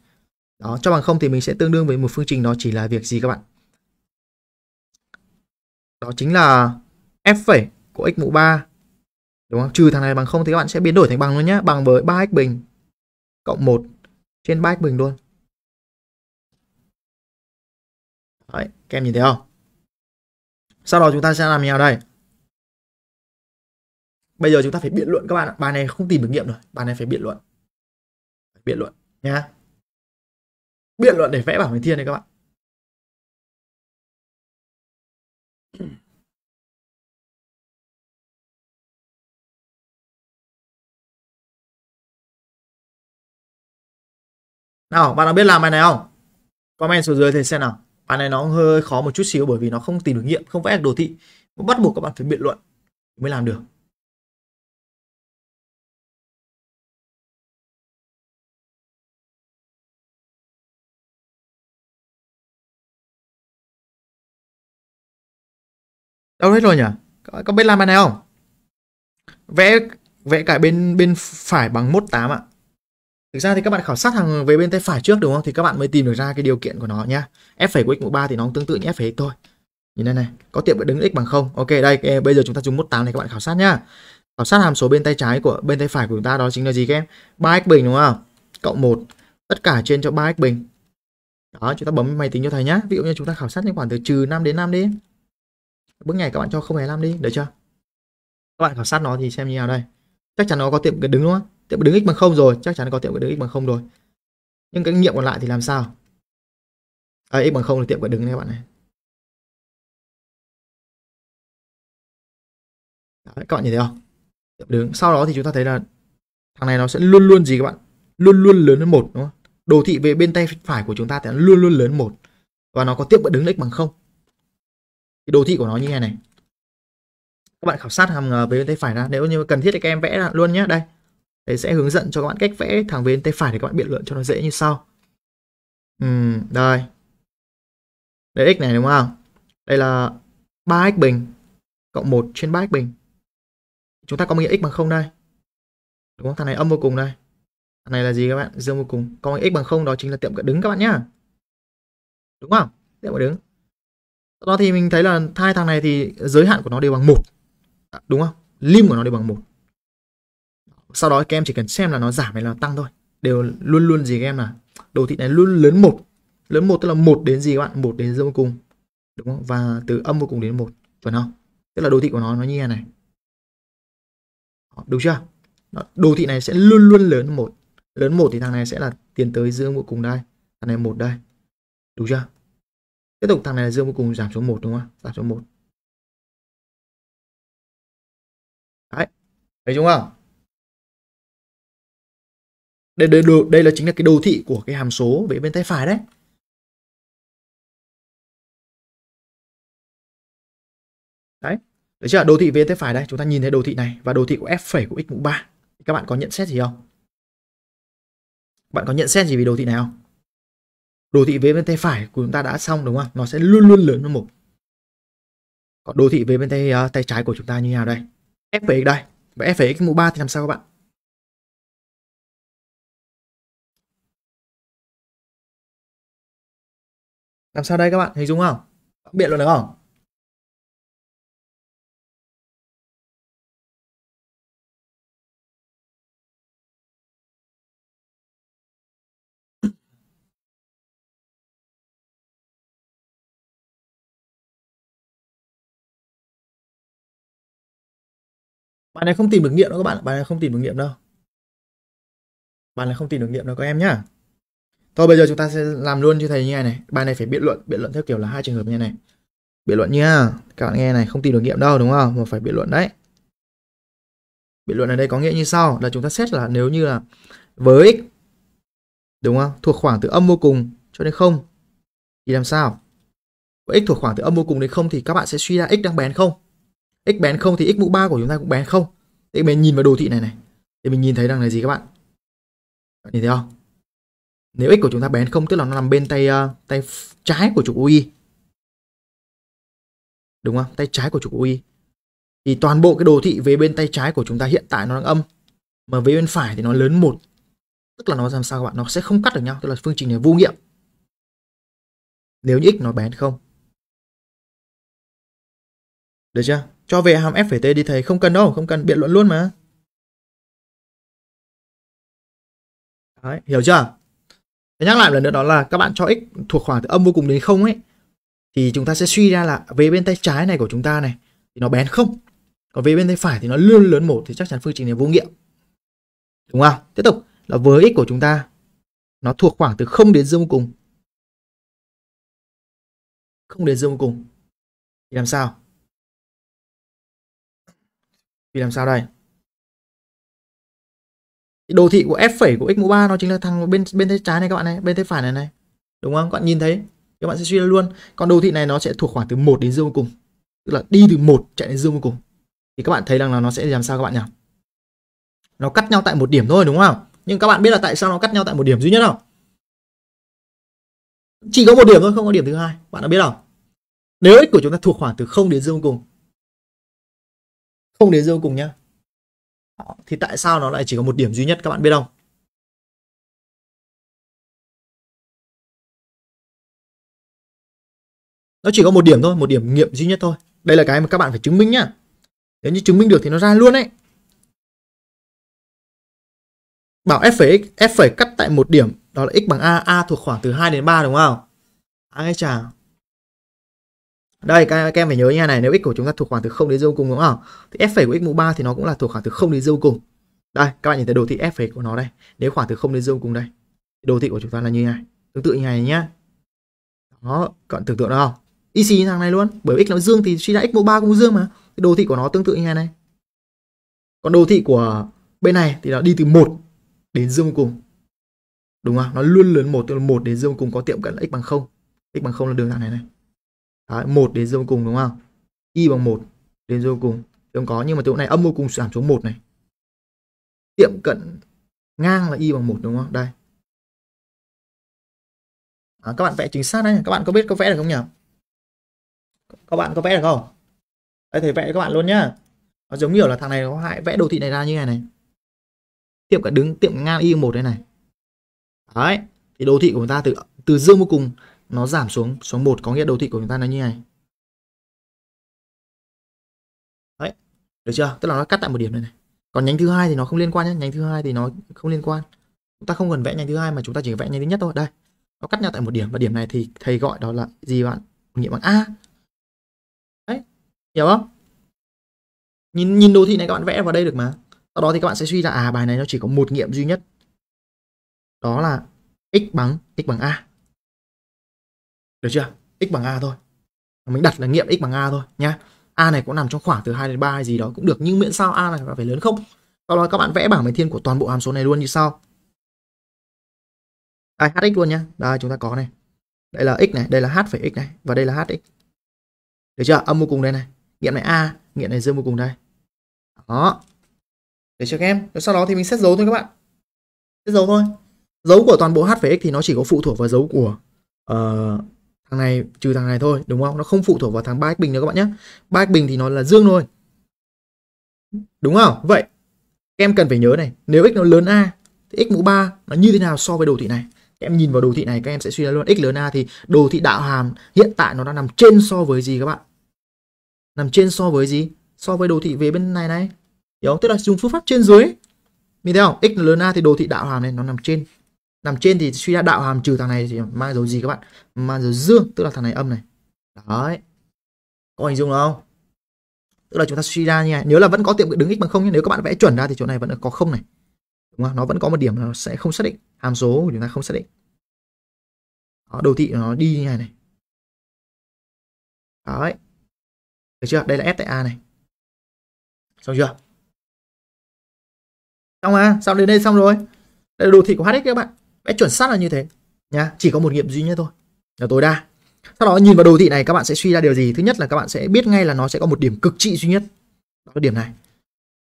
Đó, cho bằng không thì mình sẽ tương đương với một phương trình đó chỉ là việc gì các bạn? Đó chính là f phẩy của x mũ 3 đúng không? Trừ thằng này bằng 0 thì các bạn sẽ biến đổi thành bằng luôn nhé, bằng với 3x bình cộng 1 trên 3x bình luôn. Đấy, các em nhìn thấy không? Sau đó chúng ta sẽ làm như nào đây? Bây giờ chúng ta phải biện luận các bạn ạ. Bài này không tìm được nghiệm rồi, bài này phải biện luận. Biện luận nhá. Biện luận để vẽ bảng hình thiên này các bạn. nào bạn nào biết làm bài này không comment xuống dưới thì xem nào bài này nó hơi khó một chút xíu bởi vì nó không tìm được nghiệm không vẽ được đồ thị bắt buộc các bạn phải biện luận mới làm được đâu hết rồi nhỉ Các có biết làm bài này không vẽ vẽ cả bên bên phải bằng mốt tám ạ Thực ra thì các bạn khảo sát hàng về bên tay phải trước đúng không? Thì các bạn mới tìm được ra cái điều kiện của nó nhá. F phẩy của x mũ 3 thì nó cũng tương tự như F phẩy thôi. Nhìn đây này, có tiệm đứng x bằng không Ok, đây bây giờ chúng ta dùng mốt tám này các bạn khảo sát nhá. Khảo sát hàm số bên tay trái của bên tay phải của chúng ta đó chính là gì các em? 3x bình đúng không? Cộng một Tất cả trên cho ba x bình. Đó, chúng ta bấm máy tính cho thầy nhá. Ví dụ như chúng ta khảo sát những khoảng từ trừ năm đến năm đi. Bước này các bạn cho không hề năm đi, được chưa? Các bạn khảo sát nó thì xem như nào đây. Chắc chắn nó có tiệm đứng đúng không? tiệm đứng x bằng không rồi chắc chắn có tiệm đứng x bằng không rồi nhưng cái nghiệm còn lại thì làm sao à, x bằng không là tiệm quả đứng này các bạn này Đấy, các bạn nhìn thấy không tiệm đứng sau đó thì chúng ta thấy là thằng này nó sẽ luôn luôn gì các bạn luôn luôn lớn hơn một đúng không đồ thị về bên tay phải của chúng ta thì nó luôn luôn lớn một và nó có tiệm cận đứng x bằng không thì đồ thị của nó như thế này các bạn khảo sát hàm về bên tay phải ra nếu như cần thiết thì các em vẽ ra luôn nhé đây Đấy sẽ hướng dẫn cho các bạn cách vẽ thẳng bên tay phải để các bạn biện luận cho nó dễ như sau. Ừ, đây. Đây x này đúng không? Đây là 3x bình cộng 1 trên 3x bình. Chúng ta có bằng x bằng 0 đây. Đúng không? Thằng này âm vô cùng đây. Thằng này là gì các bạn? Dương vô cùng. Còn x bằng 0 đó chính là tiệm cận đứng các bạn nhá. Đúng không? Tiệm cận đứng. Sau đó thì mình thấy là hai thằng này thì giới hạn của nó đều bằng 1. À, đúng không? Lim của nó đều bằng 1 sau đó các em chỉ cần xem là nó giảm hay là tăng thôi đều luôn luôn gì các em là đồ thị này luôn lớn một lớn một tức là một đến gì các bạn một đến dương vô cùng đúng không và từ âm vô cùng đến một chuẩn không tức là đồ thị của nó nó như này đúng chưa đồ thị này sẽ luôn luôn lớn một lớn một thì thằng này sẽ là tiến tới dương vô cùng đây thằng này một đây đúng chưa tiếp tục thằng này là dương vô cùng giảm xuống một đúng không giảm xuống một đấy thấy đúng không đây, đây, đây là chính là cái đồ thị của cái hàm số về bên tay phải đấy đấy được chưa đồ thị về tay phải đây chúng ta nhìn thấy đồ thị này và đồ thị của f phẩy của x mũ 3 các bạn có nhận xét gì không bạn có nhận xét gì về đồ thị này không đồ thị về bên tay phải của chúng ta đã xong đúng không nó sẽ luôn luôn lớn hơn một còn đồ thị về bên tay uh, tay trái của chúng ta như nào đây f phẩy x đây và f phẩy x mũ 3 thì làm sao các bạn làm sao đây các bạn hình dung không biện luận được không Bài này không tìm được nghiệm đâu các bạn, bài này không tìm được nghiệm đâu. Bài này không tìm được nghiệm đâu các em nhá. Thôi bây giờ chúng ta sẽ làm luôn cho thầy như này này. Bài này phải biện luận, biện luận theo kiểu là hai trường hợp như này. Biện luận nha Các bạn nghe này, không tìm được nghiệm đâu đúng không? Mà phải biện luận đấy. Biện luận ở đây có nghĩa như sau là chúng ta xét là nếu như là với x đúng không? Thuộc khoảng từ âm vô cùng cho đến không thì làm sao? Với x thuộc khoảng từ âm vô cùng đến không thì các bạn sẽ suy ra x đang bén không? X bén không thì x mũ 3 của chúng ta cũng bén không? Thì mình nhìn vào đồ thị này này. Thì mình nhìn thấy rằng là gì các bạn? Các bạn nhìn thấy không? nếu x của chúng ta bé hơn không tức là nó nằm bên tay uh, tay trái của trục UI đúng không tay trái của trục UI thì toàn bộ cái đồ thị về bên tay trái của chúng ta hiện tại nó đang âm mà về bên phải thì nó lớn một tức là nó làm sao các bạn nó sẽ không cắt được nhau tức là phương trình này vô nghiệm nếu như x nó bé hơn không được chưa cho về hàm f t đi thầy không cần đâu không cần biện luận luôn mà Đấy, hiểu chưa nhắc lại một lần nữa đó là các bạn cho x thuộc khoảng từ âm vô cùng đến không ấy thì chúng ta sẽ suy ra là về bên tay trái này của chúng ta này thì nó bén không còn về bên tay phải thì nó luôn lớn một thì chắc chắn phương trình này vô nghiệm đúng không tiếp tục là với x của chúng ta nó thuộc khoảng từ không đến dương vô cùng không đến dương vô cùng thì làm sao thì làm sao đây đồ thị của f phẩy của x mũ 3 nó chính là thằng bên bên tay trái này các bạn này bên tay phải này này đúng không các bạn nhìn thấy các bạn sẽ suy ra luôn còn đồ thị này nó sẽ thuộc khoảng từ 1 đến dương vô cùng tức là đi từ 1 chạy đến dương vô cùng thì các bạn thấy rằng là nó sẽ làm sao các bạn nhỉ nó cắt nhau tại một điểm thôi đúng không nhưng các bạn biết là tại sao nó cắt nhau tại một điểm duy nhất không chỉ có một điểm thôi không có điểm thứ hai bạn đã biết không nếu x của chúng ta thuộc khoảng từ 0 đến dương vô cùng không đến dương vô cùng nhá thì tại sao nó lại chỉ có một điểm duy nhất các bạn biết không nó chỉ có một điểm thôi một điểm nghiệm duy nhất thôi đây là cái mà các bạn phải chứng minh nhá nếu như chứng minh được thì nó ra luôn đấy bảo f phải x f phải cắt tại một điểm đó là x bằng a a thuộc khoảng từ 2 đến 3 đúng không ai à, chào đây các, em phải nhớ như này, nếu x của chúng ta thuộc khoảng từ 0 đến vô cùng đúng không? Thì f' của x mũ 3 thì nó cũng là thuộc khoảng từ 0 đến vô cùng. Đây, các bạn nhìn thấy đồ thị f' của nó đây. Nếu khoảng từ 0 đến vô cùng đây. Đồ thị của chúng ta là như này. Tương tự như này nhá. Đó, các tưởng tượng được không? Y xì thằng này luôn, bởi x nó dương thì suy ra x mũ 3 cũng dương mà. đồ thị của nó tương tự như này này. Còn đồ thị của bên này thì nó đi từ 1 đến dương cùng. Đúng không? Nó luôn lớn một từ một đến dương cùng có tiệm cận là x bằng không x bằng không là đường thẳng này này. Đấy, 1 đến dương cùng đúng không? Y bằng 1 đến dương cùng. Thì không có nhưng mà chỗ này âm vô cùng giảm xuống 1 này. Tiệm cận ngang là y bằng 1 đúng không? Đây. À, các bạn vẽ chính xác đấy, các bạn có biết có vẽ được không nhỉ? Các bạn có vẽ được không? Đấy thầy vẽ cho các bạn luôn nhá. Nó giống như là thằng này có hại vẽ đồ thị này ra như này này. Tiệm cận đứng tiệm ngang y bằng 1 đây này. Đấy, thì đồ thị của chúng ta từ từ dương vô cùng nó giảm xuống số 1 có nghĩa đồ thị của chúng ta nó như này. Đấy, được chưa? Tức là nó cắt tại một điểm này này. Còn nhánh thứ hai thì nó không liên quan nhé, nhánh thứ hai thì nó không liên quan. Chúng ta không cần vẽ nhánh thứ hai mà chúng ta chỉ vẽ nhánh thứ nhất thôi. Đây. Nó cắt nhau tại một điểm và điểm này thì thầy gọi đó là gì bạn? Nghiệm bằng A. Đấy, hiểu không? Nhìn nhìn đồ thị này các bạn vẽ vào đây được mà. Sau đó thì các bạn sẽ suy ra à bài này nó chỉ có một nghiệm duy nhất. Đó là x bằng x bằng a được chưa? X bằng A thôi. Mình đặt là nghiệm X bằng A thôi nhá. A này cũng nằm trong khoảng từ 2 đến 3 hay gì đó cũng được nhưng miễn sao A này phải lớn không? Sau đó các bạn vẽ bảng máy thiên của toàn bộ hàm số này luôn như sau. Đây, hx luôn nhá. Đây chúng ta có này. Đây là x này, đây là h phải x này và đây là hx. Được chưa? Âm vô cùng đây này. Nghiệm này a, nghiệm này dương vô cùng đây. Đó. để cho các em? Rồi sau đó thì mình xét dấu thôi các bạn. Xét dấu thôi. Dấu của toàn bộ h phải x thì nó chỉ có phụ thuộc vào dấu của uh, thằng này trừ thằng này thôi đúng không nó không phụ thuộc vào thằng ba bình nữa các bạn nhé ba bình thì nó là dương thôi đúng không vậy em cần phải nhớ này nếu x nó lớn a thì x mũ 3 nó như thế nào so với đồ thị này em nhìn vào đồ thị này các em sẽ suy ra luôn x lớn a thì đồ thị đạo hàm hiện tại nó đã nằm trên so với gì các bạn nằm trên so với gì so với đồ thị về bên này này hiểu không? tức là dùng phương pháp trên dưới mình thấy không x lớn a thì đồ thị đạo hàm này nó nằm trên nằm trên thì suy ra đạo hàm trừ thằng này thì mang dấu gì các bạn mang dấu dương tức là thằng này âm này đấy có hình dung không tức là chúng ta suy ra như này nhớ là vẫn có tiệm đứng x bằng không nhé nếu các bạn vẽ chuẩn ra thì chỗ này vẫn có không này đúng không nó vẫn có một điểm là nó sẽ không xác định hàm số của chúng ta không xác định đó, đồ thị nó đi như này này đấy được chưa đây là f tại a này xong chưa xong à xong đến đây xong rồi đây là đồ thị của hx các bạn vẽ chuẩn xác là như thế nhá chỉ có một nghiệm duy nhất thôi là tối đa sau đó nhìn vào đồ thị này các bạn sẽ suy ra điều gì thứ nhất là các bạn sẽ biết ngay là nó sẽ có một điểm cực trị duy nhất đó là điểm này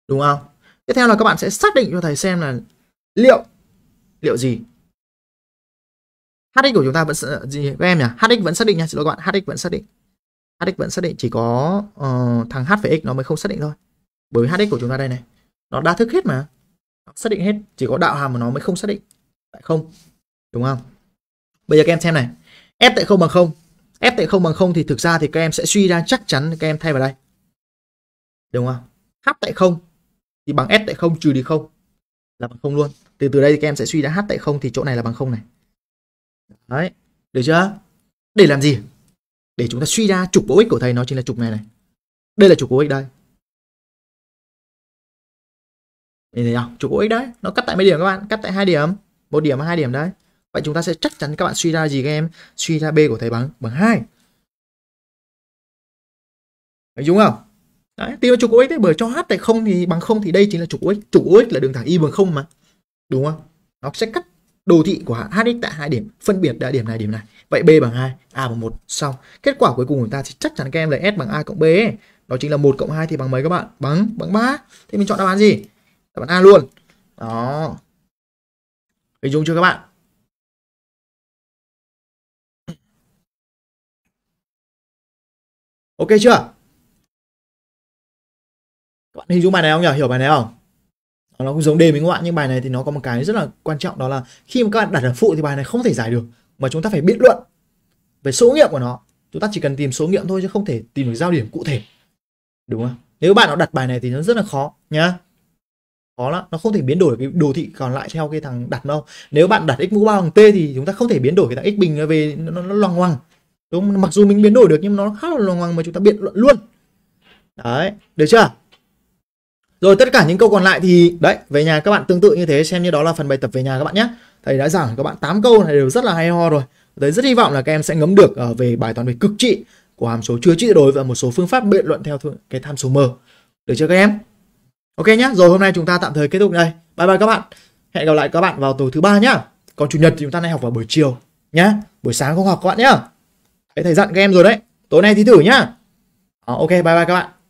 đúng không tiếp theo là các bạn sẽ xác định cho thầy xem là liệu liệu gì hx của chúng ta vẫn gì các em nhỉ hx vẫn xác định nha xin lỗi các bạn hx vẫn xác định hx vẫn xác định chỉ có uh, thằng h phải x nó mới không xác định thôi bởi vì hx của chúng ta đây này nó đa thức hết mà nó xác định hết chỉ có đạo hàm của nó mới không xác định tại không đúng không bây giờ các em xem này f tại không bằng không f tại không bằng không thì thực ra thì các em sẽ suy ra chắc chắn các em thay vào đây đúng không h tại không thì bằng s tại không trừ đi không là bằng không luôn từ từ đây thì các em sẽ suy ra h tại không thì chỗ này là bằng không này đấy được chưa để làm gì để chúng ta suy ra trục bổ ích của thầy nó chính là trục này này đây là trục bổ ích đây nhìn thấy không trục bổ ích đấy nó cắt tại mấy điểm các bạn cắt tại hai điểm một điểm và hai điểm đấy vậy chúng ta sẽ chắc chắn các bạn suy ra gì các em suy ra b của thầy bằng bằng hai đúng không? Đấy, tìm trục OX đấy, bởi cho h tại không thì bằng không thì đây chính là trục OX. Trục OX là đường thẳng y bằng không mà. Đúng không? Nó sẽ cắt đồ thị của h tại hai điểm, phân biệt đã điểm này điểm này. Vậy b bằng hai, a bằng một, xong. Kết quả cuối cùng của ta thì chắc chắn các em là s bằng a cộng b ấy. Đó chính là một cộng hai thì bằng mấy các bạn? Bằng bằng ba. Thế mình chọn đáp án gì? Đáp án A luôn. Đó. Hình dung chưa các bạn? Ok chưa? Các bạn hình dung bài này không nhỉ? Hiểu bài này không? Nó cũng giống đề mình các bạn nhưng bài này thì nó có một cái rất là quan trọng đó là khi mà các bạn đặt ở phụ thì bài này không thể giải được mà chúng ta phải biện luận về số nghiệm của nó. Chúng ta chỉ cần tìm số nghiệm thôi chứ không thể tìm được giao điểm cụ thể. Đúng không? Nếu bạn nào đặt bài này thì nó rất là khó nhá khó lắm nó không thể biến đổi cái đồ thị còn lại theo cái thằng đặt đâu nếu bạn đặt x mũ ba bằng t thì chúng ta không thể biến đổi cái thằng x bình về nó, nó loằng ngoằng đúng mặc dù mình biến đổi được nhưng nó khá là loằng ngoằng mà chúng ta biện luận luôn đấy được chưa rồi tất cả những câu còn lại thì đấy về nhà các bạn tương tự như thế xem như đó là phần bài tập về nhà các bạn nhé thầy đã giảng các bạn 8 câu này đều rất là hay ho rồi Đấy rất hy vọng là các em sẽ ngấm được uh, về bài toán về cực trị của hàm số chưa trị đối và một số phương pháp biện luận theo cái tham số m. Được chưa các em? Ok nhá, rồi hôm nay chúng ta tạm thời kết thúc đây. Bye bye các bạn. Hẹn gặp lại các bạn vào tối thứ ba nhá. Còn chủ nhật thì chúng ta nay học vào buổi chiều nhá. Buổi sáng không học các bạn nhá. thầy dặn các em rồi đấy. Tối nay thi thử nhá. Ờ, ok, bye bye các bạn.